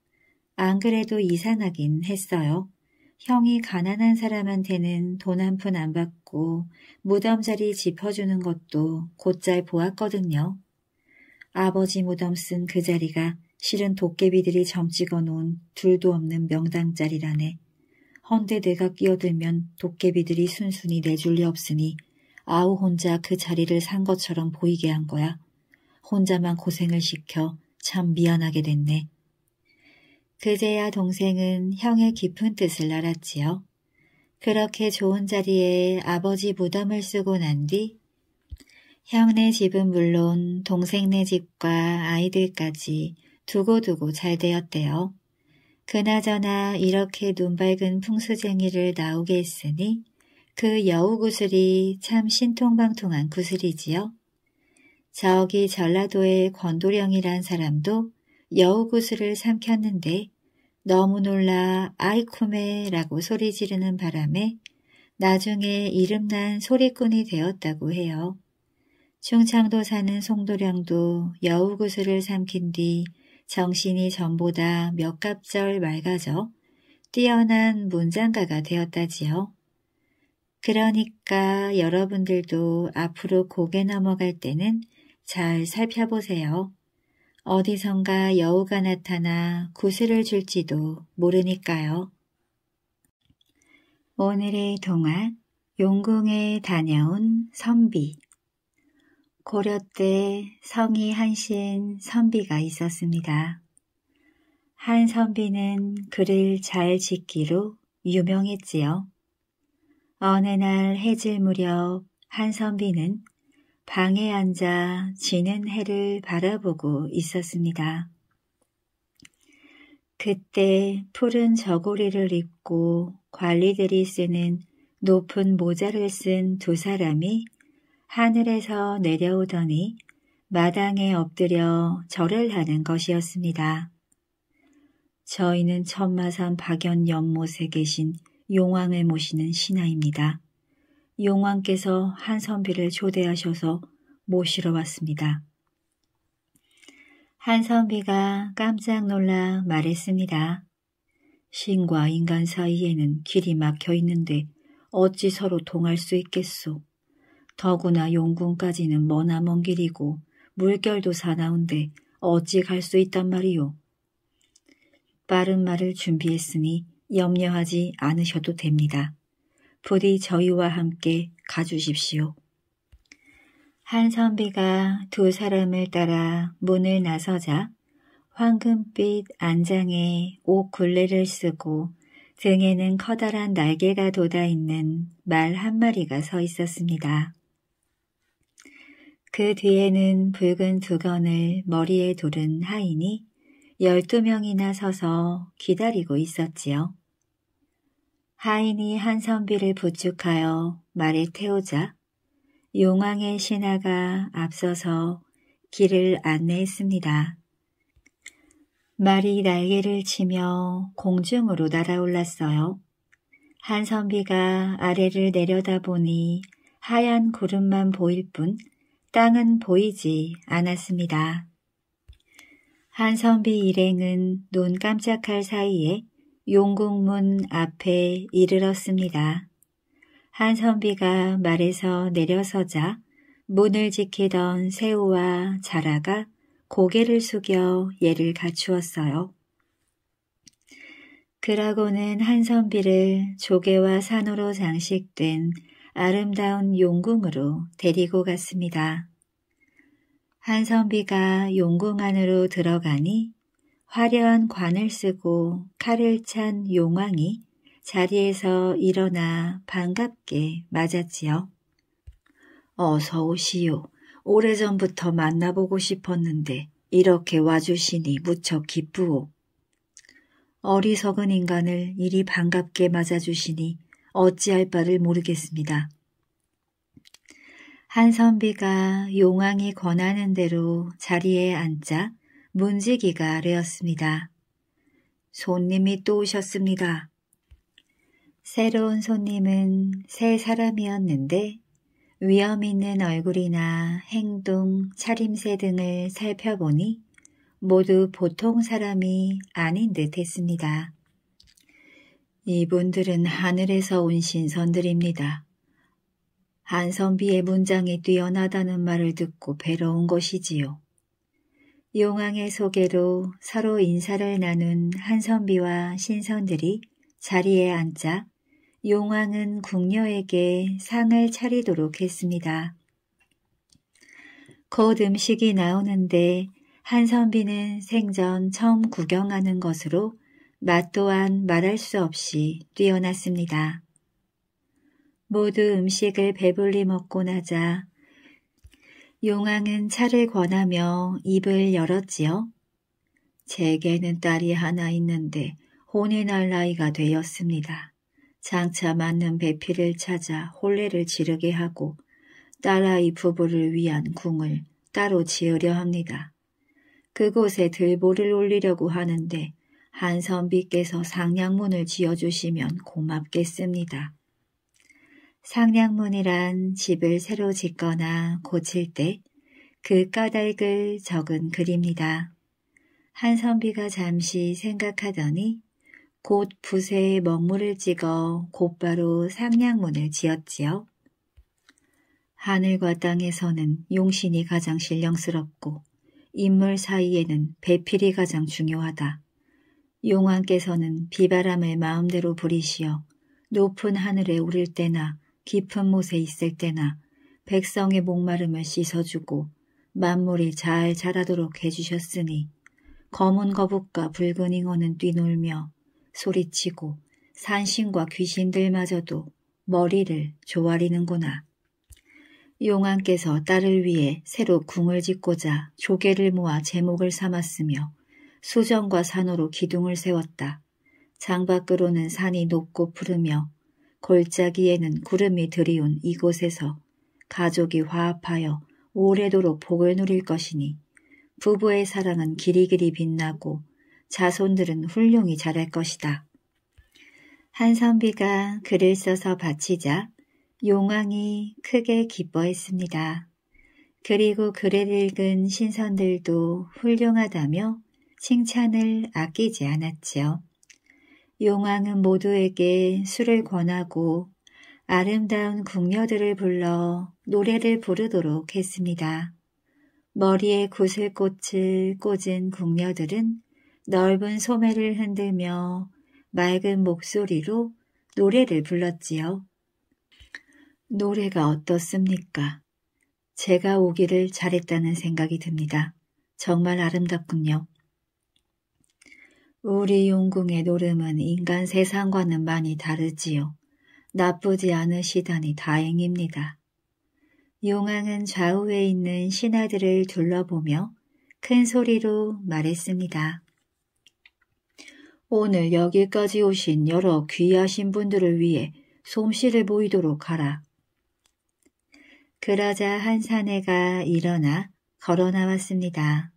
안 그래도 이산하긴 했어요. 형이 가난한 사람한테는 돈 한 푼 안 받고 무덤자리 짚어주는 것도 곧잘 보았거든요. 아버지 무덤 쓴 그 자리가 실은 도깨비들이 점찍어 놓은 둘도 없는 명당자리라네. 헌데 내가 끼어들면 도깨비들이 순순히 내줄 리 없으니 아우 혼자 그 자리를 산 것처럼 보이게 한 거야. 혼자만 고생을 시켜 참 미안하게 됐네. 그제야 동생은 형의 깊은 뜻을 알았지요. 그렇게 좋은 자리에 아버지 무덤을 쓰고 난 뒤 형네 집은 물론 동생네 집과 아이들까지 두고두고 잘 되었대요. 그나저나 이렇게 눈밝은 풍수쟁이를 나오게 했으니 그 여우 구슬이 참 신통방통한 구슬이지요. 저기 전라도의 권도령이란 사람도 여우구슬을 삼켰는데 너무 놀라 아이쿠메라고 소리 지르는 바람에 나중에 이름난 소리꾼이 되었다고 해요. 충창도 사는 송도령도 여우구슬을 삼킨 뒤 정신이 전보다 몇 갑절 맑아져 뛰어난 문장가가 되었다지요. 그러니까 여러분들도 앞으로 고개 넘어갈 때는 잘 살펴보세요. 어디선가 여우가 나타나 구슬을 줄지도 모르니까요. 오늘의 동화 용궁에 다녀온 선비 고려 때 성이 한신 선비가 있었습니다. 한 선비는 그를 잘 짓기로 유명했지요. 어느 날 해질 무렵 한 선비는 방에 앉아 지는 해를 바라보고 있었습니다. 그때 푸른 저고리를 입고 관리들이 쓰는 높은 모자를 쓴 두 사람이 하늘에서 내려오더니 마당에 엎드려 절을 하는 것이었습니다. 저희는 천마산 박연 연못에 계신 용왕을 모시는 신하입니다. 용왕께서 한 선비를 초대하셔서 모시러 왔습니다. 한 선비가 깜짝 놀라 말했습니다. 신과 인간 사이에는 길이 막혀 있는데 어찌 서로 동할 수 있겠소. 더구나 용궁까지는 머나 먼 길이고 물결도 사나운데 어찌 갈 수 있단 말이오. 빠른 말을 준비했으니 염려하지 않으셔도 됩니다. 부디 저희와 함께 가주십시오. 한 선비가 두 사람을 따라 문을 나서자 황금빛 안장에 옷 굴레를 쓰고 등에는 커다란 날개가 돋아있는 말 한 마리가 서 있었습니다. 그 뒤에는 붉은 두건을 머리에 두른 하인이 1 2 명이나 서서 기다리고 있었지요. 하인이 한 선비를 부축하여 말을 태우자 용왕의 신하가 앞서서 길을 안내했습니다. 말이 날개를 치며 공중으로 날아올랐어요. 한 선비가 아래를 내려다보니 하얀 구름만 보일 뿐 땅은 보이지 않았습니다. 한 선비 일행은 눈 깜짝할 사이에 용궁문 앞에 이르렀습니다. 한 선비가 말에서 내려서자 문을 지키던 새우와 자라가 고개를 숙여 예를 갖추었어요. 그라고는 한 선비를 조개와 산으로 장식된 아름다운 용궁으로 데리고 갔습니다. 한 선비가 용궁 안으로 들어가니 화려한 관을 쓰고 칼을 찬 용왕이 자리에서 일어나 반갑게 맞았지요. 어서 오시오. 오래전부터 만나보고 싶었는데 이렇게 와주시니 무척 기쁘오. 어리석은 인간을 이리 반갑게 맞아주시니 어찌할 바를 모르겠습니다. 한선비가 용왕이 권하는 대로 자리에 앉자 문지기가 되었습니다. 손님이 또 오셨습니다. 새로운 손님은 세 사람이었는데 위험 있는 얼굴이나 행동, 차림새 등을 살펴보니 모두 보통 사람이 아닌 듯 했습니다. 이분들은 하늘에서 온 신선들입니다. 한선비의 문장이 뛰어나다는 말을 듣고 배러 온 것이지요. 용왕의 소개로 서로 인사를 나눈 한선비와 신선들이 자리에 앉자 용왕은 궁녀에게 상을 차리도록 했습니다. 곧 음식이 나오는데 한선비는 생전 처음 구경하는 것으로 맛 또한 말할 수 없이 뛰어났습니다. 모두 음식을 배불리 먹고 나자 용왕은 차를 권하며 입을 열었지요. 제게는 딸이 하나 있는데 혼이 날 나이가 되었습니다. 장차 맞는 배필을 찾아 혼례를 지르게 하고 딸아이 부부를 위한 궁을 따로 지으려 합니다. 그곳에 들보를 올리려고 하는데 한 선비께서 상양문을 지어주시면 고맙겠습니다. 상량문이란 집을 새로 짓거나 고칠 때 그 까닭을 적은 글입니다. 한선비가 잠시 생각하더니 곧 붓에 먹물을 찍어 곧바로 상량문을 지었지요. 하늘과 땅에서는 용신이 가장 신령스럽고 인물 사이에는 배필이 가장 중요하다. 용왕께서는 비바람을 마음대로 부리시어 높은 하늘에 오를 때나 깊은 못에 있을 때나 백성의 목마름을 씻어주고 만물이 잘 자라도록 해주셨으니 검은 거북과 붉은 잉어는 뛰놀며 소리치고 산신과 귀신들마저도 머리를 조아리는구나. 용왕께서 딸을 위해 새로 궁을 짓고자 조개를 모아 제목을 삼았으며 수정과 산으로 기둥을 세웠다. 장 밖으로는 산이 높고 푸르며 골짜기에는 구름이 들이온 이곳에서 가족이 화합하여 오래도록 복을 누릴 것이니 부부의 사랑은 길이길이 빛나고 자손들은 훌륭히 자랄 것이다. 한선비가 글을 써서 바치자 용왕이 크게 기뻐했습니다. 그리고 글을 읽은 신선들도 훌륭하다며 칭찬을 아끼지 않았지요. 용왕은 모두에게 술을 권하고 아름다운 궁녀들을 불러 노래를 부르도록 했습니다. 머리에 구슬꽃을 꽂은 궁녀들은 넓은 소매를 흔들며 맑은 목소리로 노래를 불렀지요. 노래가 어떻습니까? 제가 오기를 잘했다는 생각이 듭니다. 정말 아름답군요. 우리 용궁의 노름은 인간 세상과는 많이 다르지요. 나쁘지 않으시다니 다행입니다. 용왕은 좌우에 있는 신하들을 둘러보며 큰 소리로 말했습니다. 오늘 여기까지 오신 여러 귀하신 분들을 위해 솜씨를 보이도록 하라. 그러자 한 사내가 일어나 걸어 나왔습니다.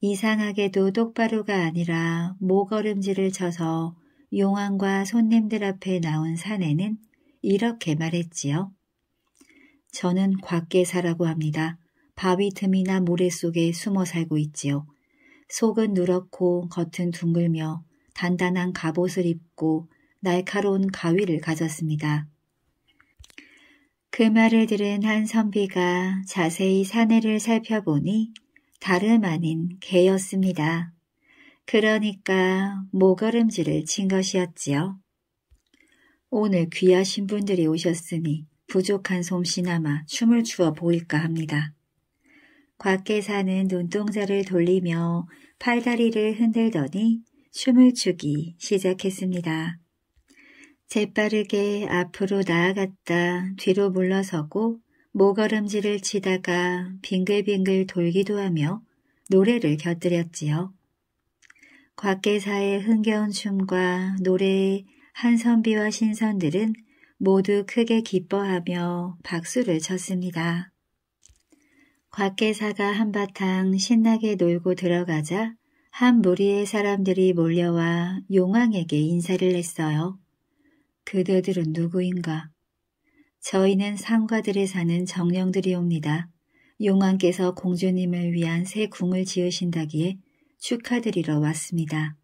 이상하게도 똑바로가 아니라 목걸음질을 쳐서 용왕과 손님들 앞에 나온 사내는 이렇게 말했지요. 저는 곽계사라고 합니다. 바위 틈이나 모래 속에 숨어 살고 있지요. 속은 누렇고 겉은 둥글며 단단한 갑옷을 입고 날카로운 가위를 가졌습니다. 그 말을 들은 한 선비가 자세히 사내를 살펴보니 다름 아닌 개였습니다. 그러니까 모걸음질을 친 것이었지요. 오늘 귀하신 분들이 오셨으니 부족한 솜씨나마 춤을 추어 보일까 합니다. 곽계사는 눈동자를 돌리며 팔다리를 흔들더니 춤을 추기 시작했습니다. 재빠르게 앞으로 나아갔다 뒤로 물러서고 모걸음질을 치다가 빙글빙글 돌기도 하며 노래를 곁들였지요. 곽계사의 흥겨운 춤과 노래의 한선비와 신선들은 모두 크게 기뻐하며 박수를 쳤습니다. 곽계사가 한바탕 신나게 놀고 들어가자 한 무리의 사람들이 몰려와 용왕에게 인사를 했어요. 그대들은 누구인가? 저희는 상가들에 사는 정령들이옵니다. 용왕께서 공주님을 위한 새 궁을 지으신다기에 축하드리러 왔습니다.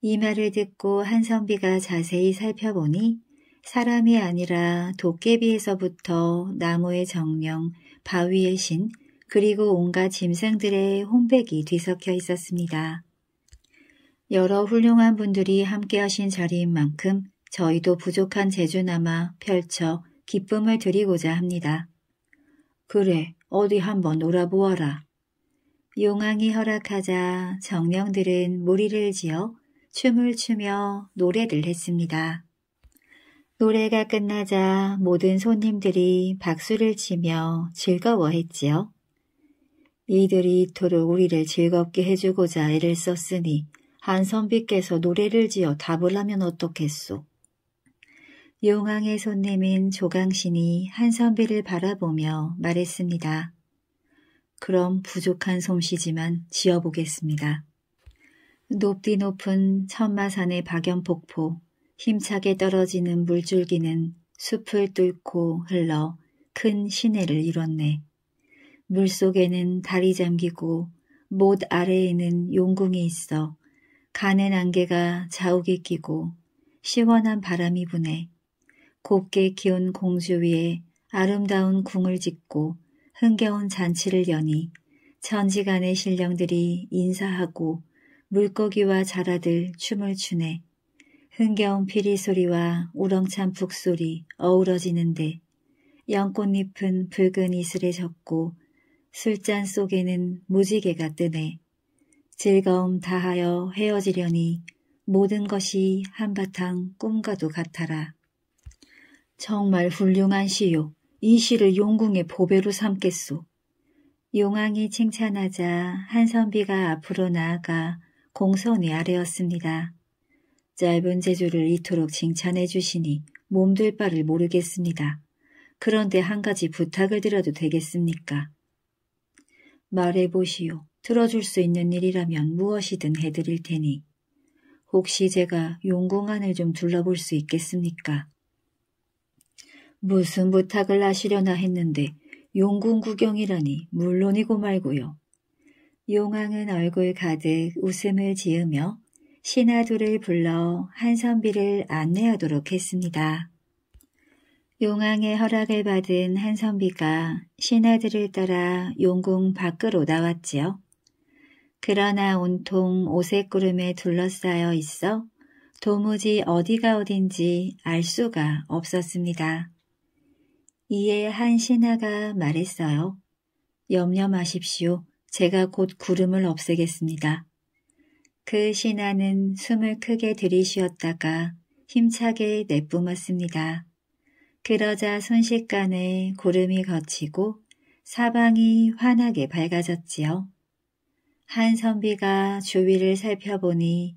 이 말을 듣고 한성비가 자세히 살펴보니 사람이 아니라 도깨비에서부터 나무의 정령, 바위의 신, 그리고 온갖 짐승들의 혼백이 뒤섞여 있었습니다. 여러 훌륭한 분들이 함께 하신 자리인 만큼 저희도 부족한 재주나마 펼쳐 기쁨을 드리고자 합니다. 그래, 어디 한번 놀아보아라. 용왕이 허락하자 정령들은 무리를 지어 춤을 추며 노래를 했습니다. 노래가 끝나자 모든 손님들이 박수를 치며 즐거워했지요. 이들이 이토록 우리를 즐겁게 해주고자 애를 썼으니 한선비께서 노래를 지어 답을 하면 어떻겠소. 용왕의 손 내민 조강신이 한선비를 바라보며 말했습니다. 그럼 부족한 솜씨지만 지어보겠습니다. 높디 높은 천마산의 박연폭포, 힘차게 떨어지는 물줄기는 숲을 뚫고 흘러 큰 시내를 이뤘네. 물속에는 달이 잠기고 못 아래에는 용궁이 있어 가는 안개가 자욱이 끼고 시원한 바람이 부네. 곱게 기운 공주 위에 아름다운 궁을 짓고 흥겨운 잔치를 여니 천지간의 신령들이 인사하고 물고기와 자라들 춤을 추네. 흥겨운 피리 소리와 우렁찬 북소리 어우러지는데 연꽃잎은 붉은 이슬에 젖고 술잔 속에는 무지개가 뜨네. 즐거움 다하여 헤어지려니 모든 것이 한바탕 꿈과도 같아라. 정말 훌륭한 시요. 이 시를 용궁의 보배로 삼겠소. 용왕이 칭찬하자 한선비가 앞으로 나아가 공손히 아래었습니다. 짧은 제주를 이토록 칭찬해 주시니 몸둘 바를 모르겠습니다. 그런데 한 가지 부탁을 드려도 되겠습니까? 말해보시오. 들어줄 수 있는 일이라면 무엇이든 해드릴 테니. 혹시 제가 용궁안을 좀 둘러볼 수 있겠습니까? 무슨 부탁을 하시려나 했는데 용궁 구경이라니 물론이고 말고요. 용왕은 얼굴 가득 웃음을 지으며 신하둘을 불러 한선비를 안내하도록 했습니다. 용왕의 허락을 받은 한선비가 신하들을 따라 용궁 밖으로 나왔지요. 그러나 온통 오색 구름에 둘러싸여 있어 도무지 어디가 어딘지 알 수가 없었습니다. 이에 한 신하가 말했어요. 염려 마십시오. 제가 곧 구름을 없애겠습니다. 그 신하는 숨을 크게 들이쉬었다가 힘차게 내뿜었습니다. 그러자 순식간에 구름이 걷히고 사방이 환하게 밝아졌지요. 한 선비가 주위를 살펴보니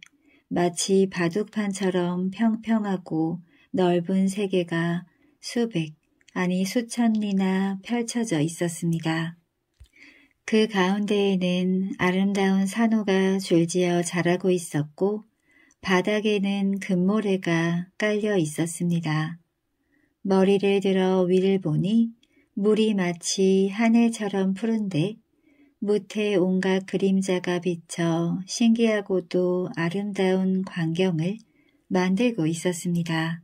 마치 바둑판처럼 평평하고 넓은 세계가 수백, 아니 수천 리나 펼쳐져 있었습니다. 그 가운데에는 아름다운 산호가 줄지어 자라고 있었고 바닥에는 금모래가 깔려 있었습니다. 머리를 들어 위를 보니 물이 마치 하늘처럼 푸른데 무태 온갖 그림자가 비쳐 신기하고도 아름다운 광경을 만들고 있었습니다.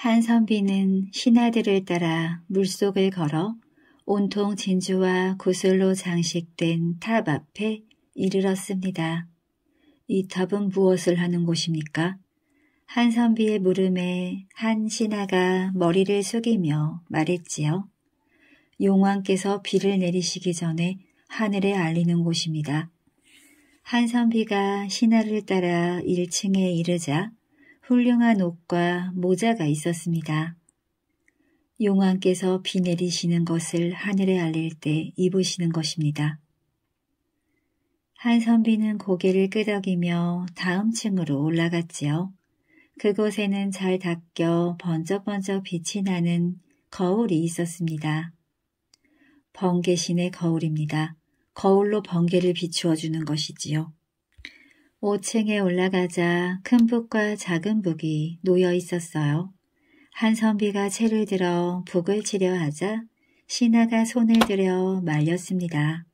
한 선비는 신하들을 따라 물속을 걸어 온통 진주와 구슬로 장식된 탑 앞에 이르렀습니다. 이 탑은 무엇을 하는 곳입니까? 한 선비의 물음에 한 신하가 머리를 숙이며 말했지요. 용왕께서 비를 내리시기 전에 하늘에 알리는 곳입니다. 한 선비가 신하를 따라 1층에 이르자 훌륭한 옷과 모자가 있었습니다. 용왕께서 비 내리시는 것을 하늘에 알릴 때 입으시는 것입니다. 한 선비는 고개를 끄덕이며 다음 층으로 올라갔지요. 그곳에는 잘 닦여 번쩍번쩍 빛이 나는 거울이 있었습니다. 번개신의 거울입니다. 거울로 번개를 비추어 주는 것이지요. 5층에 올라가자 큰 북과 작은 북이 놓여 있었어요. 한 선비가 채를 들어 북을 치려 하자 신하가 손을 들여 말렸습니다.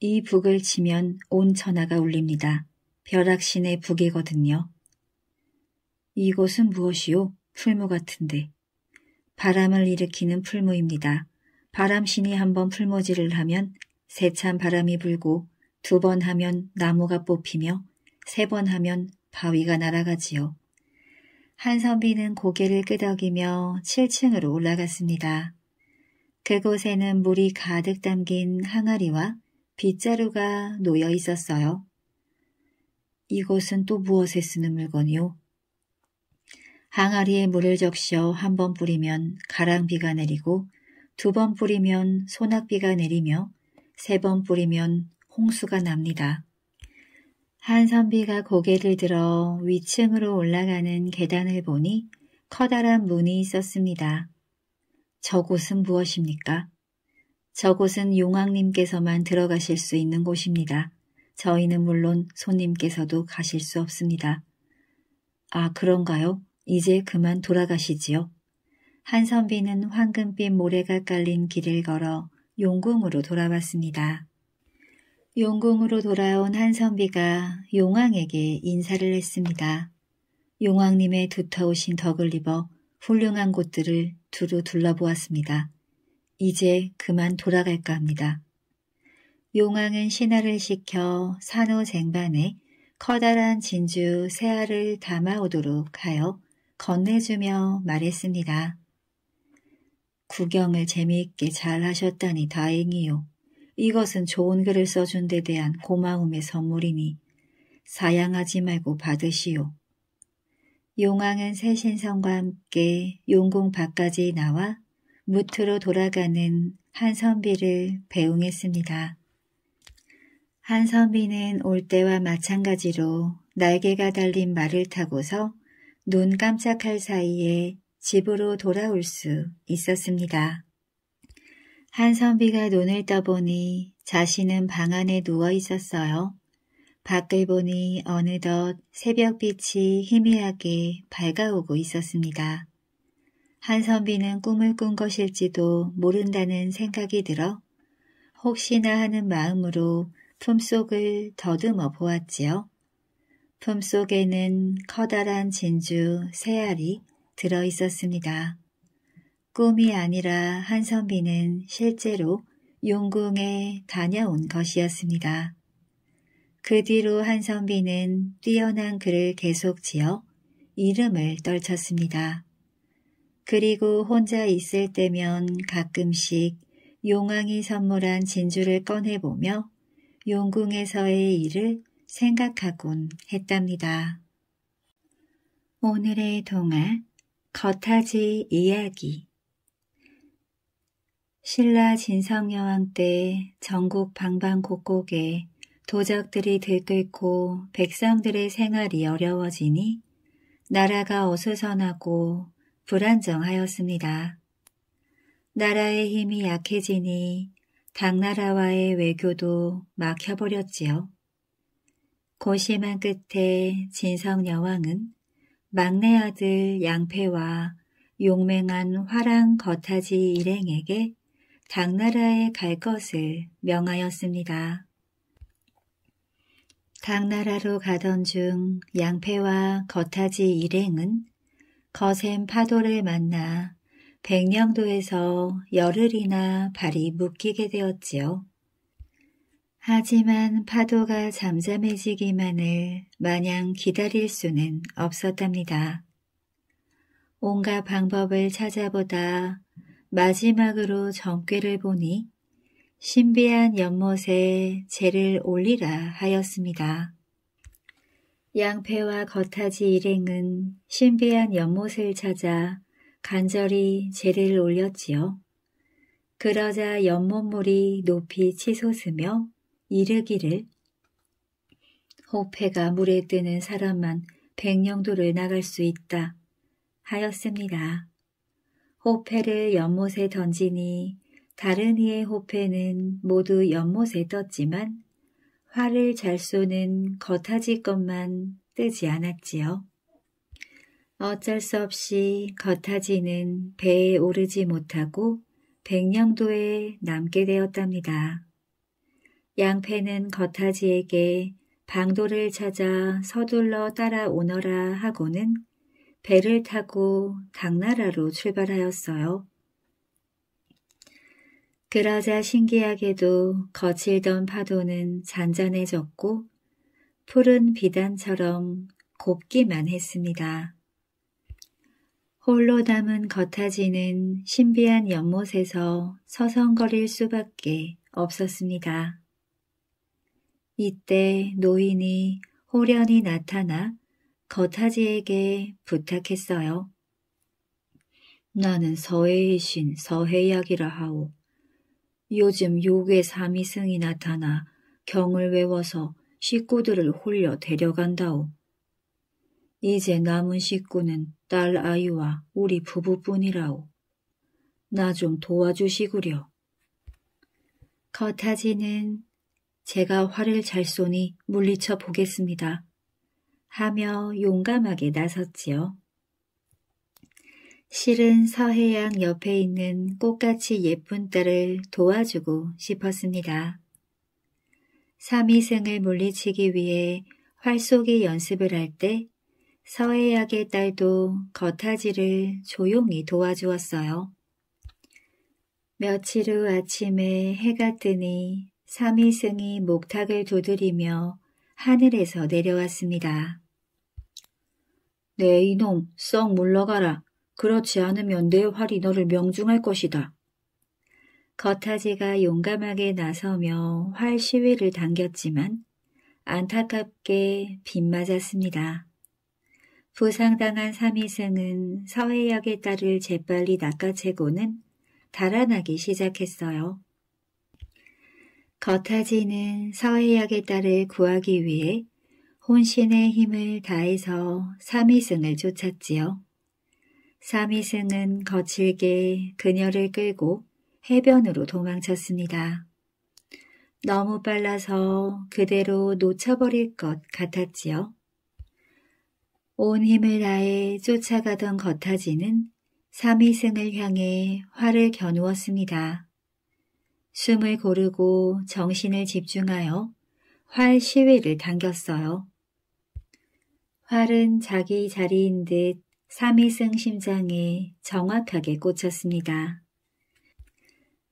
이 북을 치면 온 천하가 울립니다. 벼락신의 북이거든요. 이곳은 무엇이요? 풀무 같은데. 바람을 일으키는 풀무입니다. 바람신이 한번 풀모질을 하면 세찬 바람이 불고 두 번 하면 나무가 뽑히며 세번 하면 바위가 날아가지요. 한선비는 고개를 끄덕이며 7층으로 올라갔습니다. 그곳에는 물이 가득 담긴 항아리와 빗자루가 놓여 있었어요. 이것은 또 무엇에 쓰는 물건이요? 항아리에 물을 적셔 한 번 뿌리면 가랑비가 내리고 두 번 뿌리면 소낙비가 내리며 세 번 뿌리면 홍수가 납니다. 한 선비가 고개를 들어 위층으로 올라가는 계단을 보니 커다란 문이 있었습니다. 저곳은 무엇입니까? 저곳은 용왕님께서만 들어가실 수 있는 곳입니다. 저희는 물론 손님께서도 가실 수 없습니다. 아 그런가요? 이제 그만 돌아가시지요. 한 선비는 황금빛 모래가 깔린 길을 걸어 용궁으로 돌아왔습니다. 용궁으로 돌아온 한선비가 용왕에게 인사를 했습니다. 용왕님의 두터우신 덕을 입어 훌륭한 곳들을 두루 둘러보았습니다. 이제 그만 돌아갈까 합니다. 용왕은 신하를 시켜 산호쟁반에 커다란 진주 새 알을 담아오도록 하여 건네주며 말했습니다. 구경을 재미있게 잘 하셨다니 다행이요. 이것은 좋은 글을 써준 데 대한 고마움의 선물이니 사양하지 말고 받으시오. 용왕은 새 신성과 함께 용궁 밖까지 나와 무트로 돌아가는 한선비를 배웅했습니다. 한선비는 올 때와 마찬가지로 날개가 달린 말을 타고서 눈 깜짝할 사이에 집으로 돌아올 수 있었습니다. 한선비가 눈을 떠보니 자신은 방 안에 누워 있었어요. 밖을 보니 어느덧 새벽빛이 희미하게 밝아오고 있었습니다. 한선비는 꿈을 꾼 것일지도 모른다는 생각이 들어 혹시나 하는 마음으로 품속을 더듬어 보았지요. 품속에는 커다란 진주 세 알이 들어 있었습니다. 꿈이 아니라 한선비는 실제로 용궁에 다녀온 것이었습니다. 그 뒤로 한선비는 뛰어난 글을 계속 지어 이름을 떨쳤습니다. 그리고 혼자 있을 때면 가끔씩 용왕이 선물한 진주를 꺼내보며 용궁에서의 일을 생각하곤 했답니다. 오늘의 동화 겉하지 이야기 신라 진성여왕 때 전국 방방곳곳에 도적들이 들끓고 백성들의 생활이 어려워지니 나라가 어수선하고 불안정하였습니다. 나라의 힘이 약해지니 당나라와의 외교도 막혀버렸지요. 고심한 끝에 진성여왕은 막내 아들 양패와 용맹한 화랑 거타지 일행에게 당나라에 갈 것을 명하였습니다. 당나라로 가던 중 양패와 거타지 일행은 거센 파도를 만나 백령도에서 열흘이나 발이 묶이게 되었지요. 하지만 파도가 잠잠해지기만을 마냥 기다릴 수는 없었답니다. 온갖 방법을 찾아보다 마지막으로 정궤를 보니 신비한 연못에 재를 올리라 하였습니다. 양패와 겉하지 일행은 신비한 연못을 찾아 간절히 재를 올렸지요. 그러자 연못물이 높이 치솟으며 이르기를 호패가 물에 뜨는 사람만 백령도를 나갈 수 있다 하였습니다. 호패를 연못에 던지니 다른 이의 호패는 모두 연못에 떴지만 활을 잘 쏘는 겉하지 것만 뜨지 않았지요. 어쩔 수 없이 겉하지는 배에 오르지 못하고 백령도에 남게 되었답니다. 양패는 겉하지에게 방도를 찾아 서둘러 따라오너라 하고는 배를 타고 당나라로 출발하였어요. 그러자 신기하게도 거칠던 파도는 잔잔해졌고 푸른 비단처럼 곱기만 했습니다. 홀로 담은 겉타지는 신비한 연못에서 서성거릴 수밖에 없었습니다. 이때 노인이 호련히 나타나 거타지에게 부탁했어요. 나는 서해의 신 서해약이라 하오. 요즘 요괴 삼이승이 나타나 경을 외워서 식구들을 홀려 데려간다오. 이제 남은 식구는 딸 아이와 우리 부부뿐이라오. 나 좀 도와주시구려. 거타지는 제가 활을 잘 쏘니 물리쳐 보겠습니다. 하며 용감하게 나섰지요. 실은 서해양 옆에 있는 꽃같이 예쁜 딸을 도와주고 싶었습니다. 삼이생을 물리치기 위해 활쏘기 연습을 할 때 서해약의 딸도 겉하지를 조용히 도와주었어요. 며칠 후 아침에 해가 뜨니 삼이승이 목탁을 두드리며 하늘에서 내려왔습니다. 네 이놈 썩 물러가라. 그렇지 않으면 내 활이 너를 명중할 것이다. 거타지가 용감하게 나서며 활 시위를 당겼지만 안타깝게 빗맞았습니다. 부상당한 삼이승은 서해역의 딸을 재빨리 낚아채고는 달아나기 시작했어요. 거타지는 서해역의 딸을 구하기 위해 혼신의 힘을 다해서 사미승을 쫓았지요. 사미승은 거칠게 그녀를 끌고 해변으로 도망쳤습니다. 너무 빨라서 그대로 놓쳐버릴 것 같았지요. 온 힘을 다해 쫓아가던 거타지는 사미승을 향해 활을 겨누었습니다. 숨을 고르고 정신을 집중하여 활 시위를 당겼어요. 활은 자기 자리인 듯삼위승 심장에 정확하게 꽂혔습니다.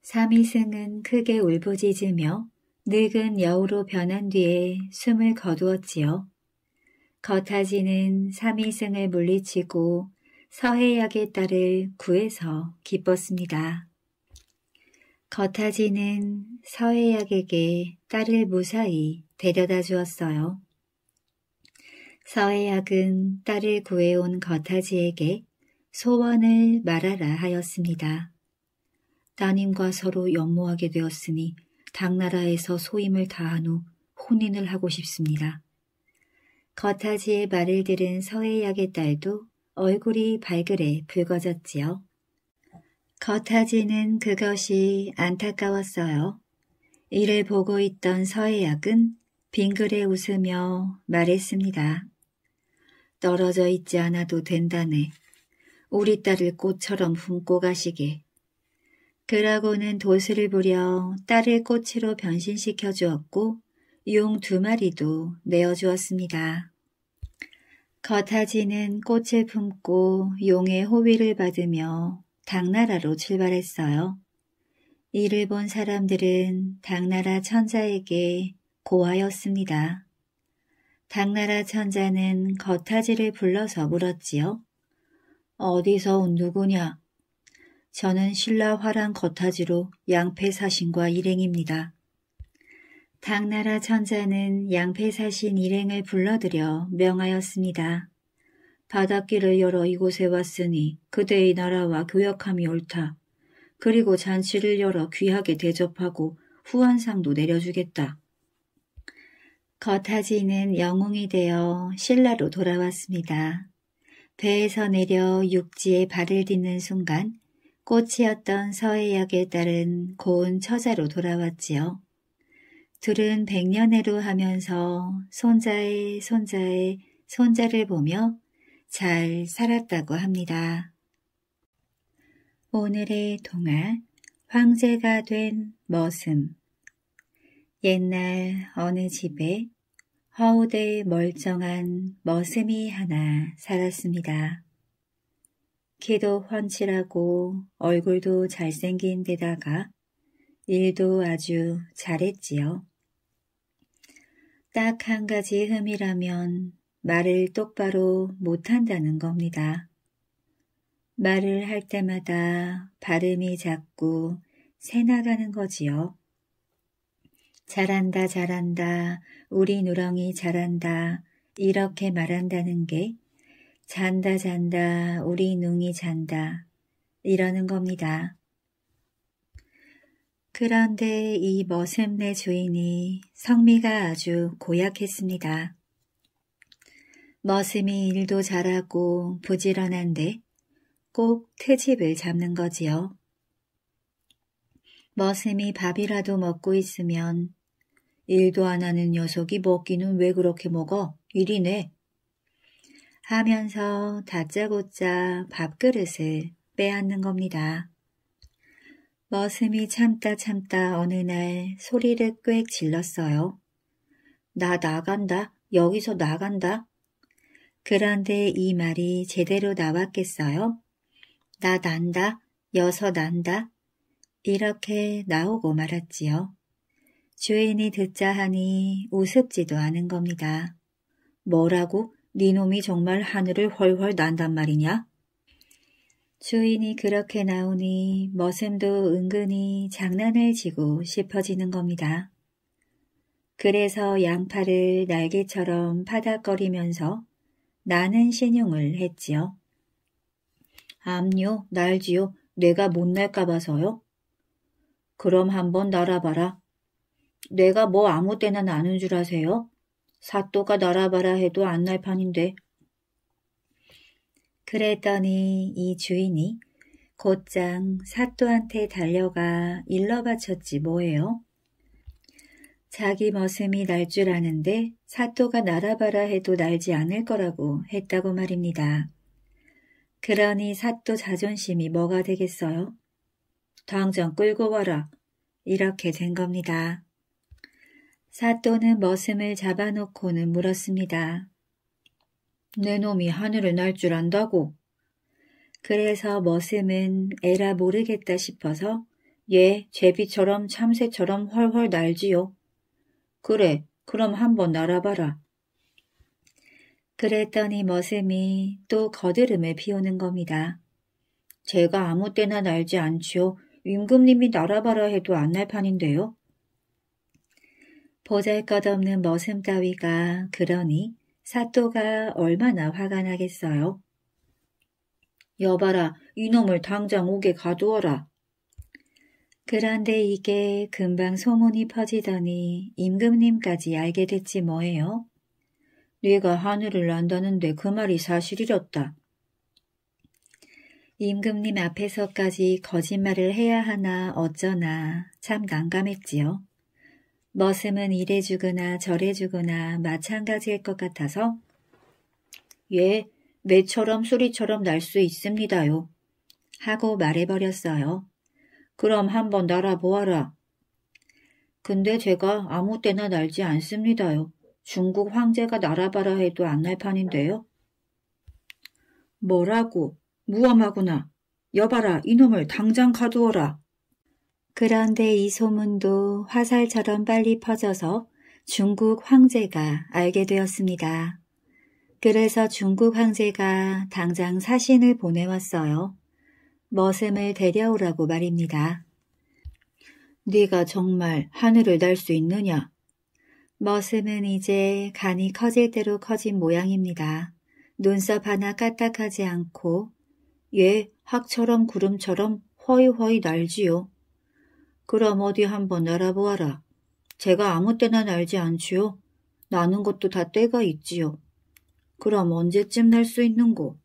삼위승은 크게 울부짖으며 늙은 여우로 변한 뒤에 숨을 거두었지요. 거타지는 삼위승을 물리치고 서해역의 딸을 구해서 기뻤습니다. 거타지는 서해역에게 딸을 무사히 데려다 주었어요. 서해약은 딸을 구해온 거타지에게 소원을 말하라 하였습니다. 따님과 서로 연모하게 되었으니 당나라에서 소임을 다한 후 혼인을 하고 싶습니다. 거타지의 말을 들은 서해약의 딸도 얼굴이 발그레 붉어졌지요. 거타지는 그것이 안타까웠어요. 이를 보고 있던 서해약은 빙그레 웃으며 말했습니다. 떨어져 있지 않아도 된다네. 우리 딸을 꽃처럼 품고 가시게. 그러고는 도수를 부려 딸을 꽃으로 변신시켜 주었고 용 두 마리도 내어 주었습니다. 거타지는 꽃을 품고 용의 호위를 받으며 당나라로 출발했어요. 이를 본 사람들은 당나라 천자에게 고하였습니다. 당나라 천자는 겉타지를 불러서 물었지요. 어디서 온 누구냐? 저는 신라 화랑 겉타지로 양패사신과 일행입니다. 당나라 천자는 양패사신 일행을 불러들여 명하였습니다. 바닷길을 열어 이곳에 왔으니 그대의 나라와 교역함이 옳다. 그리고 잔치를 열어 귀하게 대접하고 후원상도 내려주겠다. 거타지는 영웅이 되어 신라로 돌아왔습니다. 배에서 내려 육지에 발을 딛는 순간 꽃이었던 서해역에 따른 고운 처자로 돌아왔지요. 둘은 백년해로 하면서 손자의 손자의 손자를 보며 잘 살았다고 합니다. 오늘의 동화 황제가 된 머슴 옛날 어느 집에 허우대 멀쩡한 머슴이 하나 살았습니다. 키도 훤칠하고 얼굴도 잘생긴 데다가 일도 아주 잘했지요. 딱 한 가지 흠이라면 말을 똑바로 못한다는 겁니다. 말을 할 때마다 발음이 자꾸 새나가는 거지요. 잘한다, 잘한다, 우리 누렁이 잘한다, 이렇게 말한다는 게 잔다, 잔다, 우리 눈이 잔다, 이러는 겁니다. 그런데 이머슴네 주인이 성미가 아주 고약했습니다. 머슴이 일도 잘하고 부지런한데 꼭 트집을 잡는 거지요. 머슴이 밥이라도 먹고 있으면 일도 안 하는 녀석이 먹기는 왜 그렇게 먹어? 일이네. 하면서 다짜고짜 밥그릇을 빼앗는 겁니다. 머슴이 참다 참다 어느 날 소리를 꽥 질렀어요. 나 나간다. 여기서 나간다. 그런데 이 말이 제대로 나왔겠어요? 나 난다. 여서 난다. 이렇게 나오고 말았지요. 주인이 듣자 하니 우습지도 않은 겁니다. 뭐라고? 네놈이 정말 하늘을 훨훨 난단 말이냐? 주인이 그렇게 나오니 머슴도 은근히 장난을 치고 싶어지는 겁니다. 그래서 양파를 날개처럼 파닥거리면서 나는 신용을 했지요. 암요, 날지요, 내가 못 날까 봐서요? 그럼 한번 날아봐라. 내가 뭐 아무 때나 나는 줄 아세요? 사또가 날아봐라 해도 안 날 판인데. 그랬더니 이 주인이 곧장 사또한테 달려가 일러 바쳤지 뭐예요. 자기 머슴이 날 줄 아는데 사또가 날아봐라 해도 날지 않을 거라고 했다고 말입니다. 그러니 사또 자존심이 뭐가 되겠어요? 당장 끌고 와라. 이렇게 된 겁니다. 사또는 머슴을 잡아놓고는 물었습니다. 내 놈이 하늘을 날 줄 안다고. 그래서 머슴은 에라 모르겠다 싶어서 얘 예, 제비처럼 참새처럼 훨훨 날지요. 그래, 그럼 한번 날아봐라. 그랬더니 머슴이 또 거드름을 피우는 겁니다. 제가 아무 때나 날지 않지요. 임금님이 날아봐라 해도 안 날 판인데요. 보잘것없는 머슴 따위가 그러니 사또가 얼마나 화가 나겠어요. 여봐라, 이놈을 당장 옥에 가두어라. 그런데 이게 금방 소문이 퍼지더니 임금님까지 알게 됐지 뭐예요? 네가 하늘을 난다는데 그 말이 사실이었다. 임금님 앞에서까지 거짓말을 해야 하나 어쩌나 참 난감했지요. 머슴은 이래 주거나 저래 주거나 마찬가지일 것 같아서 예, 매처럼 소리처럼날 수 있습니다요. 하고 말해버렸어요. 그럼 한번 날아보아라. 근데 제가 아무 때나 날지 않습니다요. 중국 황제가 날아봐라 해도 안 날 판인데요. 뭐라고? 무엄하구나. 여봐라, 이놈을 당장 가두어라. 그런데 이 소문도 화살처럼 빨리 퍼져서 중국 황제가 알게 되었습니다. 그래서 중국 황제가 당장 사신을 보내왔어요. 머슴을 데려오라고 말입니다. 네가 정말 하늘을 날 수 있느냐? 머슴은 이제 간이 커질 대로 커진 모양입니다. 눈썹 하나 까딱하지 않고 예, 학처럼 구름처럼 허이허이 날지요. 그럼 어디 한번 알아보아라. 제가 아무 때나 날지 않지요. 나는 것도 다 때가 있지요. 그럼 언제쯤 날 수 있는고?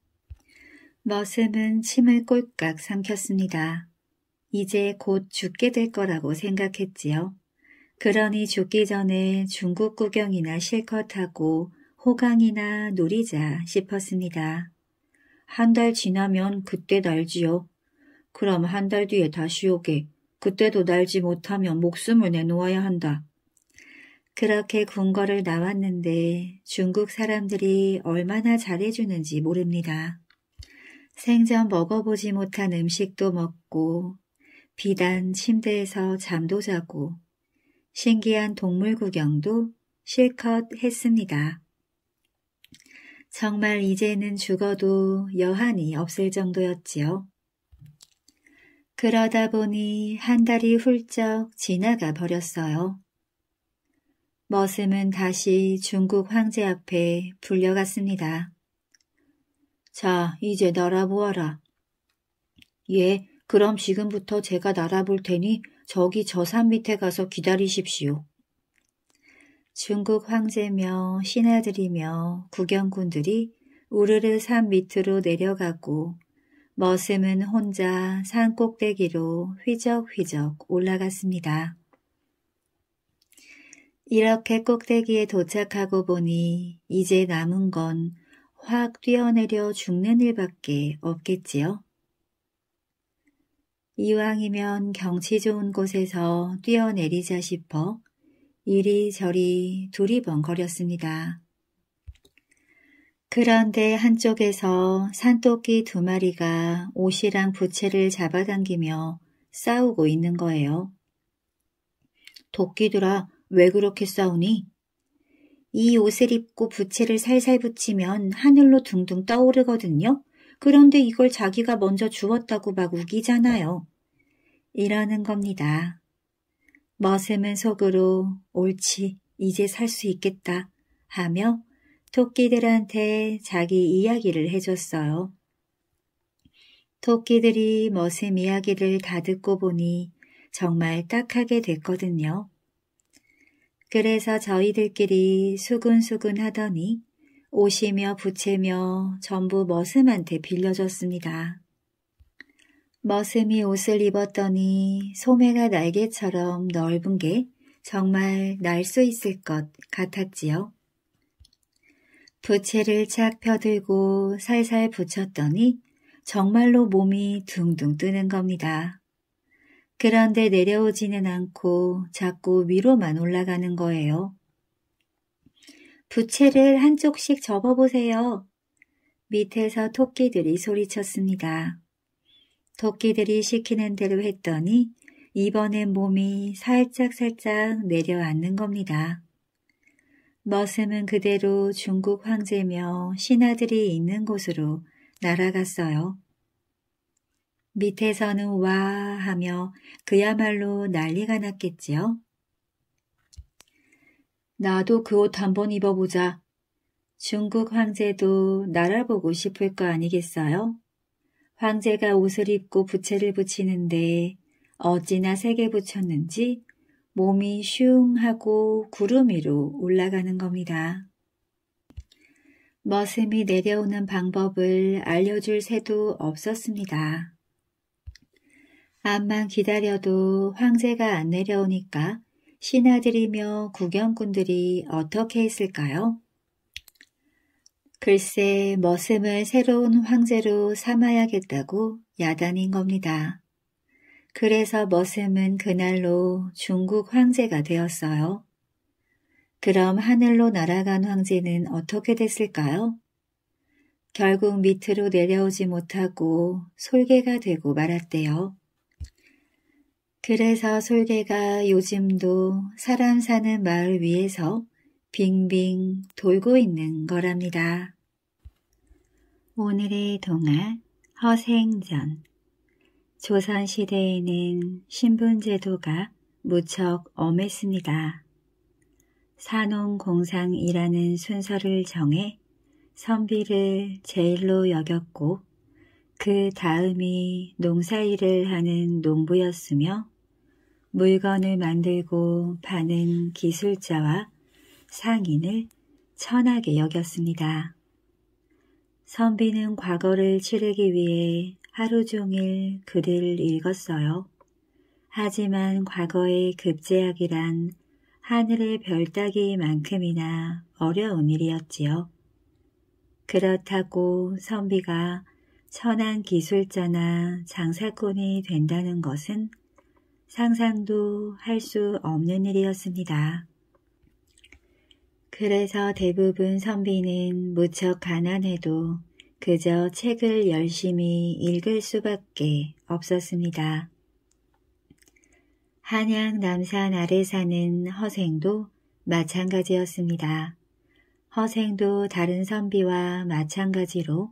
머슴은 침을 꼴깍 삼켰습니다. 이제 곧 죽게 될 거라고 생각했지요. 그러니 죽기 전에 중국 구경이나 실컷 하고 호강이나 놀이자 싶었습니다. 한 달 지나면 그때 날지요. 그럼 한 달 뒤에 다시 오게. 그때도 날지 못하며 목숨을 내놓아야 한다. 그렇게 궁궐을 나왔는데 중국 사람들이 얼마나 잘해주는지 모릅니다. 생전 먹어보지 못한 음식도 먹고 비단 침대에서 잠도 자고 신기한 동물 구경도 실컷 했습니다. 정말 이제는 죽어도 여한이 없을 정도였지요. 그러다 보니 한 달이 훌쩍 지나가 버렸어요. 머슴은 다시 중국 황제 앞에 불려갔습니다. 자, 이제 날아보아라. 예, 그럼 지금부터 제가 날아볼 테니 저기 저 산 밑에 가서 기다리십시오. 중국 황제며 신하들이며 구경꾼들이 우르르 산 밑으로 내려가고 머슴은 혼자 산 꼭대기로 휘적휘적 올라갔습니다. 이렇게 꼭대기에 도착하고 보니 이제 남은 건 확 뛰어내려 죽는 일밖에 없겠지요. 이왕이면 경치 좋은 곳에서 뛰어내리자 싶어 이리저리 두리번거렸습니다. 그런데 한쪽에서 산토끼 두 마리가 옷이랑 부채를 잡아당기며 싸우고 있는 거예요. 도끼들아, 왜 그렇게 싸우니? 이 옷을 입고 부채를 살살 붙이면 하늘로 둥둥 떠오르거든요. 그런데 이걸 자기가 먼저 주웠다고 막 우기잖아요. 이러는 겁니다. 머슴은 속으로 옳지, 이제 살 수 있겠다 하며 토끼들한테 자기 이야기를 해줬어요. 토끼들이 머슴 이야기를 다 듣고 보니 정말 딱하게 됐거든요. 그래서 저희들끼리 수근수근 하더니 옷이며 부채며 전부 머슴한테 빌려줬습니다. 머슴이 옷을 입었더니 소매가 날개처럼 넓은 게 정말 날 수 있을 것 같았지요. 부채를 착 펴들고 살살 붙였더니 정말로 몸이 둥둥 뜨는 겁니다. 그런데 내려오지는 않고 자꾸 위로만 올라가는 거예요. 부채를 한쪽씩 접어보세요. 밑에서 토끼들이 소리쳤습니다. 토끼들이 시키는 대로 했더니 이번엔 몸이 살짝살짝 살짝 내려앉는 겁니다. 머슴은 그대로 중국 황제며 신하들이 있는 곳으로 날아갔어요. 밑에서는 와 하며 그야말로 난리가 났겠지요. 나도 그 옷 한 번 입어보자. 중국 황제도 날아보고 싶을 거 아니겠어요? 황제가 옷을 입고 부채를 붙이는데 어찌나 세게 붙였는지 몸이 슝 하고 구름 위로 올라가는 겁니다. 머슴이 내려오는 방법을 알려줄 새도 없었습니다. 암만 기다려도 황제가 안 내려오니까 신하들이며 구경꾼들이 어떻게 했을까요? 글쎄 머슴을 새로운 황제로 삼아야겠다고 야단인 겁니다. 그래서 머슴은 그날로 중국 황제가 되었어요. 그럼 하늘로 날아간 황제는 어떻게 됐을까요? 결국 밑으로 내려오지 못하고 솔개가 되고 말았대요. 그래서 솔개가 요즘도 사람 사는 마을 위에서 빙빙 돌고 있는 거랍니다. 오늘의 동화 허생전 조선시대에는 신분제도가 무척 엄했습니다. 산농공상이라는 순서를 정해 선비를 제일로 여겼고 그 다음이 농사일을 하는 농부였으며 물건을 만들고 파는 기술자와 상인을 천하게 여겼습니다. 선비는 과거를 치르기 위해 하루 종일 글을 읽었어요. 하지만 과거의 급제약이란 하늘의 별 따기만큼이나 어려운 일이었지요. 그렇다고 선비가 천한 기술자나 장사꾼이 된다는 것은 상상도 할 수 없는 일이었습니다. 그래서 대부분 선비는 무척 가난해도 그저 책을 열심히 읽을 수밖에 없었습니다. 한양 남산 아래 사는 허생도 마찬가지였습니다. 허생도 다른 선비와 마찬가지로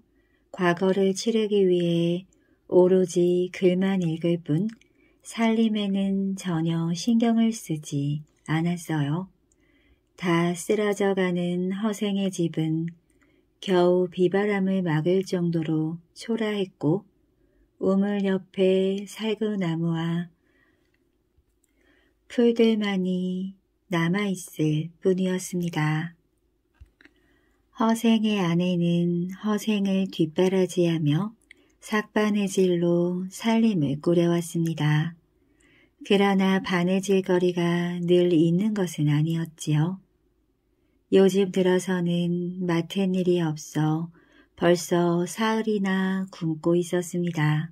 과거를 치르기 위해 오로지 글만 읽을 뿐 살림에는 전혀 신경을 쓰지 않았어요. 다 쓰러져가는 허생의 집은 겨우 비바람을 막을 정도로 초라했고 우물 옆에 살구 나무와 풀들만이 남아있을 뿐이었습니다. 허생의 아내는 허생을 뒷바라지하며 삭바느질로 살림을 꾸려왔습니다. 그러나 바느질거리가 늘 있는 것은 아니었지요. 요즘 들어서는 맡은 일이 없어 벌써 사흘이나 굶고 있었습니다.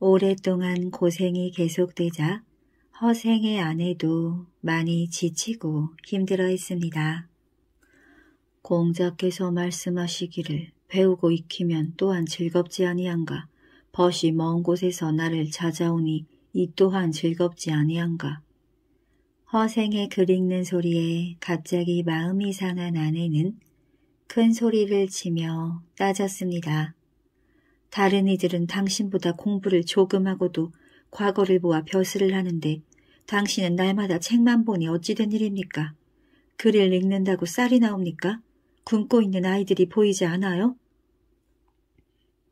오랫동안 고생이 계속되자 허생의 아내도 많이 지치고 힘들어 했습니다. 공자께서 말씀하시기를 배우고 익히면 또한 즐겁지 아니한가 벗이 먼 곳에서 나를 찾아오니 이 또한 즐겁지 아니한가 허생의 글 읽는 소리에 갑자기 마음이 상한 아내는 큰 소리를 치며 따졌습니다. 다른 이들은 당신보다 공부를 조금 하고도 과거를 보아 벼슬을 하는데 당신은 날마다 책만 보니 어찌된 일입니까? 글을 읽는다고 쌀이 나옵니까? 굶고 있는 아이들이 보이지 않아요?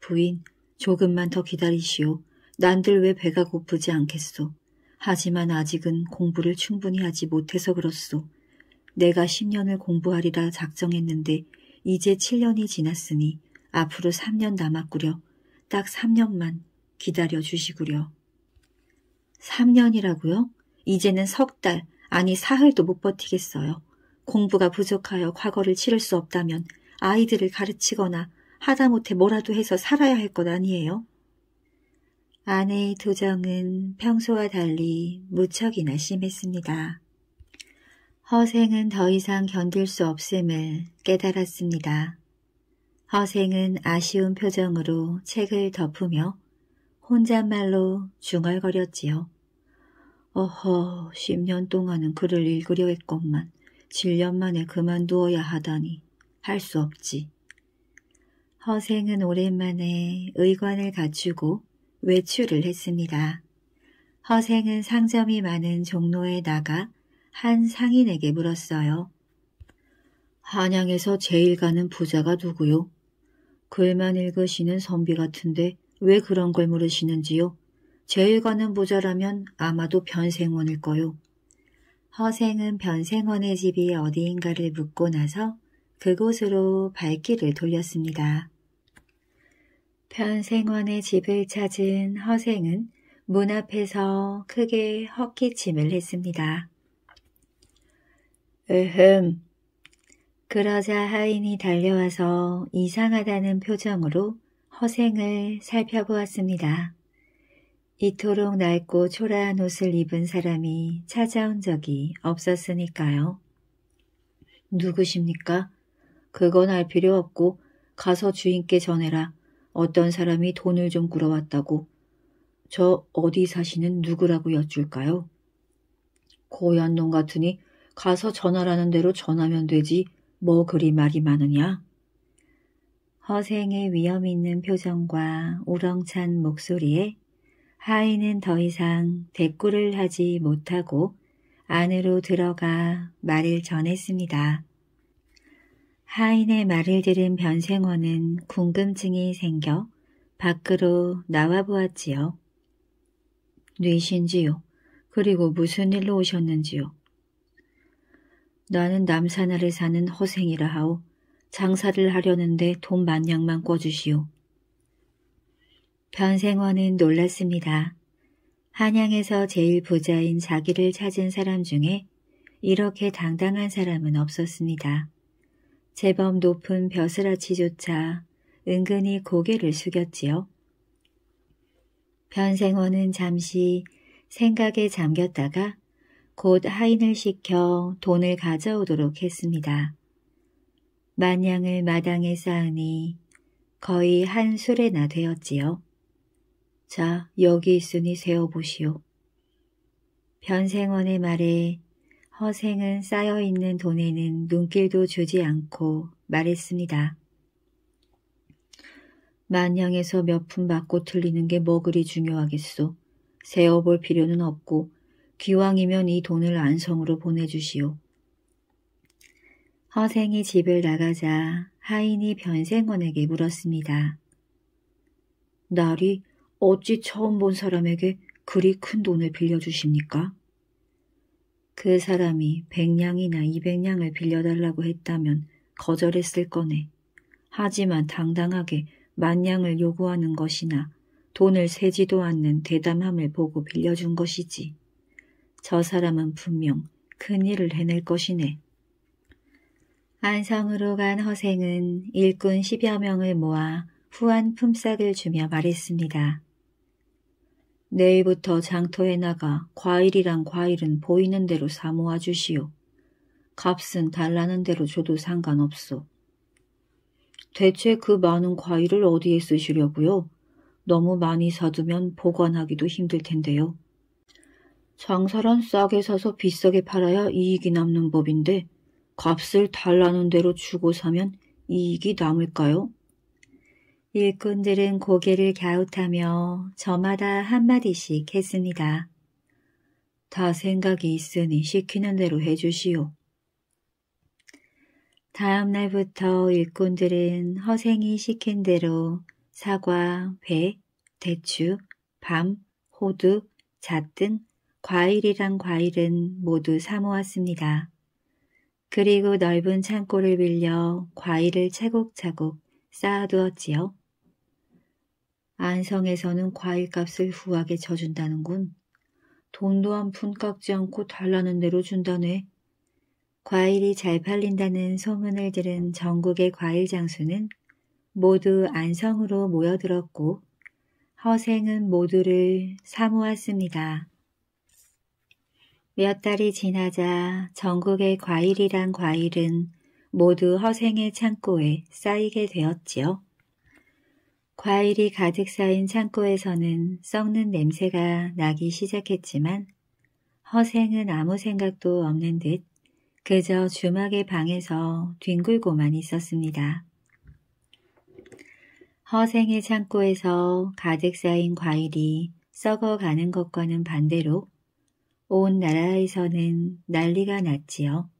부인, 조금만 더 기다리시오. 난들 왜 배가 고프지 않겠소. 하지만 아직은 공부를 충분히 하지 못해서 그렇소. 내가 10년을 공부하리라 작정했는데 이제 7년이 지났으니 앞으로 3년 남았구려. 딱 3년만 기다려 주시구려. 3년이라고요? 이제는 석 달, 아니 사흘도 못 버티겠어요. 공부가 부족하여 과거를 치를 수 없다면 아이들을 가르치거나 하다못해 뭐라도 해서 살아야 할 것 아니에요? 아내의 도정은 평소와 달리 무척이나 심했습니다. 허생은 더 이상 견딜 수 없음을 깨달았습니다. 허생은 아쉬운 표정으로 책을 덮으며 혼잣말로 중얼거렸지요. 어허, 10년 동안은 글을 읽으려 했건만 7년 만에 그만두어야 하다니 할 수 없지. 허생은 오랜만에 의관을 갖추고 외출을 했습니다. 허생은 상점이 많은 종로에 나가 한 상인에게 물었어요. 한양에서 제일 가는 부자가 누구요? 글만 읽으시는 선비 같은데 왜 그런 걸 물으시는지요? 제일 가는 부자라면 아마도 변생원일 거요. 허생은 변생원의 집이 어디인가를 묻고 나서 그곳으로 발길을 돌렸습니다. 편생원의 집을 찾은 허생은 문 앞에서 크게 헛기침을 했습니다. 으흠. 그러자 하인이 달려와서 이상하다는 표정으로 허생을 살펴보았습니다. 이토록 낡고 초라한 옷을 입은 사람이 찾아온 적이 없었으니까요. 누구십니까? 그건 알 필요 없고 가서 주인께 전해라. 어떤 사람이 돈을 좀 끌어왔다고 저 어디 사시는 누구라고 여쭐까요? 고얀 동 같으니 가서 전화라는 대로 전하면 되지 뭐 그리 말이 많으냐? 허생의 위험 있는 표정과 우렁찬 목소리에 하이는 더 이상 대꾸를 하지 못하고 안으로 들어가 말을 전했습니다. 하인의 말을 들은 변생원은 궁금증이 생겨 밖으로 나와 보았지요. 뉘신지요. 그리고 무슨 일로 오셨는지요. 나는 남산하를 사는 허생이라 하오. 장사를 하려는데 돈 만냥만 꿔주시오. 변생원은 놀랐습니다. 한양에서 제일 부자인 자기를 찾은 사람 중에 이렇게 당당한 사람은 없었습니다. 제법 높은 벼슬아치조차 은근히 고개를 숙였지요. 변생원은 잠시 생각에 잠겼다가 곧 하인을 시켜 돈을 가져오도록 했습니다. 만냥을 마당에 쌓으니 거의 한술에나 되었지요. 자, 여기 있으니 세어보시오. 변생원의 말에 허생은 쌓여있는 돈에는 눈길도 주지 않고 말했습니다. 만냥에서 몇 푼 받고 틀리는 게 뭐 그리 중요하겠소. 세어볼 필요는 없고 기왕이면 이 돈을 안성으로 보내주시오. 허생이 집을 나가자 하인이 변생원에게 물었습니다. 날이 어찌 처음 본 사람에게 그리 큰 돈을 빌려주십니까? 그 사람이 백냥이나 이백냥을 빌려달라고 했다면 거절했을 거네. 하지만 당당하게 만냥을 요구하는 것이나 돈을 세지도 않는 대담함을 보고 빌려준 것이지. 저 사람은 분명 큰일을 해낼 것이네. 안성으로 간 허생은 일꾼 십여 명을 모아 후한 품삯을 주며 말했습니다. 내일부터 장터에 나가 과일이란 과일은 보이는 대로 사 모아 주시오. 값은 달라는 대로 줘도 상관없소. 대체 그 많은 과일을 어디에 쓰시려고요? 너무 많이 사두면 보관하기도 힘들 텐데요. 장사란 싸게 사서 비싸게 팔아야 이익이 남는 법인데 값을 달라는 대로 주고 사면 이익이 남을까요? 일꾼들은 고개를 갸웃하며 저마다 한마디씩 했습니다. 다 생각이 있으니 시키는 대로 해주시오. 다음 날부터 일꾼들은 허생이 시킨 대로 사과, 배, 대추, 밤, 호두, 잣 등 과일이란 과일은 모두 사모았습니다. 그리고 넓은 창고를 빌려 과일을 차곡차곡 쌓아두었지요. 안성에서는 과일값을 후하게 져준다는군. 돈도 한 푼 깎지 않고 달라는 대로 준다네. 과일이 잘 팔린다는 소문을 들은 전국의 과일 장수는 모두 안성으로 모여들었고 허생은 모두를 사모았습니다. 몇 달이 지나자 전국의 과일이란 과일은 모두 허생의 창고에 쌓이게 되었지요. 과일이 가득 쌓인 창고에서는 썩는 냄새가 나기 시작했지만 허생은 아무 생각도 없는 듯 그저 주막의 방에서 뒹굴고만 있었습니다. 허생의 창고에서 가득 쌓인 과일이 썩어가는 것과는 반대로 온 나라에서는 난리가 났지요.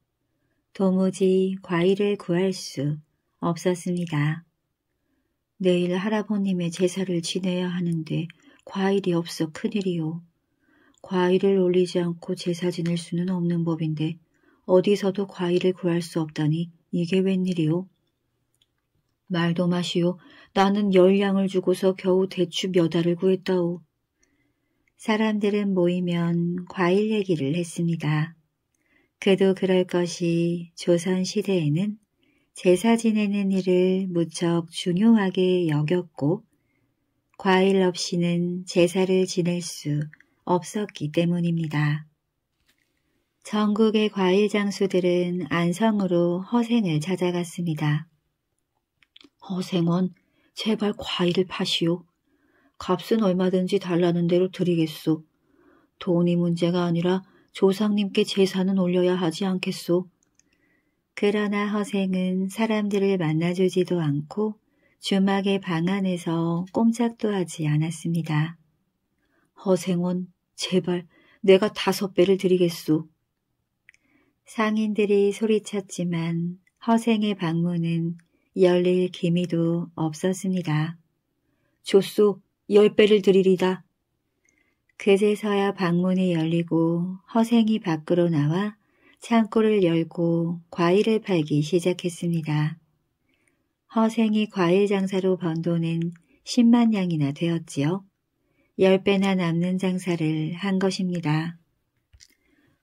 도무지 과일을 구할 수 없었습니다. 내일 할아버님의 제사를 지내야 하는데 과일이 없어 큰일이요. 과일을 올리지 않고 제사 지낼 수는 없는 법인데 어디서도 과일을 구할 수 없다니 이게 웬일이오 말도 마시오. 나는 열량을 주고서 겨우 대추 몇 알을 구했다오. 사람들은 모이면 과일 얘기를 했습니다. 그도 그럴 것이 조선시대에는 제사 지내는 일을 무척 중요하게 여겼고 과일 없이는 제사를 지낼 수 없었기 때문입니다. 전국의 과일 장수들은 안성으로 허생을 찾아갔습니다. 허생원, 제발 과일을 파시오. 값은 얼마든지 달라는 대로 드리겠소. 돈이 문제가 아니라 조상님께 제사는 올려야 하지 않겠소. 그러나 허생은 사람들을 만나주지도 않고 주막의 방 안에서 꼼짝도 하지 않았습니다. 허생원, 제발 내가 다섯 배를 드리겠소. 상인들이 소리쳤지만 허생의 방문은 열릴 기미도 없었습니다. 조수열 배를 드리리다. 그제서야 방문이 열리고 허생이 밖으로 나와 창고를 열고 과일을 팔기 시작했습니다. 허생이 과일 장사로 번 돈은 10만 양이나 되었지요. 10배나 남는 장사를 한 것입니다.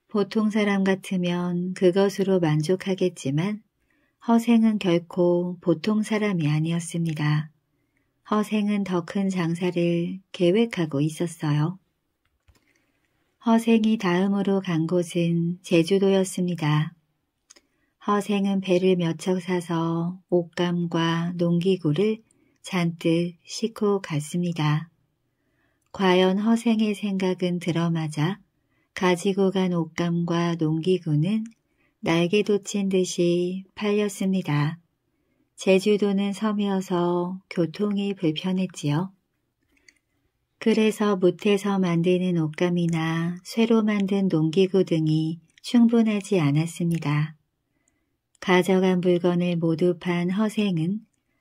보통 사람 같으면 그것으로 만족하겠지만 허생은 결코 보통 사람이 아니었습니다. 허생은 더 큰 장사를 계획하고 있었어요. 허생이 다음으로 간 곳은 제주도였습니다. 허생은 배를 몇 척 사서 옷감과 농기구를 잔뜩 싣고 갔습니다. 과연 허생의 생각은 들어맞아 가지고 간 옷감과 농기구는 날개 돋친 듯이 팔렸습니다. 제주도는 섬이어서 교통이 불편했지요. 그래서 못해서 만드는 옷감이나 쇠로 만든 농기구 등이 충분하지 않았습니다. 가져간 물건을 모두 판 허생은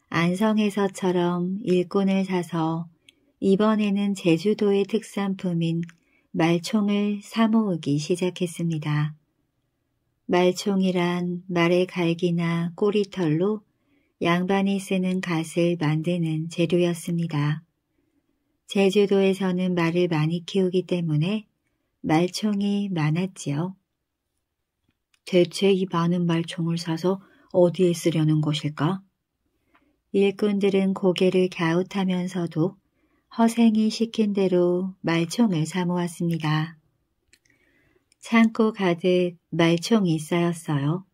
안성에서처럼 일꾼을 사서 이번에는 제주도의 특산품인 말총을 사모으기 시작했습니다. 말총이란 말의 갈기나 꼬리털로 양반이 쓰는 갓을 만드는 재료였습니다. 제주도에서는 말을 많이 키우기 때문에 말총이 많았지요. 대체 이 많은 말총을 사서 어디에 쓰려는 것일까? 일꾼들은 고개를 갸웃하면서도 허생이 시킨 대로 말총을 사모았습니다. 창고 가득 말총이 쌓였어요.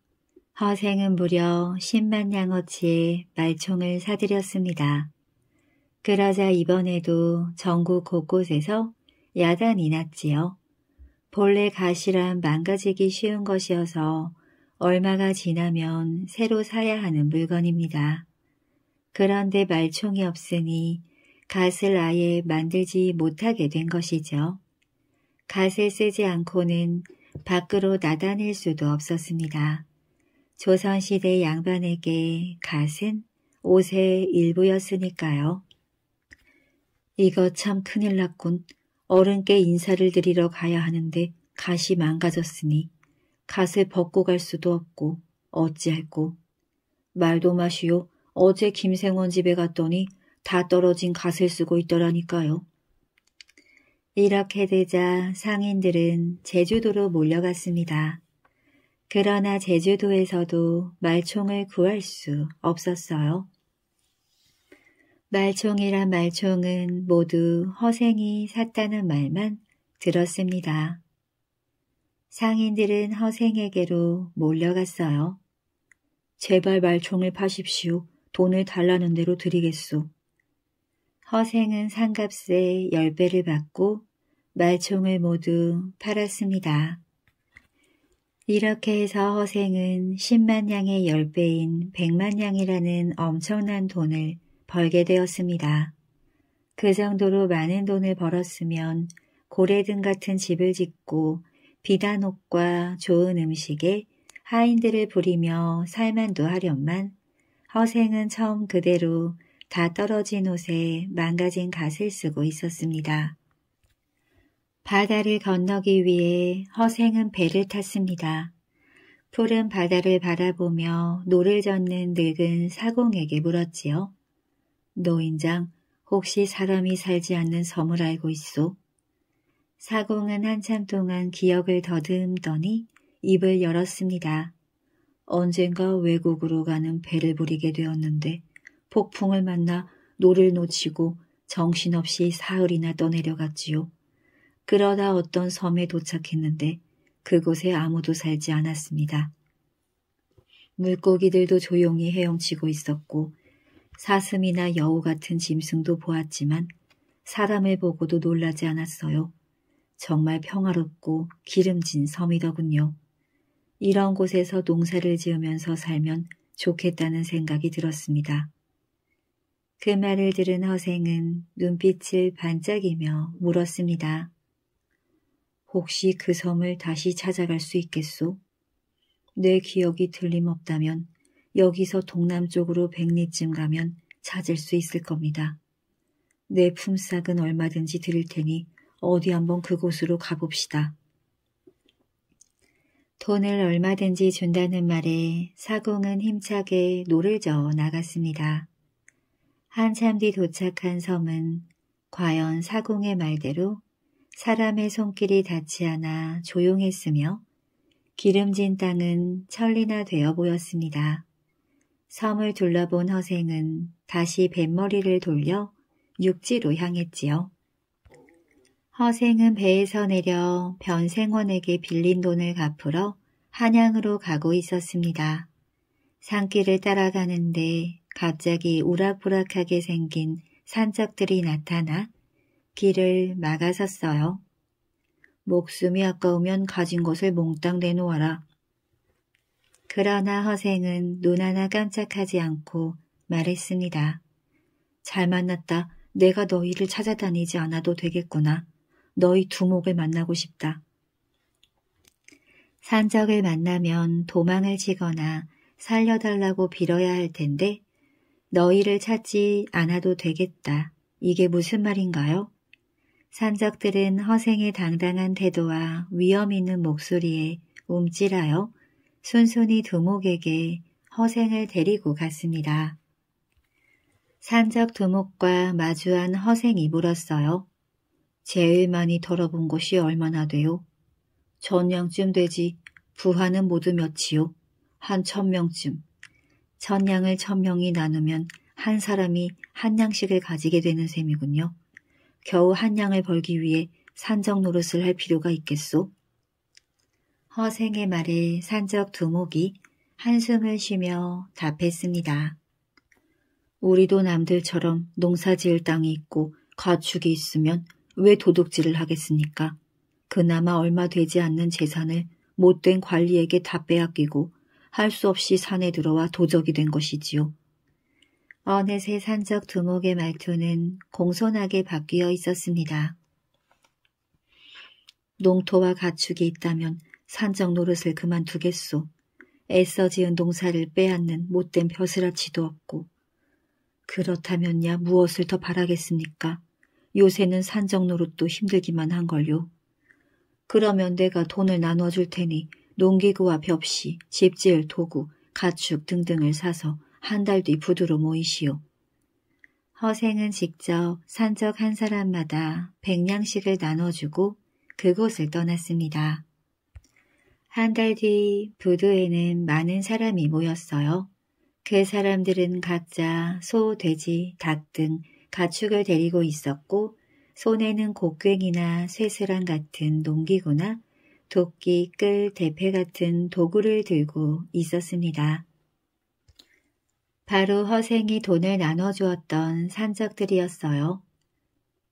허생은 무려 10만 양어치의 말총을 사들였습니다. 그러자 이번에도 전국 곳곳에서 야단이 났지요. 본래 가시란 망가지기 쉬운 것이어서 얼마가 지나면 새로 사야 하는 물건입니다. 그런데 말총이 없으니 갓을 아예 만들지 못하게 된 것이죠. 갓을 쓰지 않고는 밖으로 나다닐 수도 없었습니다. 조선시대 양반에게 갓은 옷의 일부였으니까요. 이거 참 큰일 났군. 어른께 인사를 드리러 가야 하는데 갓이 망가졌으니 갓을 벗고 갈 수도 없고 어찌할꼬. 말도 마시오. 어제 김생원 집에 갔더니 다 떨어진 갓을 쓰고 있더라니까요. 이렇게 되자 상인들은 제주도로 몰려갔습니다. 그러나 제주도에서도 말총을 구할 수 없었어요. 말총이란 말총은 모두 허생이 샀다는 말만 들었습니다. 상인들은 허생에게로 몰려갔어요. 제발 말총을 파십시오. 돈을 달라는 대로 드리겠소. 허생은 상값의 10배를 받고 말총을 모두 팔았습니다. 이렇게 해서 허생은 10만 양의 10배인 100만 양이라는 엄청난 돈을 벌게 되었습니다. 그 정도로 많은 돈을 벌었으면 고래등 같은 집을 짓고 비단 옷과 좋은 음식에 하인들을 부리며 살만도 하련만 허생은 처음 그대로 다 떨어진 옷에 망가진 갓을 쓰고 있었습니다. 바다를 건너기 위해 허생은 배를 탔습니다. 푸른 바다를 바라보며 노를 젓는 늙은 사공에게 물었지요. 노인장 혹시 사람이 살지 않는 섬을 알고 있소? 사공은 한참 동안 기억을 더듬더니 입을 열었습니다. 언젠가 외국으로 가는 배를 부리게 되었는데 폭풍을 만나 노를 놓치고 정신없이 사흘이나 떠내려갔지요. 그러다 어떤 섬에 도착했는데 그곳에 아무도 살지 않았습니다. 물고기들도 조용히 헤엄치고 있었고 사슴이나 여우 같은 짐승도 보았지만 사람을 보고도 놀라지 않았어요. 정말 평화롭고 기름진 섬이더군요. 이런 곳에서 농사를 지으면서 살면 좋겠다는 생각이 들었습니다. 그 말을 들은 허생은 눈빛을 반짝이며 물었습니다. 혹시 그 섬을 다시 찾아갈 수 있겠소? 내 기억이 틀림없다면 여기서 동남쪽으로 백리쯤 가면 찾을 수 있을 겁니다. 내 품삯은 얼마든지 드릴 테니 어디 한번 그곳으로 가봅시다. 돈을 얼마든지 준다는 말에 사공은 힘차게 노를 저어 나갔습니다. 한참 뒤 도착한 섬은 과연 사공의 말대로 사람의 손길이 닿지 않아 조용했으며 기름진 땅은 천리나 되어 보였습니다. 섬을 둘러본 허생은 다시 뱃머리를 돌려 육지로 향했지요. 허생은 배에서 내려 변생원에게 빌린 돈을 갚으러 한양으로 가고 있었습니다. 산길을 따라가는데 갑자기 우락부락하게 생긴 산적들이 나타나 길을 막아섰어요. 목숨이 아까우면 가진 것을 몽땅 내놓아라. 그러나 허생은 눈 하나 깜짝하지 않고 말했습니다. 잘 만났다. 내가 너희를 찾아다니지 않아도 되겠구나. 너희 두목을 만나고 싶다. 산적을 만나면 도망을 치거나 살려달라고 빌어야 할 텐데 너희를 찾지 않아도 되겠다. 이게 무슨 말인가요? 산적들은 허생의 당당한 태도와 위험 있는 목소리에 움찔하여 순순히 두목에게 허생을 데리고 갔습니다. 산적 두목과 마주한 허생이 물었어요. 제일 많이 털어본 곳이 얼마나 돼요? 전양쯤 되지 부하는 모두 몇이요? 한 천명쯤. 천냥을 천명이 나누면 한 사람이 한 냥씩을 가지게 되는 셈이군요. 겨우 한 냥을 벌기 위해 산적 노릇을 할 필요가 있겠소? 허생의 말에 산적 두목이 한숨을 쉬며 답했습니다. 우리도 남들처럼 농사지을 땅이 있고 가축이 있으면 왜 도둑질을 하겠습니까? 그나마 얼마 되지 않는 재산을 못된 관리에게 다 빼앗기고 할 수 없이 산에 들어와 도적이 된 것이지요. 어느새 산적 두목의 말투는 공손하게 바뀌어 있었습니다. 농토와 가축이 있다면 산적 노릇을 그만두겠소. 애써 지은 농사를 빼앗는 못된 벼슬아치도 없고 그렇다면야 무엇을 더 바라겠습니까? 요새는 산적 노릇도 힘들기만 한걸요. 그러면 내가 돈을 나눠줄 테니 농기구와 벽시, 집 지을 도구, 가축 등등을 사서 한 달 뒤 부두로 모이시오. 허생은 직접 산적 한 사람마다 백냥씩을 나눠주고 그곳을 떠났습니다. 한달뒤 부두에는 많은 사람이 모였어요. 그 사람들은 각자 소, 돼지, 닭 등 가축을 데리고 있었고 손에는 곡괭이나 쇠스랑 같은 농기구나 도끼, 끌, 대패 같은 도구를 들고 있었습니다. 바로 허생이 돈을 나눠주었던 산적들이었어요.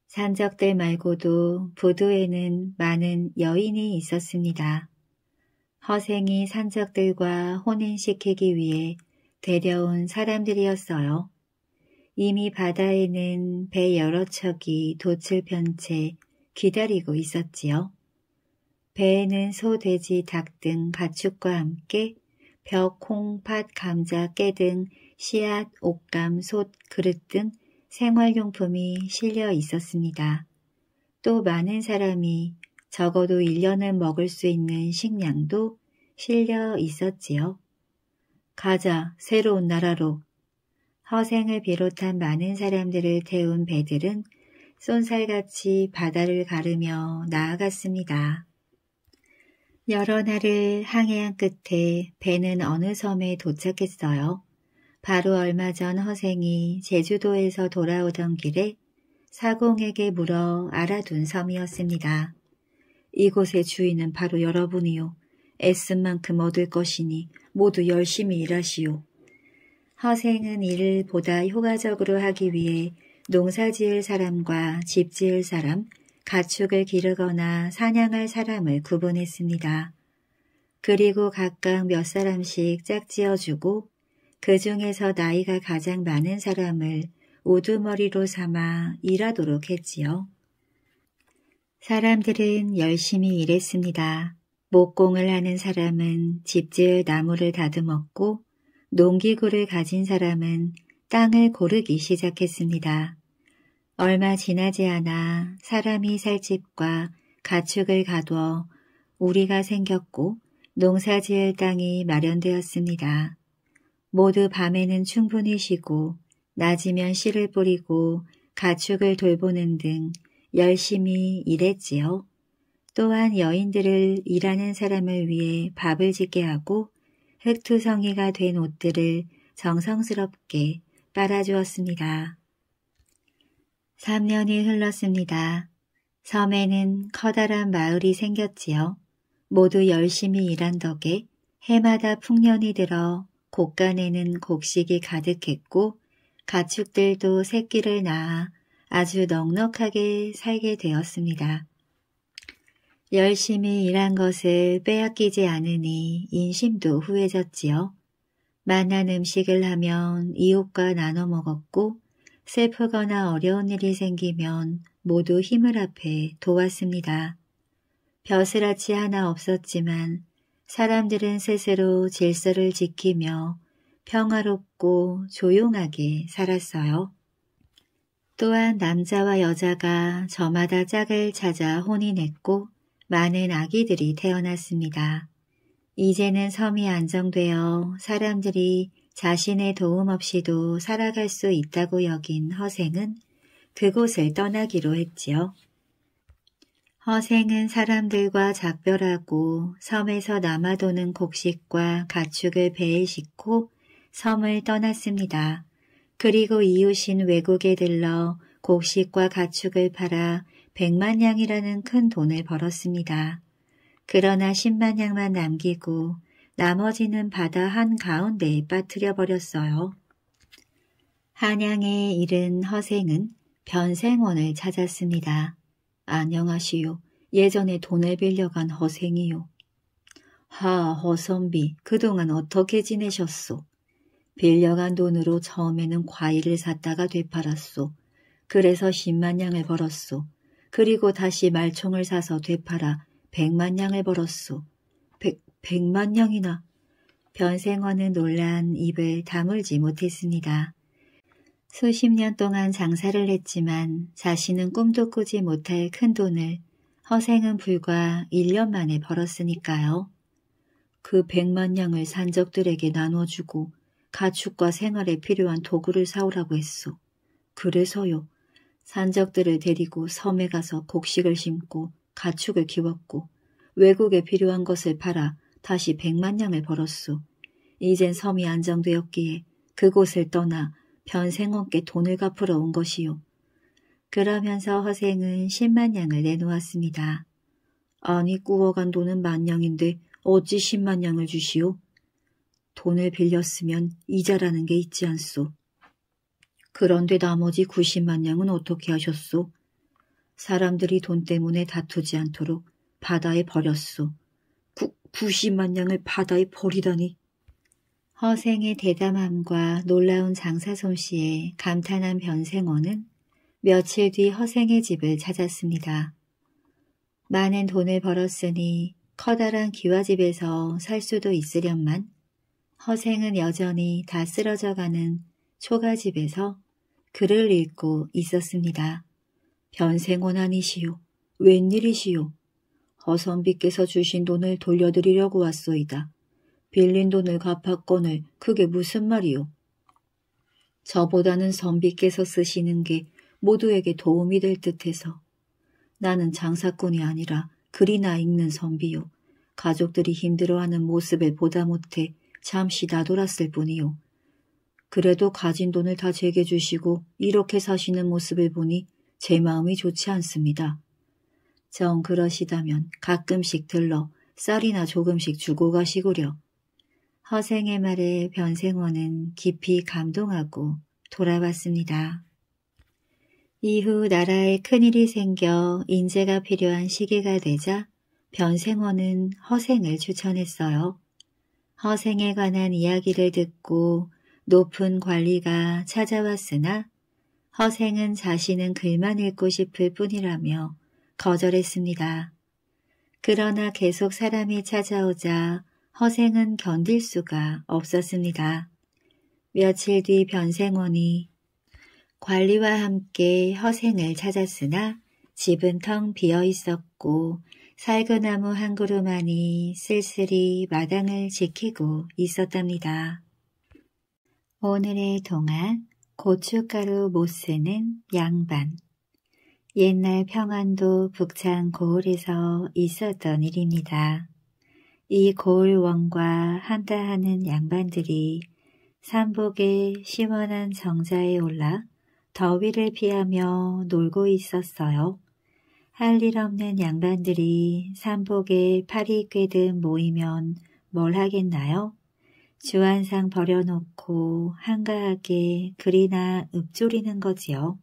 산적들 말고도 부두에는 많은 여인이 있었습니다. 허생이 산적들과 혼인시키기 위해 데려온 사람들이었어요. 이미 바다에는 배 여러 척이 돛을 편 채 기다리고 있었지요. 배에는 소, 돼지, 닭 등 가축과 함께 벽, 콩, 팥, 감자, 깨 등 씨앗, 옷감, 솥, 그릇 등 생활용품이 실려 있었습니다. 또 많은 사람이 적어도 1년은 먹을 수 있는 식량도 실려 있었지요. 가자, 새로운 나라로. 허생을 비롯한 많은 사람들을 태운 배들은 쏜살같이 바다를 가르며 나아갔습니다. 여러 날을 항해한 끝에 배는 어느 섬에 도착했어요. 바로 얼마 전 허생이 제주도에서 돌아오던 길에 사공에게 물어 알아둔 섬이었습니다. 이곳의 주인은 바로 여러분이요. 애쓴 만큼 얻을 것이니 모두 열심히 일하시오. 허생은 일을 보다 효과적으로 하기 위해 농사 지을 사람과 집 지을 사람, 가축을 기르거나 사냥할 사람을 구분했습니다. 그리고 각각 몇 사람씩 짝지어주고 그 중에서 나이가 가장 많은 사람을 우두머리로 삼아 일하도록 했지요. 사람들은 열심히 일했습니다. 목공을 하는 사람은 집질 나무를 다듬었고 농기구를 가진 사람은 땅을 고르기 시작했습니다. 얼마 지나지 않아 사람이 살 집과 가축을 가둬 우리가 생겼고 농사지을 땅이 마련되었습니다. 모두 밤에는 충분히 쉬고 낮이면 씨를 뿌리고 가축을 돌보는 등 열심히 일했지요. 또한 여인들을 일하는 사람을 위해 밥을 짓게 하고 흙투성이가된 옷들을 정성스럽게 빨아주었습니다. 3년이 흘렀습니다. 섬에는 커다란 마을이 생겼지요. 모두 열심히 일한 덕에 해마다 풍년이 들어 곳간에는 곡식이 가득했고 가축들도 새끼를 낳아 아주 넉넉하게 살게 되었습니다. 열심히 일한 것을 빼앗기지 않으니 인심도 후해졌지요. 만난 음식을 하면 이웃과 나눠 먹었고 슬프거나 어려운 일이 생기면 모두 힘을 합해 도왔습니다. 벼슬아치 하나 없었지만 사람들은 스스로 질서를 지키며 평화롭고 조용하게 살았어요. 또한 남자와 여자가 저마다 짝을 찾아 혼이 냈고 많은 아기들이 태어났습니다. 이제는 섬이 안정되어 사람들이 자신의 도움 없이도 살아갈 수 있다고 여긴 허생은 그곳을 떠나기로 했지요. 허생은 사람들과 작별하고 섬에서 남아도는 곡식과 가축을 배에 싣고 섬을 떠났습니다. 그리고 이웃인 외국에 들러 곡식과 가축을 팔아 백만냥이라는 큰 돈을 벌었습니다. 그러나 십만냥만 남기고 나머지는 바다 한가운데에 빠뜨려 버렸어요. 한양에 이른 허생은 변생원을 찾았습니다. 안녕하시오. 예전에 돈을 빌려간 허생이요. 하, 허선비, 그동안 어떻게 지내셨소? 빌려간 돈으로 처음에는 과일을 샀다가 되팔았소. 그래서 10만 냥을 벌었소. 그리고 다시 말총을 사서 되팔아 100만 냥을 벌었소. 100, 만냥이나 변생원은 놀란 입을 다물지 못했습니다. 수십 년 동안 장사를 했지만 자신은 꿈도 꾸지 못할 큰 돈을 허생은 불과 1년 만에 벌었으니까요. 그 백만 냥을 산적들에게 나눠주고 가축과 생활에 필요한 도구를 사오라고 했소. 그래서요. 산적들을 데리고 섬에 가서 곡식을 심고 가축을 키웠고 외국에 필요한 것을 팔아 다시 백만 냥을 벌었소. 이젠 섬이 안정되었기에 그곳을 떠나 변생원께 돈을 갚으러 온 것이요. 그러면서 허생은 10만 냥을 내놓았습니다. 아니 꾸어간 돈은 만냥인데 어찌 10만 냥을 주시오? 돈을 빌렸으면 이자라는 게 있지 않소. 그런데 나머지 90만 냥은 어떻게 하셨소? 사람들이 돈 때문에 다투지 않도록 바다에 버렸소. 구, 90만 냥을 바다에 버리다니. 허생의 대담함과 놀라운 장사 솜씨에 감탄한 변생원은 며칠 뒤 허생의 집을 찾았습니다. 많은 돈을 벌었으니 커다란 기와집에서 살 수도 있으련만 허생은 여전히 다 쓰러져가는 초가집에서 글을 읽고 있었습니다. 변생원하니시오. 웬일이시오. 허선비께서 주신 돈을 돌려드리려고 왔소이다. 빌린 돈을 갚았건을 그게 무슨 말이오. 저보다는 선비께서 쓰시는 게 모두에게 도움이 될 듯해서 나는 장사꾼이 아니라 글이나 읽는 선비요. 가족들이 힘들어하는 모습에 보다 못해 잠시 나돌았을 뿐이요. 그래도 가진 돈을 다 제게 주시고 이렇게 사시는 모습을 보니 제 마음이 좋지 않습니다. 정 그러시다면 가끔씩 들러 쌀이나 조금씩 주고 가시구려. 허생의 말에 변생원은 깊이 감동하고 돌아왔습니다. 이후 나라에 큰일이 생겨 인재가 필요한 시기가 되자 변생원은 허생을 추천했어요. 허생에 관한 이야기를 듣고 높은 관리가 찾아왔으나 허생은 자신은 글만 읽고 싶을 뿐이라며 거절했습니다. 그러나 계속 사람이 찾아오자 허생은 견딜 수가 없었습니다. 며칠 뒤 변생원이 관리와 함께 허생을 찾았으나 집은 텅 비어 있었고 살구나무 한 그루 만이 쓸쓸히 마당을 지키고 있었답니다. 오늘의 동안 고춧가루 못 쓰는 양반 옛날 평안도 북창 고을에서 있었던 일입니다. 이 고을원과 한다하는 양반들이 산복의 시원한 정자에 올라 더위를 피하며 놀고 있었어요. 할일 없는 양반들이 산복에 팔이 꿰든 모이면 뭘 하겠나요? 주안상 버려놓고 한가하게 글이나 읊조리는 거지요.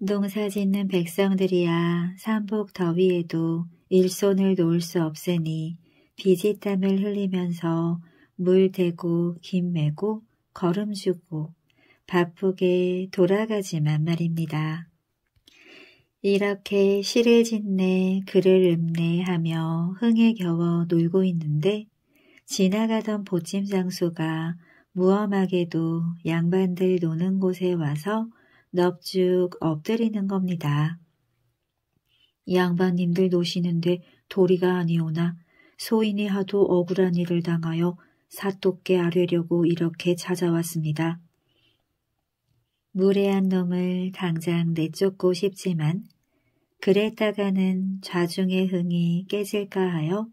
농사 짓는 백성들이야 산복 더위에도 일손을 놓을 수 없으니 비지땀을 흘리면서 물 대고 김메고 걸음 주고 바쁘게 돌아가지만 말입니다. 이렇게 시를 짓네 글을 읊네 하며 흥에 겨워 놀고 있는데 지나가던 보침 장수가 무엄하게도 양반들 노는 곳에 와서 넙죽 엎드리는 겁니다. 양반님들 노시는데 도리가 아니오나 소인이 하도 억울한 일을 당하여 사독게 아뢰려고 이렇게 찾아왔습니다. 무례한 놈을 당장 내쫓고 싶지만 그랬다가는 좌중의 흥이 깨질까 하여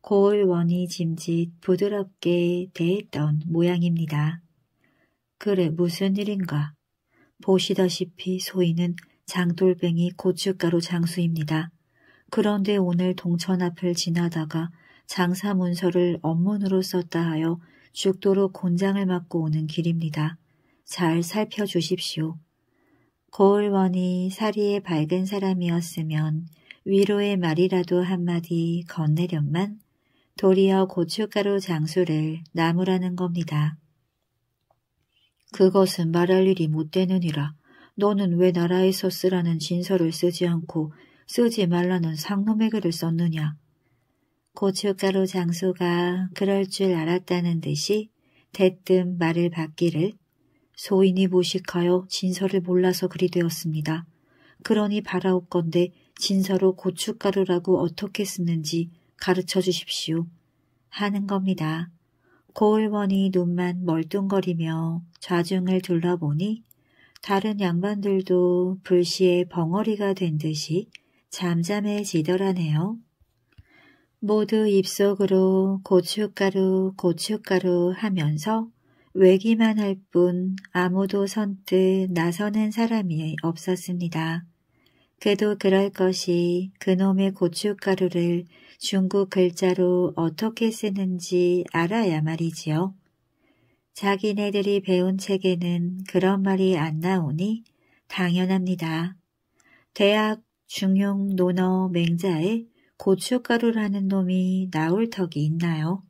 고을원이 짐짓 부드럽게 대했던 모양입니다. 그래 무슨 일인가. 보시다시피 소인은 장돌뱅이 고춧가루 장수입니다. 그런데 오늘 동천 앞을 지나다가 장사 문서를 업문으로 썼다 하여 죽도록 곤장을 맞고 오는 길입니다. 잘 살펴주십시오. 고을원이 사리에 밝은 사람이었으면 위로의 말이라도 한마디 건네련만 도리어 고춧가루 장수를 나무라는 겁니다. 그것은 말할 일이 못 되느니라. 너는 왜 나라에서 쓰라는 진서를 쓰지 않고 쓰지 말라는 상놈의 글을 썼느냐. 고춧가루 장수가 그럴 줄 알았다는 듯이 대뜸 말을 받기를 소인이 무식하여 진서를 몰라서 그리 되었습니다. 그러니 바라옵건데 진서로 고춧가루라고 어떻게 쓰는지 가르쳐 주십시오. 하는 겁니다. 고을원이 눈만 멀뚱거리며 좌중을 둘러보니 다른 양반들도 불시에 벙어리가 된 듯이 잠잠해지더라네요. 모두 입속으로 고춧가루 고춧가루 하면서 외기만 할 뿐 아무도 선뜻 나서는 사람이 없었습니다. 그도 그럴 것이 그놈의 고춧가루를 중국 글자로 어떻게 쓰는지 알아야 말이지요. 자기네들이 배운 책에는 그런 말이 안 나오니 당연합니다. 대학 중용 논어 맹자에 고춧가루라는 놈이 나올 턱이 있나요?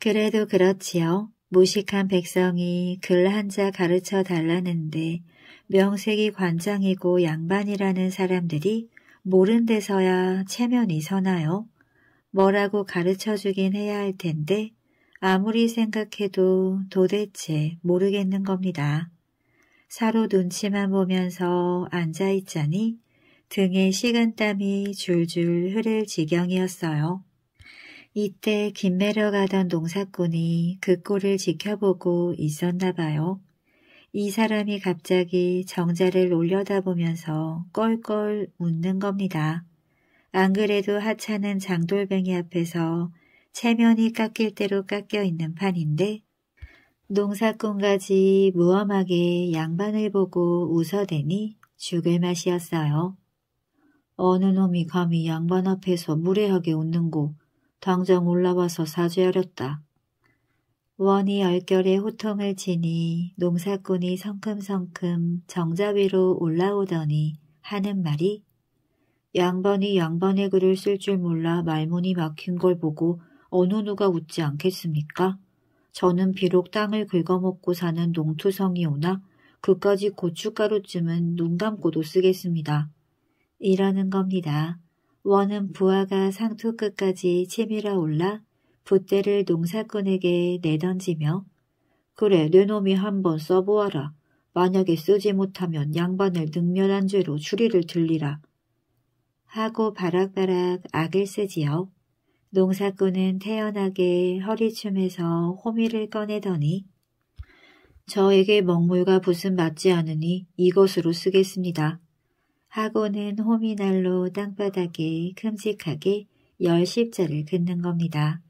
그래도 그렇지요. 무식한 백성이 글 한자 가르쳐 달라는데 명색이 관장이고 양반이라는 사람들이 모른 데서야 체면이 서나요? 뭐라고 가르쳐 주긴 해야 할 텐데 아무리 생각해도 도대체 모르겠는 겁니다. 사로 눈치만 보면서 앉아있자니 등에 식은 땀이 줄줄 흐를 지경이었어요. 이때 김매러 가던 농사꾼이 그 꼴을 지켜보고 있었나 봐요. 이 사람이 갑자기 정자를 올려다보면서 껄껄 웃는 겁니다. 안 그래도 하찮은 장돌뱅이 앞에서 체면이 깎일 대로 깎여 있는 판인데 농사꾼까지 무엄하게 양반을 보고 웃어대니 죽을 맛이었어요. 어느 놈이 감히 양반 앞에서 무례하게 웃는고 당장 올라와서 사죄하렸다. 원이 얼결에 호통을 지니 농사꾼이 성큼성큼 정자 위로 올라오더니 하는 말이 양반이 양반의 글을 쓸 줄 몰라 말문이 막힌 걸 보고 어느 누가 웃지 않겠습니까? 저는 비록 땅을 긁어먹고 사는 농투성이오나 그까지 고춧가루쯤은 눈 감고도 쓰겠습니다. 이라는 겁니다. 원은 부하가 상투 끝까지 치밀어 올라 붓대를 농사꾼에게 내던지며 그래 내 놈이 한번 써보아라. 만약에 쓰지 못하면 양반을 능멸한 죄로 추리를 들리라. 하고 바락바락 악을 쓰지요. 농사꾼은 태연하게 허리춤에서 호미를 꺼내더니 저에게 먹물과 붓은 맞지 않으니 이것으로 쓰겠습니다. 하고는 호미날로 땅바닥에 큼직하게 열 십자를 긋는 겁니다.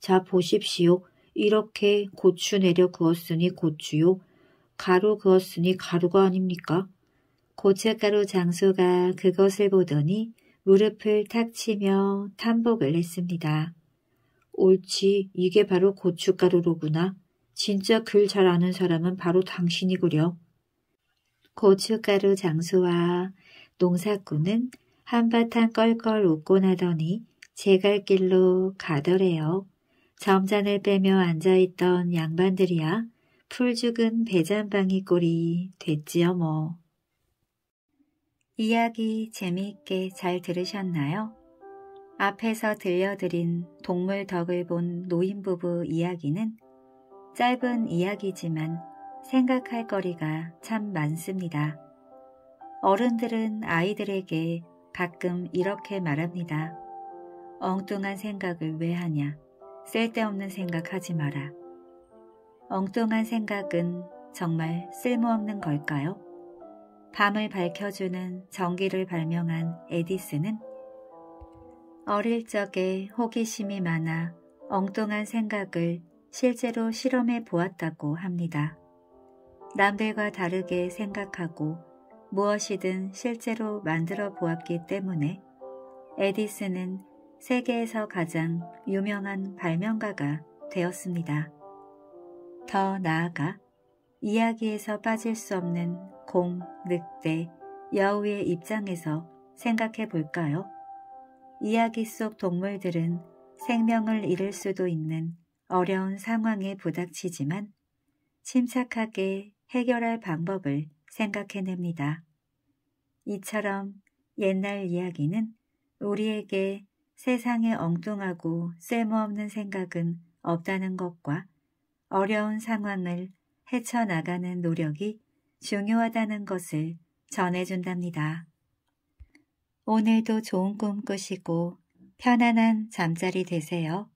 자 보십시오. 이렇게 고추 내려 그었으니 고추요. 가루 그었으니 가루가 아닙니까? 고춧가루 장소가 그것을 보더니 무릎을 탁 치며 탄복을 했습니다. 옳지, 이게 바로 고춧가루로구나. 진짜 글 잘 아는 사람은 바로 당신이구려. 고춧가루 장소와 농사꾼은 한바탕 껄껄 웃곤 하더니 제갈 길로 가더래요. 점잔을 빼며 앉아있던 양반들이야 풀 죽은 배잔방이 꼴이 됐지요 뭐. 이야기 재미있게 잘 들으셨나요? 앞에서 들려드린 동물 덕을 본 노인 부부 이야기는 짧은 이야기지만 생각할 거리가 참 많습니다. 어른들은 아이들에게 가끔 이렇게 말합니다. 엉뚱한 생각을 왜 하냐. 쓸데없는 생각 하지 마라. 엉뚱한 생각은 정말 쓸모없는 걸까요? 밤을 밝혀주는 전기를 발명한 에디슨은 어릴 적에 호기심이 많아 엉뚱한 생각을 실제로 실험해 보았다고 합니다. 남들과 다르게 생각하고 무엇이든 실제로 만들어 보았기 때문에 에디슨은 세계에서 가장 유명한 발명가가 되었습니다. 더 나아가 이야기에서 빠질 수 없는 공, 늑대, 여우의 입장에서 생각해 볼까요? 이야기 속 동물들은 생명을 잃을 수도 있는 어려운 상황에 부닥치지만 침착하게 해결할 방법을 생각해냅니다. 이처럼 옛날 이야기는 우리에게 세상에 엉뚱하고 쓸모없는 생각은 없다는 것과 어려운 상황을 헤쳐나가는 노력이 중요하다는 것을 전해준답니다. 오늘도 좋은 꿈 꾸시고 편안한 잠자리 되세요.